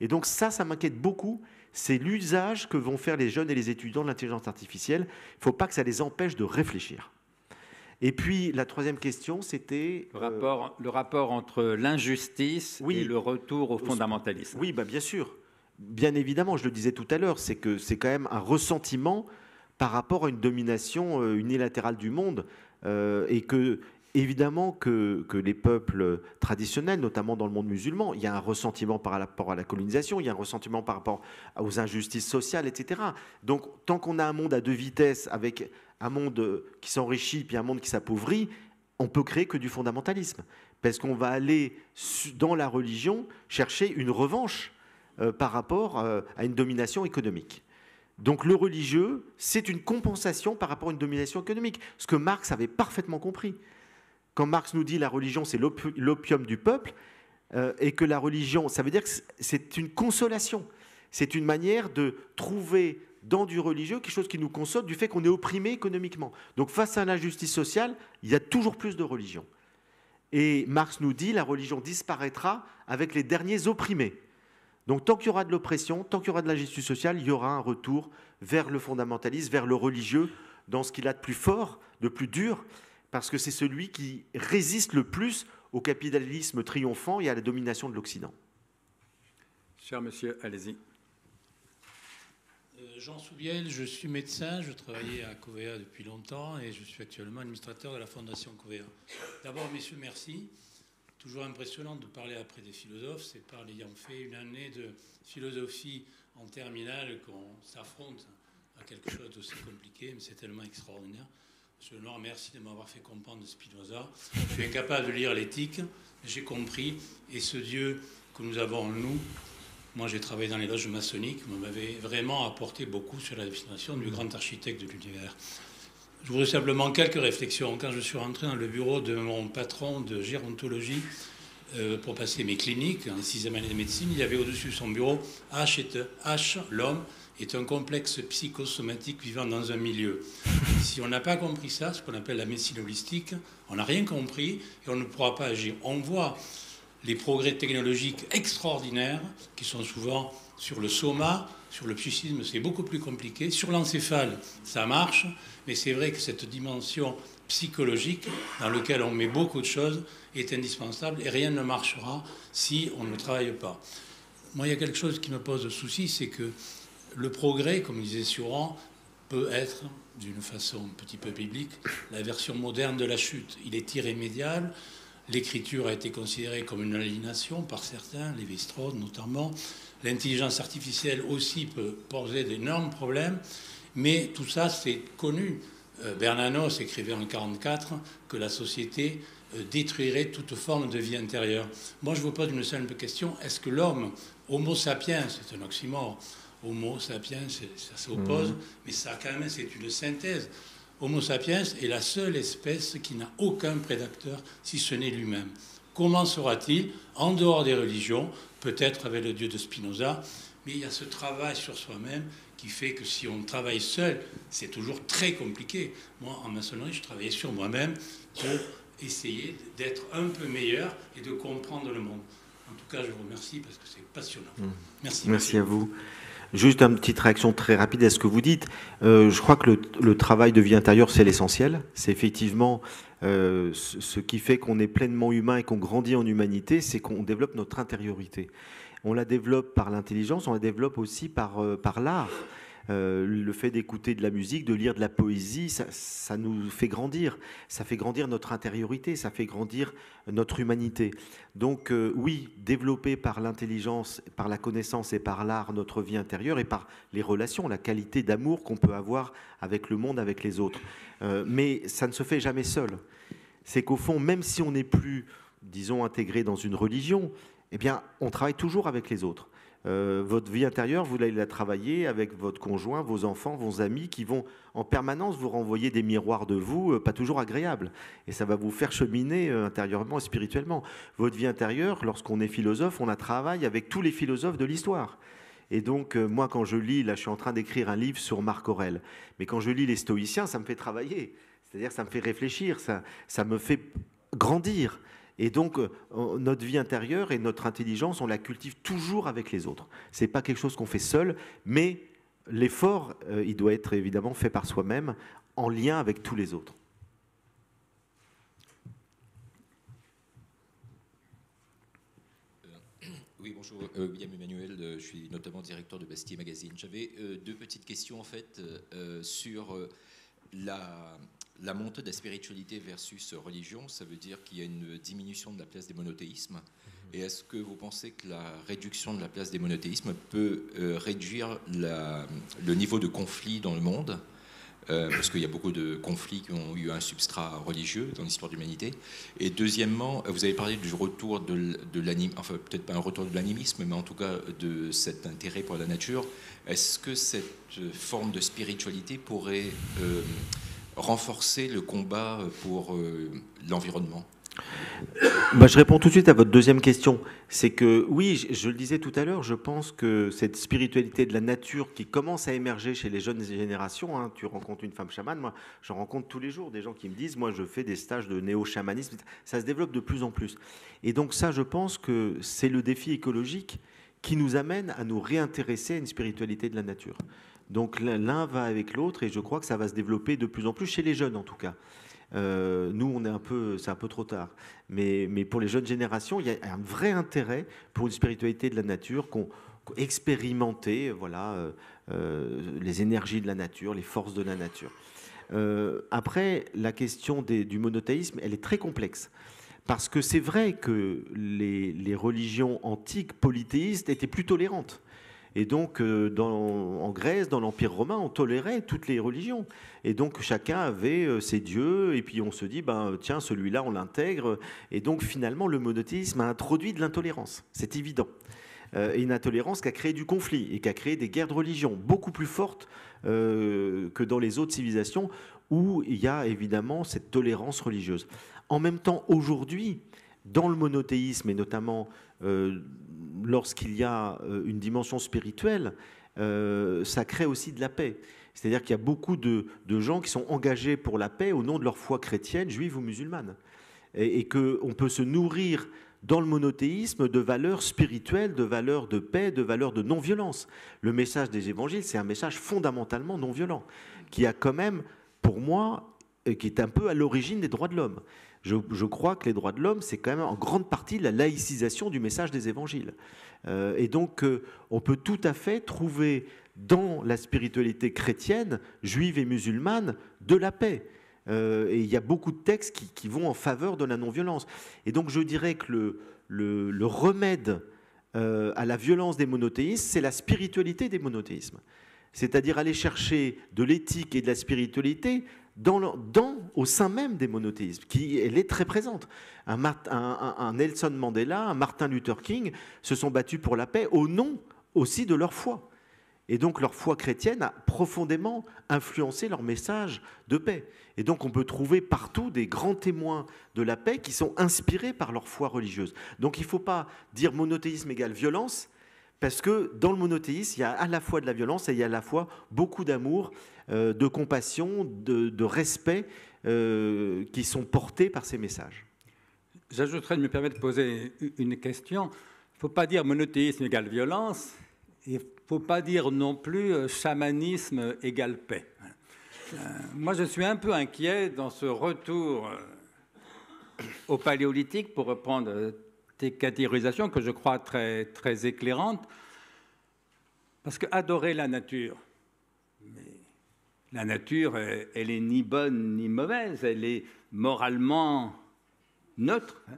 S2: Et donc ça, ça m'inquiète beaucoup. C'est l'usage que vont faire les jeunes et les étudiants de l'intelligence artificielle. Il ne faut pas que ça les empêche de réfléchir. Et puis la troisième question, c'était
S1: euh, le rapport, entre l'injustice et le retour au
S2: fondamentalisme. Oui, bah bien sûr, bien évidemment, je le disais tout à l'heure, c'est que c'est quand même un ressentiment par rapport à une domination euh, unilatérale du monde, euh, et que Évidemment que, les peuples traditionnels, notamment dans le monde musulman, il y a un ressentiment par rapport à la colonisation, il y a un ressentiment par rapport aux injustices sociales, etc. Donc tant qu'on a un monde à deux vitesses, avec un monde qui s'enrichit et un monde qui s'appauvrit, on peut créer que du fondamentalisme. Parce qu'on va aller dans la religion chercher une revanche euh, par rapport euh, à une domination économique. Donc le religieux, c'est une compensation par rapport à une domination économique, ce que Marx avait parfaitement compris. Quand Marx nous dit la religion, c'est l'opium du peuple, euh, et que la religion, ça veut dire que c'est une consolation. C'est une manière de trouver dans du religieux quelque chose qui nous console du fait qu'on est opprimé économiquement. Donc face à l'injustice sociale, il y a toujours plus de religion. Et Marx nous dit la religion disparaîtra avec les derniers opprimés. Donc tant qu'il y aura de l'oppression, tant qu'il y aura de l'injustice sociale, il y aura un retour vers le fondamentalisme, vers le religieux, dans ce qu'il a de plus fort, de plus dur parce que c'est celui qui résiste le plus au capitalisme triomphant et à la domination de l'Occident.
S1: Cher monsieur, allez-y. Euh, Jean Soubiel,
S5: je suis médecin, je travaillais à Covea depuis longtemps et je suis actuellement administrateur de la Fondation Covea. D'abord, messieurs, merci. Toujours impressionnant de parler après des philosophes. C'est par l'ayant fait une année de philosophie en terminale qu'on s'affronte à quelque chose d'aussi compliqué, mais c'est tellement extraordinaire. Monsieur Noir, merci de m'avoir fait comprendre Spinoza. Je suis incapable de lire l'éthique, j'ai compris. Et ce Dieu que nous avons en nous, moi j'ai travaillé dans les loges maçonniques, m'avait vraiment apporté beaucoup sur la destination du grand architecte de l'univers. Je voudrais simplement quelques réflexions. Quand je suis rentré dans le bureau de mon patron de gérontologie euh, pour passer mes cliniques en sixième année de médecine, il y avait au-dessus de son bureau H, H l'homme, est un complexe psychosomatique vivant dans un milieu. Si on n'a pas compris ça, ce qu'on appelle la médecine holistique, on n'a rien compris et on ne pourra pas agir. On voit les progrès technologiques extraordinaires qui sont souvent sur le soma, sur le psychisme, c'est beaucoup plus compliqué. Sur l'encéphale, ça marche, mais c'est vrai que cette dimension psychologique dans laquelle on met beaucoup de choses est indispensable et rien ne marchera si on ne travaille pas. Moi, il y a quelque chose qui me pose souci, c'est que le progrès, comme disait Suran, peut être, d'une façon un petit peu biblique, la version moderne de la chute. Il est irrémédiable. L'écriture a été considérée comme une aliénation par certains, les strauss notamment. L'intelligence artificielle aussi peut poser d'énormes problèmes, mais tout ça, c'est connu. Euh, Bernanos écrivait en 1944 que la société euh, détruirait toute forme de vie intérieure. Moi, je vous pose une simple question. Est-ce que l'homme, homo sapiens, c'est un oxymore, Homo sapiens, ça s'oppose, mhm. mais ça quand même c'est une synthèse. Homo sapiens est la seule espèce qui n'a aucun prédateur, si ce n'est lui-même. Comment sera-t-il en dehors des religions, peut-être avec le dieu de Spinoza, mais il y a ce travail sur soi-même qui fait que si on travaille seul, c'est toujours très compliqué. Moi, en maçonnerie, je travaillais sur moi-même pour essayer d'être un peu meilleur et de comprendre le monde. En tout cas, je vous remercie parce que c'est passionnant. Mhm.
S2: Merci. Merci à vous. Juste une petite réaction très rapide à ce que vous dites. Euh, je crois que le, travail de vie intérieure, c'est l'essentiel. C'est effectivement euh, ce qui fait qu'on est pleinement humain et qu'on grandit en humanité, c'est qu'on développe notre intériorité. On la développe par l'intelligence, on la développe aussi par, euh, par l'art. Euh, le fait d'écouter de la musique, de lire de la poésie, ça, nous fait grandir. Ça fait grandir notre intériorité, ça fait grandir notre humanité. Donc euh, oui, développer par l'intelligence, par la connaissance et par l'art notre vie intérieure et par les relations, la qualité d'amour qu'on peut avoir avec le monde, avec les autres. Euh, mais ça ne se fait jamais seul. C'est qu'au fond, même si on n'est plus, disons, intégré dans une religion, eh bien, on travaille toujours avec les autres. Euh, votre vie intérieure, vous allez la travailler avec votre conjoint, vos enfants, vos amis qui vont en permanence vous renvoyer des miroirs de vous, euh, pas toujours agréables. Et ça va vous faire cheminer euh, intérieurement et spirituellement. Votre vie intérieure, lorsqu'on est philosophe, on la travaille avec tous les philosophes de l'histoire. Et donc, moi, quand je lis, là, je suis en train d'écrire un livre sur Marc Aurèle. Mais quand je lis les stoïciens, ça me fait travailler. C'est-à-dire, ça me fait réfléchir, ça, ça me fait grandir. Et donc, euh, notre vie intérieure et notre intelligence, on la cultive toujours avec les autres. Ce n'est pas quelque chose qu'on fait seul, mais l'effort, euh, il doit être évidemment fait par soi-même, en lien avec tous les autres.
S1: Euh, oui, bonjour, William Emmanuel, je suis notamment directeur de Bastille Magazine. J'avais deux petites questions en fait sur la, la montée de la spiritualité versus religion, ça veut dire qu'il y a une diminution de la place des monothéismes. Mhm. Et est-ce que vous pensez que la réduction de la place des monothéismes peut euh, réduire le niveau de conflit dans le monde euh, parce qu'il y a beaucoup de conflits qui ont eu un substrat religieux dans l'histoire de l'humanité. Et deuxièmement, vous avez parlé du retour de, l'animisme, enfin peut-être pas un retour de l'animisme, mais en tout cas de cet intérêt pour la nature. Est-ce que cette euh, forme de spiritualité
S6: pourrait renforcer le combat euh, pour euh,
S2: l'environnement bah, je réponds tout de suite à votre deuxième question. C'est que oui, je, le disais tout à l'heure, je pense que cette spiritualité de la nature qui commence à émerger chez les jeunes générations, hein, tu rencontres une femme chamane, moi j'en rencontre tous les jours des gens qui me disent, moi je fais des stages de néo-chamanisme, ça se développe de plus en plus. Et donc ça, je pense que c'est le défi écologique qui nous amène à nous réintéresser à une spiritualité de la nature. Donc l'un va avec l'autre et je crois que ça va se développer de plus en plus chez les jeunes en tout cas. Euh, nous, on est un peu, c'est un peu trop tard. Mais, mais pour les jeunes générations, il y a un vrai intérêt pour une spiritualité de la nature qu'on expérimenter, voilà, euh, euh, les énergies de la nature, les forces de la nature. après, la question du monothéisme, elle est très complexe. Parce que c'est vrai que les, les religions antiques polythéistes étaient plus tolérantes et donc, euh, en Grèce, dans l'Empire romain, on tolérait toutes les religions. Et donc, chacun avait euh, ses dieux. Et puis, on se dit, ben, tiens, celui-là, on l'intègre. Et donc, finalement, le monothéisme a introduit de l'intolérance. C'est évident. Euh, une intolérance qui a créé du conflit et qui a créé des guerres de religion beaucoup plus fortes que dans les autres civilisations où il y a évidemment cette tolérance religieuse. En même temps, aujourd'hui, dans le monothéisme et notamment euh, lorsqu'il y a euh, une dimension spirituelle, euh, ça crée aussi de la paix. C'est-à-dire qu'il y a beaucoup de, gens qui sont engagés pour la paix au nom de leur foi chrétienne, juive ou musulmane. Et, et qu'on peut se nourrir dans le monothéisme de valeurs spirituelles, de valeurs de paix, de valeurs de non-violence. Le message des évangiles, c'est un message fondamentalement non-violent, qui a quand même, pour moi, qui est un peu à l'origine des droits de l'homme je, crois que les droits de l'homme, c'est quand même en grande partie la laïcisation du message des évangiles. Euh, et donc, euh, on peut tout à fait trouver dans la spiritualité chrétienne, juive et musulmane, de la paix. Euh, et il y a beaucoup de textes qui, vont en faveur de la non-violence. Et donc, je dirais que le, le remède à la violence des monothéistes, c'est la spiritualité des monothéismes. C'est-à-dire aller chercher de l'éthique et de la spiritualité dans, au sein même des monothéismes, qui elle est très présente. Un, un, Nelson Mandela, un Martin Luther King se sont battus pour la paix au nom aussi de leur foi. Et donc leur foi chrétienne a profondément influencé leur message de paix. Et donc on peut trouver partout des grands témoins de la paix qui sont inspirés par leur foi religieuse. Donc il ne faut pas dire monothéisme égale violence, parce que dans le monothéisme, il y a à la fois de la violence et il y a à la fois beaucoup d'amour euh, de compassion, de, respect euh, qui sont portés par ces messages.
S1: J'ajouterais, de me permettre de poser une question. Il ne faut pas dire monothéisme égale violence. Il ne faut pas dire non plus euh, chamanisme égale paix. moi, je suis un peu inquiet dans ce retour au paléolithique, pour reprendre tes catégorisations que je crois très, très éclairantes. Parce que adorer la nature, la nature, euh, elle est ni bonne ni mauvaise, elle est moralement neutre. Hein.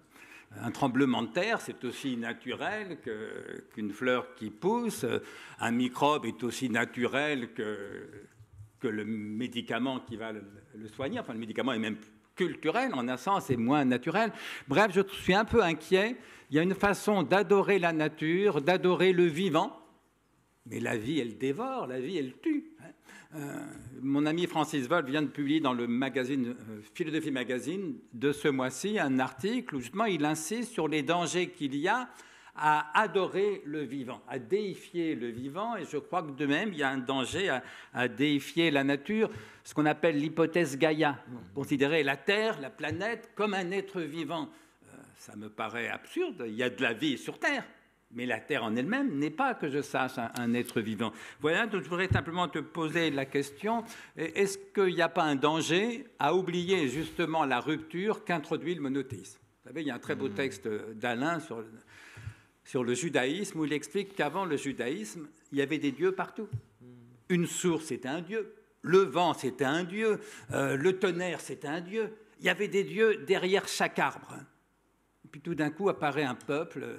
S1: Un tremblement de terre, c'est aussi naturel qu'une fleur qui pousse. Un microbe est aussi naturel que, le médicament qui va le, soigner. Enfin, le médicament est même culturel, en un sens, et moins naturel. Bref, je suis un peu inquiet. Il y a une façon d'adorer la nature, d'adorer le vivant. Mais la vie, elle dévore, la vie, elle tue. Euh, mon ami Francis Vol vient de publier dans le magazine euh, Philosophie Magazine de ce mois-ci un article où justement il insiste sur les dangers qu'il y a à adorer le vivant, à déifier le vivant. Et je crois que de même, il y a un danger à, déifier la nature, ce qu'on appelle l'hypothèse Gaïa, considérer la Terre, la planète, comme un être vivant. Euh, ça me paraît absurde. Il y a de la vie sur Terre, mais la Terre en elle-même n'est pas, que je sache, un, être vivant. Voilà, donc je voudrais simplement te poser la question, e, est-ce qu'il n'y a pas un danger à oublier justement la rupture qu'introduit le monothéisme Vous savez, il y a un très beau hmm. texte d'Alain sur, le judaïsme où il explique qu'avant le judaïsme, il y avait des dieux partout. Hmm. Une source, c'était un dieu. Le vent, c'était un dieu. Euh, le tonnerre, c'était un dieu. Il y avait des dieux derrière chaque arbre. puis tout d'un coup apparaît un peuple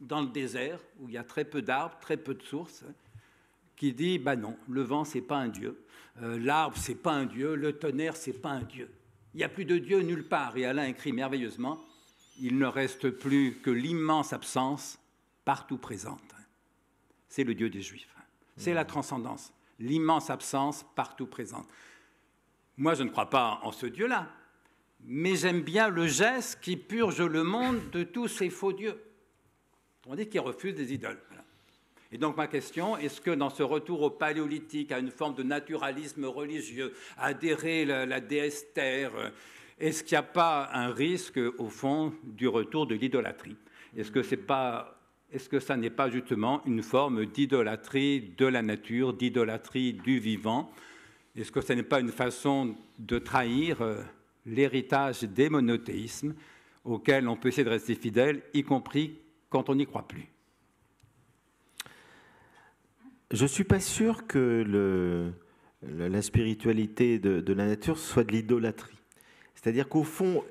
S1: dans le désert, où il y a très peu d'arbres, très peu de sources, hein, qui dit ben non, le vent c'est pas un dieu, euh, l'arbre c'est pas un dieu, le tonnerre c'est pas un dieu. Il n'y a plus de dieu nulle part. Et Alain écrit merveilleusement il ne reste plus que l'immense absence partout présente. C'est le dieu des Juifs. C'est la mmh. transcendance, l'immense absence partout présente. Moi, je ne crois pas en ce dieu-là, mais j'aime bien le geste qui purge le monde de tous ces faux dieux. On dit, qui refuse des idoles. Et donc ma question, est-ce que dans ce retour au paléolithique, à une forme de naturalisme religieux, adhérer la, la déesse Terre, est-ce qu'il n'y a pas un risque, au fond, du retour de l'idolâtrie Est-ce que, c'est pas, est-ce que ça n'est pas justement une forme d'idolâtrie de la nature, d'idolâtrie du vivant Est-ce que ce n'est pas une façon de trahir euh, l'héritage des monothéismes auxquels on peut essayer de rester fidèle, y compris quand on n'y croit plus.
S2: Je ne suis pas sûr que la spiritualité de, la nature soit de l'idolâtrie. C'est-à-dire qu'au fond,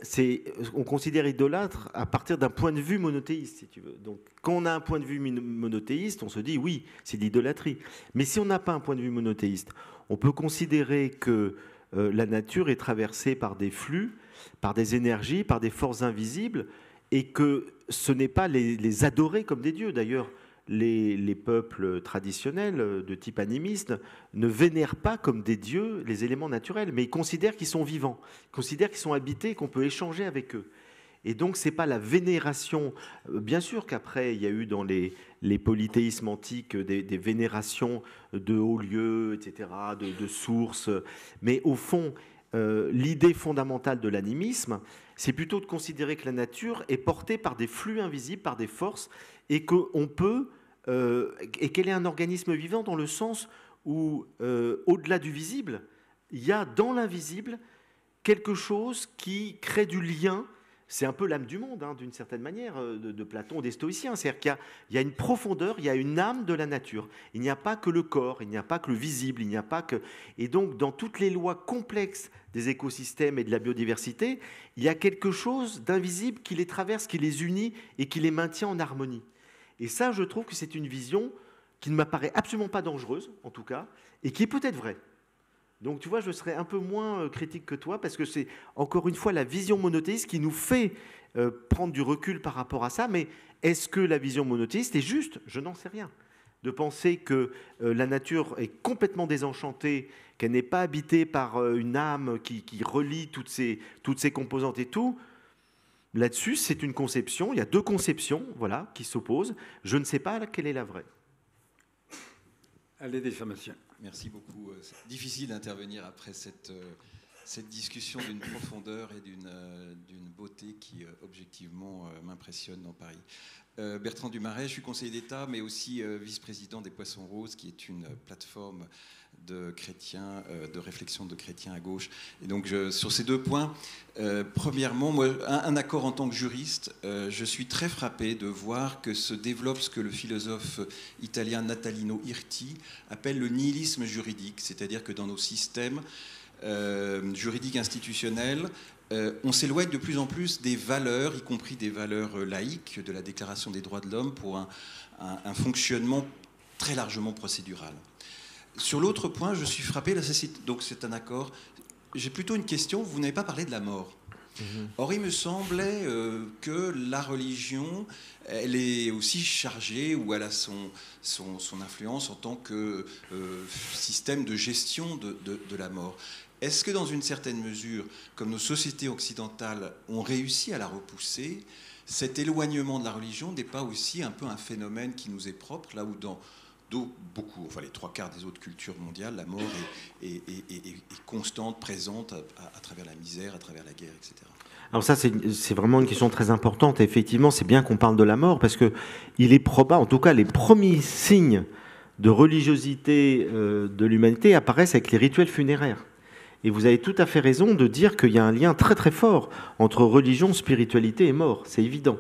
S2: on considère idolâtre à partir d'un point de vue monothéiste, si tu veux. Donc, quand on a un point de vue monothéiste, on se dit oui, c'est de l'idolâtrie. Mais si on n'a pas un point de vue monothéiste, on peut considérer que euh, la nature est traversée par des flux, par des énergies, par des forces invisibles, et que ce n'est pas les, adorer comme des dieux. D'ailleurs, les, peuples traditionnels de type animiste ne vénèrent pas comme des dieux les éléments naturels, mais ils considèrent qu'ils sont vivants, qu'ils sont habités, qu'on peut échanger avec eux. Et donc, ce n'est pas la vénération. Euh, bien sûr qu'après, il y a eu dans les, polythéismes antiques des, vénérations de hauts lieux, etc., de, sources. Mais au fond, euh, l'idée fondamentale de l'animisme, c'est plutôt de considérer que la nature est portée par des flux invisibles, par des forces, et qu'on peut, euh, et qu'elle est un organisme vivant dans le sens où, euh, au-delà du visible, il y a dans l'invisible quelque chose qui crée du lien c'est un peu l'âme du monde, hein, d'une certaine manière, euh, de, de, Platon, des stoïciens. C'est-à-dire qu'il y, y, a une profondeur, il y a une âme de la nature. Il n'y a pas que le corps, il n'y a pas que le visible, il n'y a pas que... Et donc, dans toutes les lois complexes des écosystèmes et de la biodiversité, il y a quelque chose d'invisible qui les traverse, qui les unit et qui les maintient en harmonie. Et ça, je trouve que c'est une vision qui ne m'apparaît absolument pas dangereuse, en tout cas, et qui est peut-être vraie. Donc tu vois, je serais un peu moins euh, critique que toi parce que c'est encore une fois la vision monothéiste qui nous fait euh, prendre du recul par rapport à ça. Mais est-ce que la vision monothéiste est juste Je n'en sais rien. De penser que euh, la nature est complètement désenchantée, qu'elle n'est pas habitée par une âme qui, relie toutes ses, toutes composantes et tout, là-dessus, c'est une conception. Il y a deux conceptions voilà, qui s'opposent. Je ne sais pas quelle est la vraie
S6: à des pharmaciens. Merci beaucoup. Euh, c'est difficile d'intervenir après cette euh, cette discussion d'une profondeur et d'une euh, beauté qui, euh, objectivement, euh, m'impressionne dans Paris. Bertrand dumarais je suis conseiller d'État, mais aussi vice-président des Poissons Roses, qui est une plateforme de chrétiens, de réflexion de chrétiens à gauche. Et donc, je, sur ces deux points, premièrement, moi, un, un, accord en tant que juriste, je suis très frappé de voir que se développe ce que le philosophe italien Natalino Irti appelle le nihilisme juridique, c'est-à-dire que dans nos systèmes, euh, juridique institutionnelle, euh, on s'éloigne de plus en plus des valeurs, y compris des valeurs euh, laïques de la Déclaration des droits de l'homme, pour un, fonctionnement très largement procédural. Sur l'autre point, je suis frappé, donc c'est un accord. J'ai plutôt une question, vous n'avez pas parlé de la mort. Mhm. Or, il me semblait que la religion, elle est aussi chargée ou elle a son, influence en tant que système de gestion de la mort. Est-ce que dans une certaine mesure, comme nos sociétés occidentales ont réussi à la repousser, cet éloignement de la religion n'est pas aussi un peu un phénomène qui nous est propre, là où dans beaucoup, enfin les trois quarts des autres cultures mondiales, la mort est, constante, présente à, travers la misère, à travers la guerre, etc.
S2: Alors ça, c'est vraiment une question très importante. effectivement, c'est bien qu'on parle de la mort parce que il est probable, en tout cas, les premiers signes de religiosité euh, de l'humanité apparaissent avec les rituels funéraires. Et vous avez tout à fait raison de dire qu'il y a un lien très très fort entre religion, spiritualité et mort, c'est évident.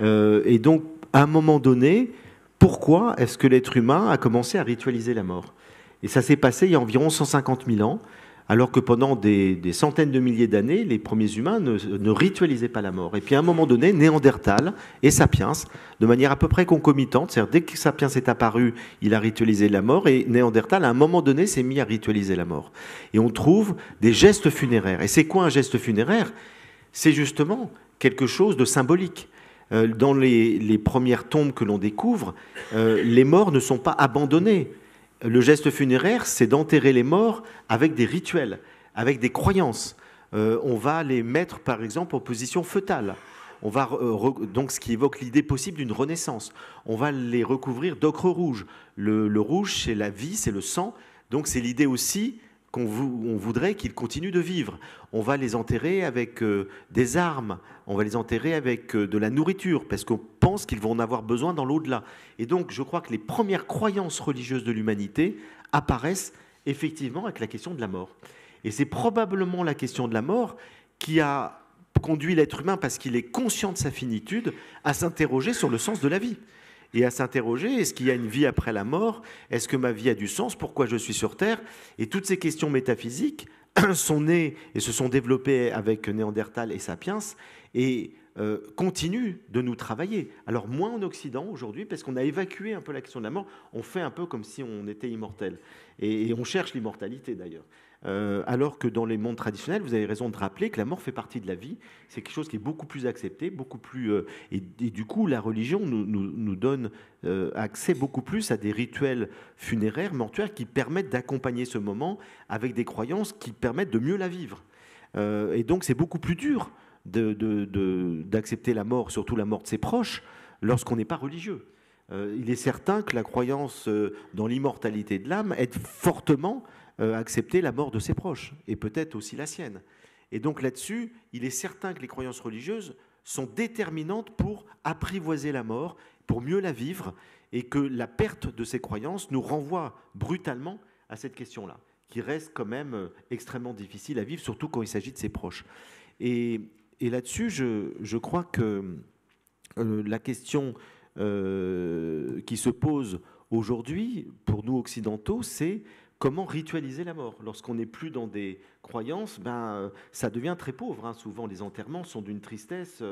S2: Euh, et donc, à un moment donné, pourquoi est-ce que l'être humain a commencé à ritualiser la mort Et ça s'est passé il y a environ 150 000 ans alors que pendant des, centaines de milliers d'années, les premiers humains ne, ritualisaient pas la mort. Et puis à un moment donné, Néandertal et Sapiens, de manière à peu près concomitante, c'est-à-dire dès que Sapiens est apparu, il a ritualisé la mort, et Néandertal, à un moment donné, s'est mis à ritualiser la mort. Et on trouve des gestes funéraires. Et c'est quoi un geste funéraire C'est justement quelque chose de symbolique euh, dans les, premières tombes que l'on découvre, euh, les morts ne sont pas abandonnés le geste funéraire, c'est d'enterrer les morts avec des rituels, avec des croyances. Euh, on va les mettre, par exemple, en position fœtale. On va euh, donc ce qui évoque l'idée possible d'une renaissance. On va les recouvrir d'ocre rouge. Le, rouge, c'est la vie, c'est le sang. Donc c'est l'idée aussi qu'on voudrait qu'ils continuent de vivre. On va les enterrer avec euh, des armes, on va les enterrer avec euh, de la nourriture, parce qu'on pense qu'ils vont en avoir besoin dans l'au-delà. Et donc, je crois que les premières croyances religieuses de l'humanité apparaissent effectivement avec la question de la mort. Et c'est probablement la question de la mort qui a conduit l'être humain, parce qu'il est conscient de sa finitude, à s'interroger sur le sens de la vie. Et à s'interroger, est-ce qu'il y a une vie après la mort Est-ce que ma vie a du sens Pourquoi je suis sur Terre Et toutes ces questions métaphysiques sont nées et se sont développées avec Néandertal et Sapiens, et euh, continue de nous travailler. Alors moins en Occident aujourd'hui, parce qu'on a évacué un peu la question de la mort, on fait un peu comme si on était immortel. Et, on cherche l'immortalité d'ailleurs. Euh, alors que dans les mondes traditionnels, vous avez raison de rappeler que la mort fait partie de la vie. C'est quelque chose qui est beaucoup plus accepté, beaucoup plus. Euh, et, du coup, la religion nous, donne accès beaucoup plus à des rituels funéraires, mortuaires, qui permettent d'accompagner ce moment avec des croyances qui permettent de mieux la vivre. et donc, c'est beaucoup plus dur d'accepter de, la mort, surtout la mort de ses proches, lorsqu'on n'est pas religieux. Euh, il est certain que la croyance euh, dans l'immortalité de l'âme aide fortement à euh, accepter la mort de ses proches, et peut-être aussi la sienne. Et donc là-dessus, il est certain que les croyances religieuses sont déterminantes pour apprivoiser la mort, pour mieux la vivre, et que la perte de ces croyances nous renvoie brutalement à cette question-là, qui reste quand même extrêmement difficile à vivre, surtout quand il s'agit de ses proches. Et et là-dessus, je, crois que euh, la question euh, qui se pose aujourd'hui pour nous occidentaux, c'est comment ritualiser la mort. Lorsqu'on n'est plus dans des croyances, ben, euh, ça devient très pauvre. Hein. Souvent, les enterrements sont d'une tristesse.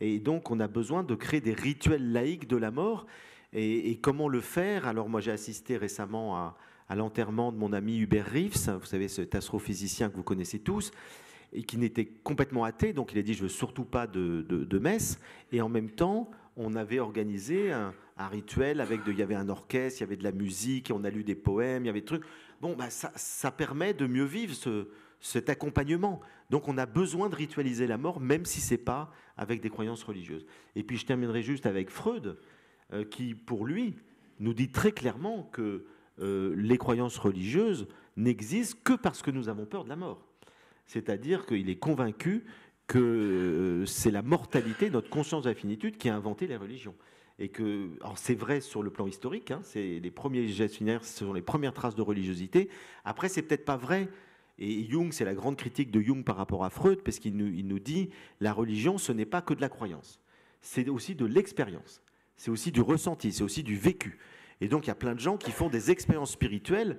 S2: et donc, on a besoin de créer des rituels laïques de la mort. Et, comment le faire Alors, moi, j'ai assisté récemment à, à l'enterrement de mon ami Hubert riffs vous savez, cet astrophysicien que vous connaissez tous et qui n'était complètement athée, donc il a dit je veux surtout pas de, messe, et en même temps on avait organisé un, rituel avec il y avait un orchestre, il y avait de la musique, on a lu des poèmes, il y avait des trucs. Bon, bah, ça, permet de mieux vivre ce, cet accompagnement. Donc on a besoin de ritualiser la mort, même si c'est pas avec des croyances religieuses. Et puis je terminerai juste avec Freud, euh, qui pour lui nous dit très clairement que euh, les croyances religieuses n'existent que parce que nous avons peur de la mort. C'est-à-dire qu'il est convaincu que euh, c'est la mortalité, notre conscience d'infinitude qui a inventé la religion. Et que, alors c'est vrai sur le plan historique, hein, c'est les premiers gestes ce sont les premières traces de religiosité. Après, c'est peut-être pas vrai. Et Jung, c'est la grande critique de Jung par rapport à Freud, parce qu'il nous, nous dit la religion, ce n'est pas que de la croyance, c'est aussi de l'expérience, c'est aussi du ressenti, c'est aussi du vécu. Et donc, il y a plein de gens qui font des expériences spirituelles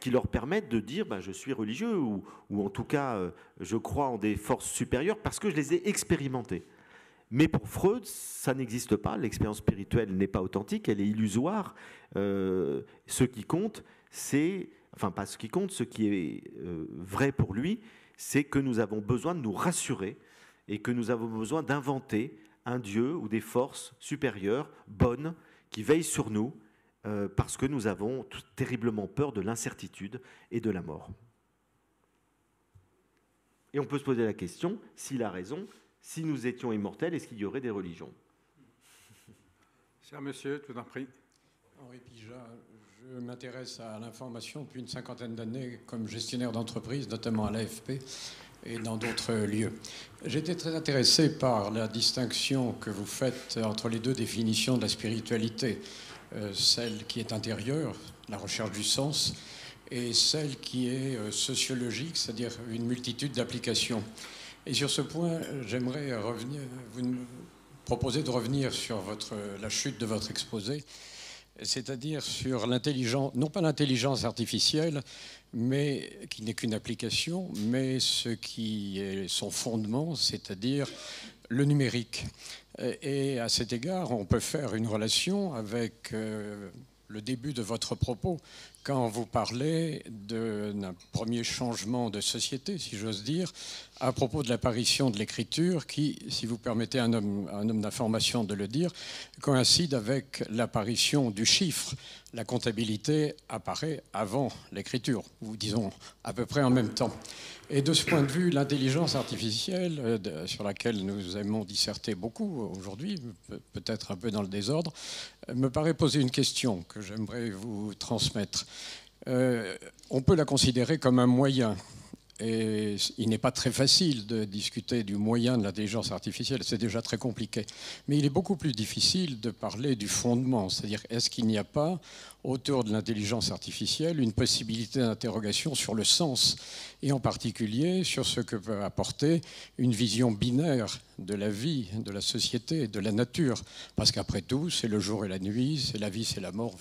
S2: qui leur permettent de dire bah, je suis religieux ou, en tout cas euh, je crois en des forces supérieures parce que je les ai expérimentées. Mais pour Freud, ça n'existe pas. L'expérience spirituelle n'est pas authentique, elle est illusoire. Euh, ce qui compte, c'est, enfin pas ce qui compte, ce qui est euh, vrai pour lui, c'est que nous avons besoin de nous rassurer et que nous avons besoin d'inventer un Dieu ou des forces supérieures bonnes qui veillent sur nous euh, parce que nous avons terriblement peur de l'incertitude et de la mort. Et on peut se poser la question, s'il a raison, si nous étions immortels, est-ce qu'il y aurait des religions
S7: Cher monsieur, tout en prix. Henri Pijat, je m'intéresse à l'information depuis une cinquantaine d'années comme gestionnaire d'entreprise, notamment à l'AFP et dans d'autres lieux. J'étais très intéressé par la distinction que vous faites entre les deux définitions de la spiritualité. Euh, celle qui est intérieure, la recherche du sens, et celle qui est euh, sociologique, c'est-à-dire une multitude d'applications. Et sur ce point, j'aimerais revenir, vous proposer de revenir sur votre, euh, la chute de votre exposé, c'est-à-dire sur l'intelligence, non pas l'intelligence artificielle, mais qui n'est qu'une application, mais ce qui est son fondement, c'est-à-dire le numérique. Et à cet égard, on peut faire une relation avec euh, le début de votre propos quand vous parlez d'un premier changement de société, si j'ose dire, à propos de l'apparition de l'écriture qui, si vous permettez un homme, un homme d'information de le dire, coïncide avec l'apparition du chiffre. La comptabilité apparaît avant l'écriture, ou disons à peu près en même temps. Et de ce point de vue, l'intelligence artificielle, euh, sur laquelle nous aimons disserter beaucoup aujourd'hui, peut-être un peu dans le désordre, euh, me paraît poser une question que j'aimerais vous transmettre. Euh, on peut la considérer comme un moyen. Et il n'est pas très facile de discuter du moyen de l'intelligence artificielle, c'est déjà très compliqué. Mais il est beaucoup plus difficile de parler du fondement, c'est-à-dire est-ce qu'il n'y a pas autour de l'intelligence artificielle une possibilité d'interrogation sur le sens, et en particulier sur ce que peut apporter une vision binaire de la vie, de la société, de la nature. Parce qu'après tout, c'est le jour et la nuit, c'est la vie, c'est la mort.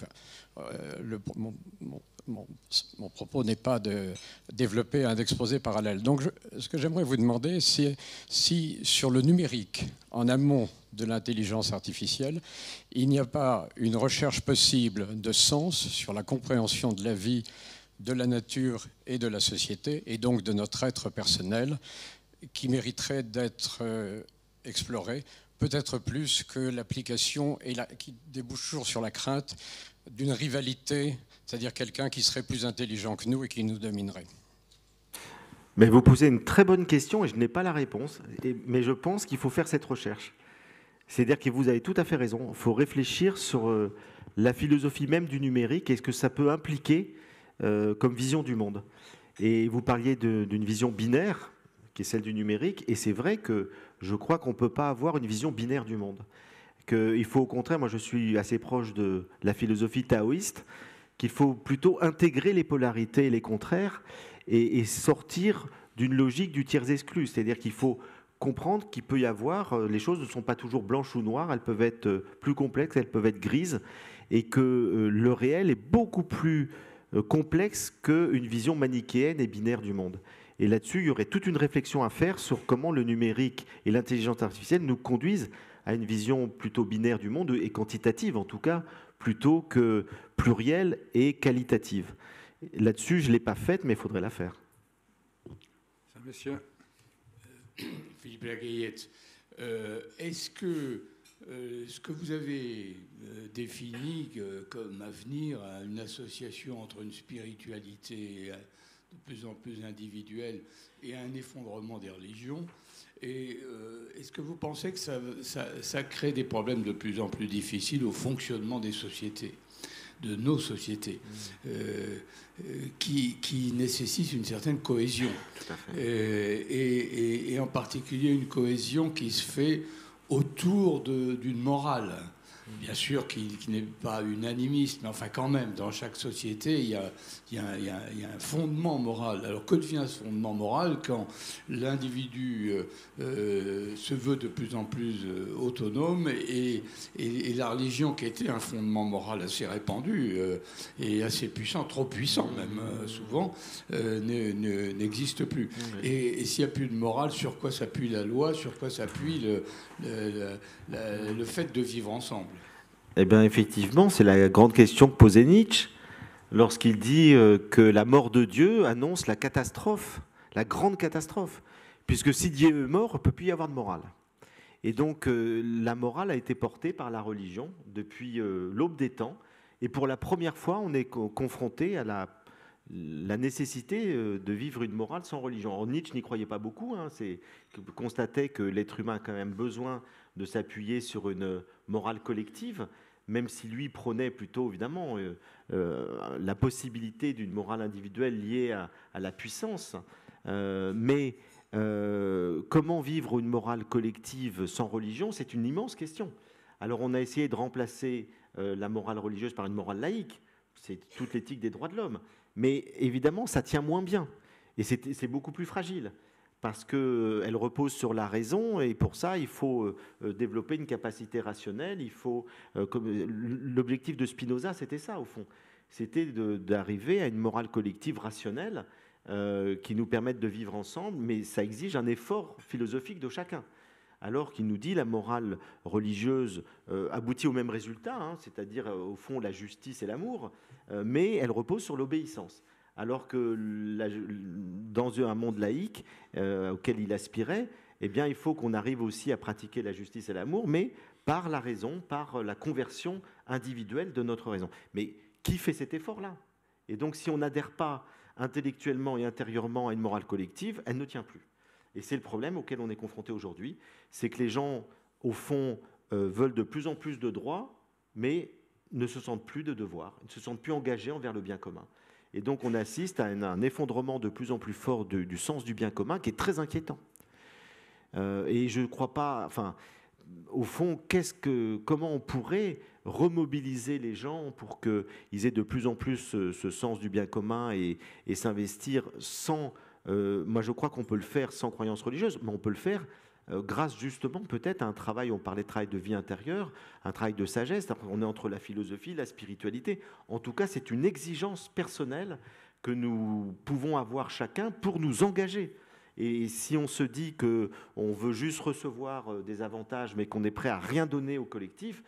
S7: Euh, le, mon, propos n'est pas de développer un exposé parallèle. Donc, ce que j'aimerais vous demander, c'est si sur le numérique, en amont de l'intelligence artificielle, il n'y a pas une recherche possible de sens sur la compréhension de la vie, de la nature et de la société, et donc de notre être personnel, qui mériterait d'être euh, explorée, peut-être plus que l'application et qui débouche toujours sur la crainte d'une rivalité, c'est-à-dire quelqu'un qui serait plus intelligent que nous et qui nous dominerait
S2: mais vous posez une très bonne question et je n'ai pas la réponse, mais je pense qu'il faut faire cette recherche. C'est-à-dire que vous avez tout à fait raison, il faut réfléchir sur euh, la philosophie même du numérique et ce que ça peut impliquer euh, comme vision du monde. Et vous parliez d'une vision binaire, qui est celle du numérique, et c'est vrai que je crois qu'on ne peut pas avoir une vision binaire du monde qu'il faut au contraire, moi je suis assez proche de la philosophie taoïste, qu'il faut plutôt intégrer les polarités et les contraires et, sortir d'une logique du tiers exclu, c'est-à-dire qu'il faut comprendre qu'il peut y avoir, euh, les choses ne sont pas toujours blanches ou noires, elles peuvent être euh, plus complexes, elles peuvent être grises, et que euh, le réel est beaucoup plus complexe qu'une vision manichéenne et binaire du monde. Et là-dessus, il y aurait toute une réflexion à faire sur comment le numérique et l'intelligence artificielle nous conduisent à une vision plutôt binaire du monde, et quantitative en tout cas, plutôt que plurielle et qualitative. Là-dessus, je ne l'ai pas faite, mais il faudrait la faire.
S8: Monsieur. Euh, Philippe Lagayette, euh, est-ce que euh, ce que vous avez défini comme avenir à une association entre une spiritualité de plus en plus individuelle et un effondrement des religions, et euh, est-ce que vous pensez que ça, crée des problèmes de plus en plus difficiles au fonctionnement des sociétés, de nos sociétés, mmh. euh, euh, qui, nécessitent une certaine cohésion et, en particulier une cohésion qui se fait autour d'une morale bien sûr, qui, n'est pas unanimiste, mais enfin quand même, dans chaque société, il y, a, un fondement moral. Alors que devient ce fondement moral quand l'individu euh, euh, se veut de plus en plus euh, autonome et, la religion qui était un fondement moral assez répandu et assez puissant, trop puissant même souvent, n'existe plus. Et, s'il n'y a plus de morale, sur quoi s'appuie la loi, sur quoi s'appuie le fait de vivre ensemble
S2: eh bien, effectivement, c'est la grande question que posait Nietzsche lorsqu'il dit euh, que la mort de Dieu annonce la catastrophe, la grande catastrophe. Puisque si Dieu est mort, il ne peut plus y avoir de morale. Et donc euh, la morale a été portée par la religion depuis euh, l'aube des temps. Et pour la première fois, on est confronté à la, nécessité de vivre une morale sans religion. Nietzsche n'y croyait pas beaucoup. Il hein. constatait que l'être humain a quand même besoin de s'appuyer sur une morale collective même si lui prônait plutôt évidemment euh, euh, la possibilité d'une morale individuelle liée à, la puissance. Euh, mais comment vivre une morale collective sans religion, c'est une immense question. Alors on a essayé de remplacer la morale religieuse par une morale laïque, c'est toute l'éthique des droits de l'homme, mais évidemment ça tient moins bien et c'est beaucoup plus fragile parce qu'elle euh, repose sur la raison, et pour ça, il faut euh, euh, développer une capacité rationnelle. Il faut, l'objectif de Spinoza, c'était ça au fond, c'était d'arriver à une morale collective rationnelle qui nous permette de vivre ensemble, mais ça exige un effort philosophique de chacun. Alors qu'il nous dit la morale religieuse aboutit au même résultat, hein, c'est-à-dire au fond la justice et l'amour, mais elle repose sur l'obéissance alors que dans un monde laïque euh, auquel il aspirait, eh il faut qu'on arrive aussi à pratiquer la justice et l'amour, mais par la raison, par la conversion individuelle de notre raison. Mais qui fait cet effort-là Et donc, si on n'adhère pas intellectuellement et intérieurement à une morale collective, elle ne tient plus. Et c'est le problème auquel on est confronté aujourd'hui, c'est que les gens, au fond, euh, veulent de plus en plus de droits, mais ne se sentent plus de devoirs, ne se sentent plus engagés envers le bien commun. Et donc on assiste à un, effondrement de plus en plus fort du sens du bien commun qui est très inquiétant. Euh, et je ne crois pas, enfin, au fond, qu'est-ce que, comment on pourrait remobiliser les gens pour qu'ils aient de plus en plus euh, ce, sens du bien commun et, s'investir sans... Euh, moi, je crois qu'on peut le faire sans croyance religieuse, mais on peut le faire euh, grâce justement peut-être à un travail, on parlait de travail de vie intérieure, un travail de sagesse, on est entre la philosophie, la spiritualité. En tout cas, c'est une exigence personnelle que nous pouvons avoir chacun pour nous engager. Et si on se dit que on veut juste recevoir euh, des avantages, mais qu'on est prêt à rien donner au collectif,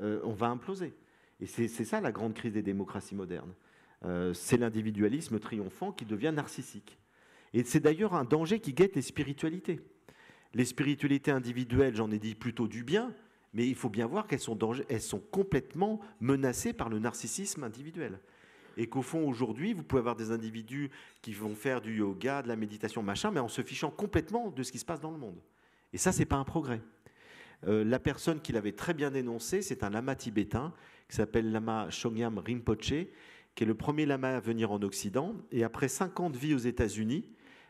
S2: euh, on va imploser. Et c'est ça la grande crise des démocraties modernes. c'est l'individualisme triomphant qui devient narcissique. Et c'est d'ailleurs un danger qui guette les spiritualités. Les spiritualités individuelles, j'en ai dit plutôt du bien, mais il faut bien voir qu'elles sont, complètement menacées par le narcissisme individuel. Et qu'au fond, aujourd'hui, vous pouvez avoir des individus qui vont faire du yoga, de la méditation, machin, mais en se fichant complètement de ce qui se passe dans le monde. Et ça, n'est pas un progrès. Euh, la personne qui l'avait très bien dénoncé, c'est un lama tibétain qui s'appelle lama Shongyam Rinpoche, qui est le premier lama à venir en Occident. Et après 50 vies aux États-Unis,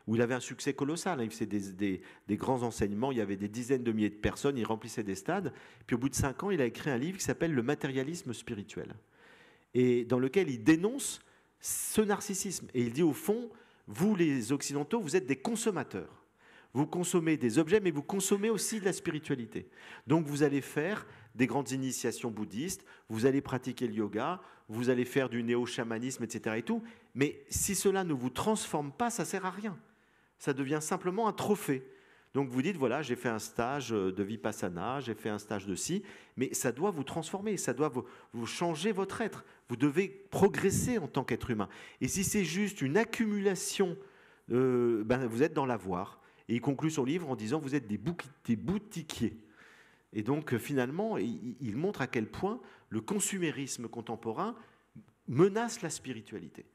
S2: où il avait un succès colossal. Il faisait des, grands enseignements, il y avait des dizaines de milliers de personnes, il remplissait des stades. Puis au bout de cinq ans, il a écrit un livre qui s'appelle Le matérialisme spirituel, et dans lequel il dénonce ce narcissisme. Et il dit au fond, vous les Occidentaux, vous êtes des consommateurs. Vous consommez des objets, mais vous consommez aussi de la spiritualité. Donc vous allez faire des grandes initiations bouddhistes, vous allez pratiquer le yoga, vous allez faire du néo-chamanisme, etc. Et tout. Mais si cela ne vous transforme pas, ça sert à rien ça devient simplement un trophée. Donc vous dites, voilà, j'ai fait un stage euh, de vipassana, j'ai fait un stage de ci, mais ça doit vous transformer, ça doit vous, changer votre être. Vous devez progresser en tant qu'être humain. Et si c'est juste une accumulation, euh, ben vous êtes dans l'avoir. Et il conclut son livre en disant, vous êtes des, boutiquiers. Et donc euh, finalement, il montre à quel point le consumérisme contemporain menace la spiritualité.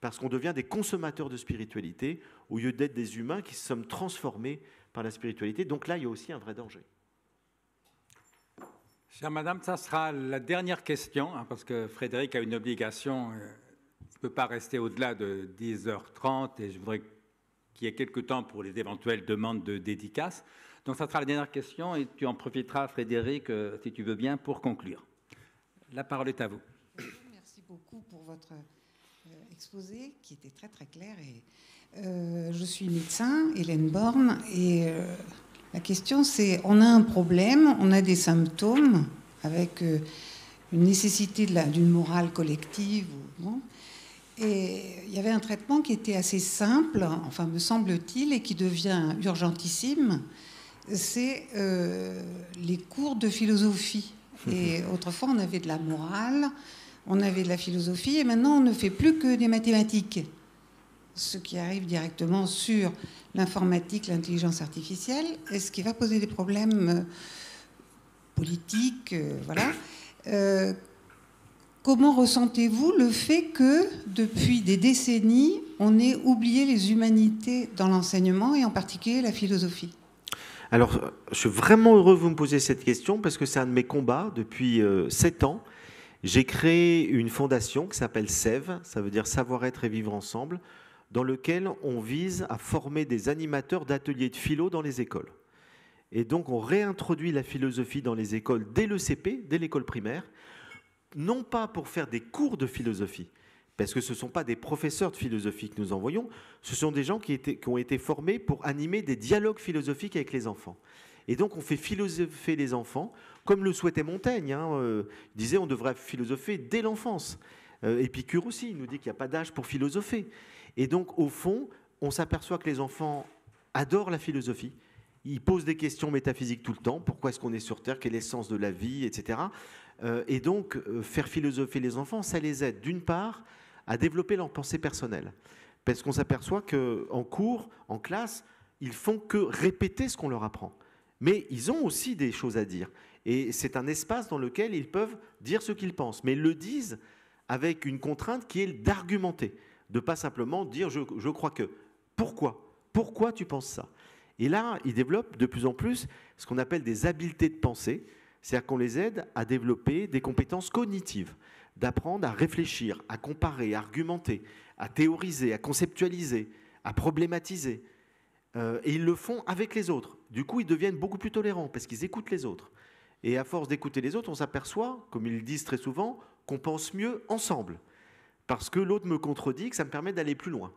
S2: Parce qu'on devient des consommateurs de spiritualité au lieu d'être des humains qui sommes transformés par la spiritualité. Donc là, il y a aussi un vrai danger. Chère Madame, ça sera la dernière question, hein, parce que Frédéric
S1: a une obligation. Euh, il ne peut pas rester au-delà de 10h30 et je voudrais qu'il y ait quelques temps pour les éventuelles demandes de dédicaces. Donc ça sera la dernière question et tu en profiteras, Frédéric, euh, si tu veux bien, pour conclure. La parole est à vous.
S9: Merci beaucoup pour votre euh, exposé qui était très très clair et, euh, je suis médecin, Hélène Borne, et euh, la question c'est on a un problème, on a des symptômes avec euh, une nécessité d'une morale collective. et il y avait un traitement qui était assez simple, enfin me semble-t-il, et qui devient urgentissime c'est les cours de philosophie. Mmh. Et autrefois, on avait de la morale, on avait de la philosophie, et maintenant, on ne fait plus que des mathématiques ce qui arrive directement sur l'informatique, l'intelligence artificielle, et ce qui va poser des problèmes euh, politiques, euh, voilà. Euh, comment ressentez-vous le fait que depuis des décennies, on ait oublié les humanités dans l'enseignement et en particulier la philosophie
S2: Alors, je suis vraiment heureux que vous me posiez cette question parce que c'est un de mes combats depuis sept ans. J'ai créé une fondation qui s'appelle SEV, ça veut dire savoir-être et vivre ensemble, dans lequel on vise à former des animateurs d'ateliers de philo dans les écoles. Et donc on réintroduit la philosophie dans les écoles dès le CP, dès l'école primaire, non pas pour faire des cours de philosophie, parce que ce ne sont pas des professeurs de philosophie que nous envoyons, ce sont des gens qui, étaient, qui, ont été formés pour animer des dialogues philosophiques avec les enfants. Et donc on fait philosopher les enfants, comme le souhaitait Montaigne, hein, euh, il disait on devrait philosopher dès l'enfance. Euh, Épicure aussi, il nous dit qu'il n'y a pas d'âge pour philosopher. Et donc, au fond, on s'aperçoit que les enfants adorent la philosophie. Ils posent des questions métaphysiques tout le temps. Pourquoi est-ce qu'on est sur Terre Quel est l'essence de la vie Etc. Euh, et donc, euh, faire philosopher les enfants, ça les aide d'une part à développer leur pensée personnelle. Parce qu'on s'aperçoit qu'en cours, en classe, ils font que répéter ce qu'on leur apprend. Mais ils ont aussi des choses à dire. Et c'est un espace dans lequel ils peuvent dire ce qu'ils pensent. Mais ils le disent avec une contrainte qui est d'argumenter de pas simplement dire je, crois que. Pourquoi Pourquoi tu penses ça Et là, ils développent de plus en plus ce qu'on appelle des habiletés de pensée, c'est-à-dire qu'on les aide à développer des compétences cognitives, d'apprendre à réfléchir, à comparer, à argumenter, à théoriser, à conceptualiser, à problématiser. Euh, et ils le font avec les autres. Du coup, ils deviennent beaucoup plus tolérants parce qu'ils écoutent les autres. Et à force d'écouter les autres, on s'aperçoit, comme ils disent très souvent, qu'on pense mieux ensemble parce que l'autre me contredit, que ça me permet d'aller plus loin.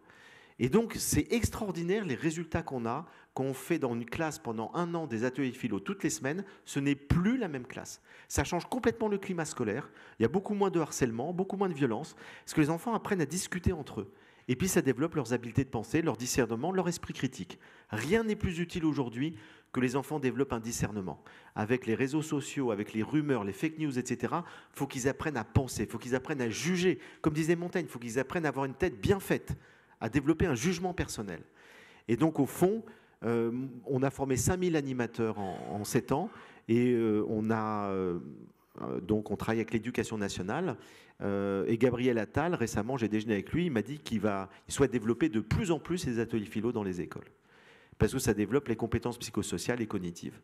S2: Et donc, c'est extraordinaire les résultats qu'on a qu'on fait dans une classe pendant un an des ateliers philo toutes les semaines. Ce n'est plus la même classe. Ça change complètement le climat scolaire. Il y a beaucoup moins de harcèlement, beaucoup moins de violence, parce que les enfants apprennent à discuter entre eux. Et puis, ça développe leurs habiletés de pensée, leur discernement, leur esprit critique. Rien n'est plus utile aujourd'hui que les enfants développent un discernement. Avec les réseaux sociaux, avec les rumeurs, les fake news, etc., il faut qu'ils apprennent à penser, faut qu'ils apprennent à juger. Comme disait Montaigne, il faut qu'ils apprennent à avoir une tête bien faite, à développer un jugement personnel. Et donc, au fond, euh, on a formé 5000 animateurs en, 7 ans et euh, on a. Euh, donc on travaille avec l'éducation nationale. et Gabriel Attal, récemment, j'ai déjeuné avec lui, il m'a dit qu'il va, il souhaite développer de plus en plus ces ateliers philo dans les écoles parce que ça développe les compétences psychosociales et cognitives.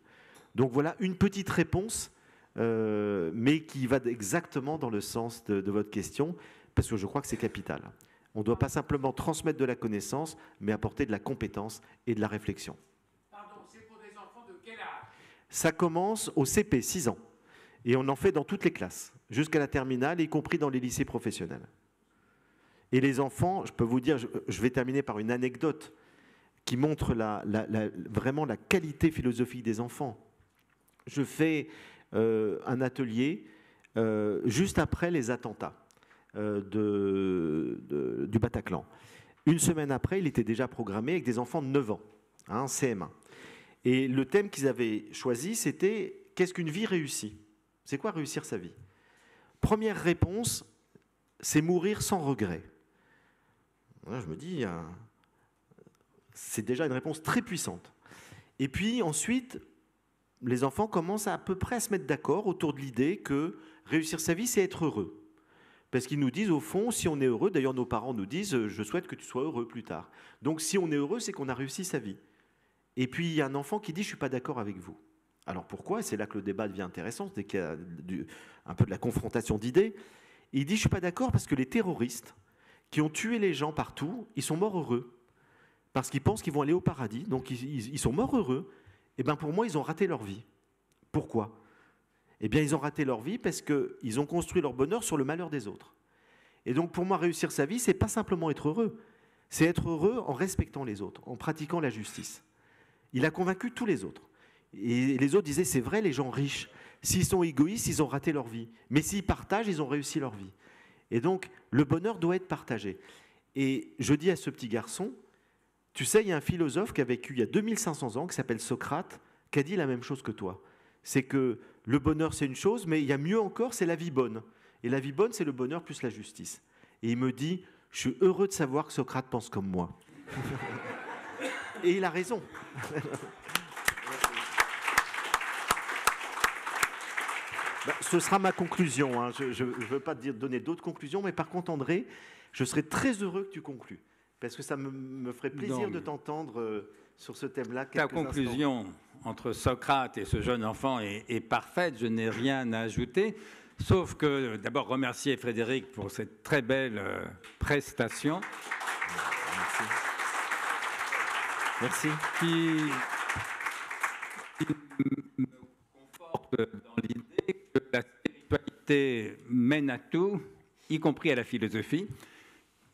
S2: Donc voilà une petite réponse, euh, mais qui va exactement dans le sens de, votre question, parce que je crois que c'est capital. On ne doit pas simplement transmettre de la connaissance, mais apporter de la compétence et de la réflexion.
S3: Pardon, c'est pour des enfants de quel âge
S2: Ça commence au CP, 6 ans. Et on en fait dans toutes les classes, jusqu'à la terminale, y compris dans les lycées professionnels. Et les enfants, je peux vous dire, je vais terminer par une anecdote qui montre la, vraiment la qualité philosophique des enfants. Je fais euh, un atelier euh, juste après les attentats euh, du Bataclan. Une semaine après, il était déjà programmé avec des enfants de 9 ans, hein, un CM1. Et le thème qu'ils avaient choisi, c'était Qu'est-ce qu'une vie réussie C'est quoi réussir sa vie Première réponse, c'est mourir sans regret. je me dis, hein, c'est déjà une réponse très puissante. Et puis ensuite, les enfants commencent à, peu près à se mettre d'accord autour de l'idée que réussir sa vie, c'est être heureux. Parce qu'ils nous disent, au fond, si on est heureux, d'ailleurs nos parents nous disent, euh, je souhaite que tu sois heureux plus tard. Donc si on est heureux, c'est qu'on a réussi sa vie. Et puis il y a un enfant qui dit, je ne suis pas d'accord avec vous. Alors pourquoi C'est là que le débat devient intéressant, c'est qu'il y a un peu de la confrontation d'idées. Il dit, je ne suis pas d'accord parce que les terroristes qui ont tué les gens partout, ils sont morts heureux parce qu'ils pensent qu'ils vont aller au paradis, donc ils, sont morts heureux, et eh bien pour moi, ils ont raté leur vie. Pourquoi Eh bien, ils ont raté leur vie parce qu'ils ont construit leur bonheur sur le malheur des autres. Et donc, pour moi, réussir sa vie, c'est pas simplement être heureux, c'est être heureux en respectant les autres, en pratiquant la justice. Il a convaincu tous les autres. Et les autres disaient, c'est vrai, les gens riches, s'ils sont égoïstes, ils ont raté leur vie. Mais s'ils partagent, ils ont réussi leur vie. Et donc, le bonheur doit être partagé. Et je dis à ce petit garçon, tu sais, il y a un philosophe qui a vécu il y a 2500 ans, qui s'appelle Socrate, qui a dit la même chose que toi. C'est que le bonheur, c'est une chose, mais il y a mieux encore, c'est la vie bonne. Et la vie bonne, c'est le bonheur plus la justice. Et il me dit, je suis heureux de savoir que Socrate pense comme moi. Et il a raison. Bah, ce sera ma conclusion. Hein. Je ne veux pas te dire, donner d'autres conclusions, mais par contre, André, je serai très heureux que tu conclues. Parce que ça me, ferait plaisir de t'entendre euh, sur ce thème-là. La conclusion
S1: entre Socrate et ce jeune enfant est, parfaite, je n'ai rien à ajouter, sauf que d'abord remercier Frédéric pour cette très belle euh, prestation. Merci. Merci. Qui, qui me conforte dans l'idée que la spiritualité mène à tout, y compris à la philosophie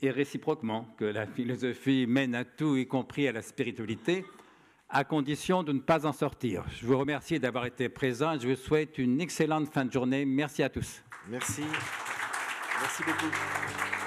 S1: et réciproquement, que la philosophie mène à tout, y compris à la spiritualité, à condition de ne pas en sortir. Je vous remercie d'avoir été présent. Je vous souhaite une excellente fin de journée. Merci à tous.
S2: Merci. Merci beaucoup.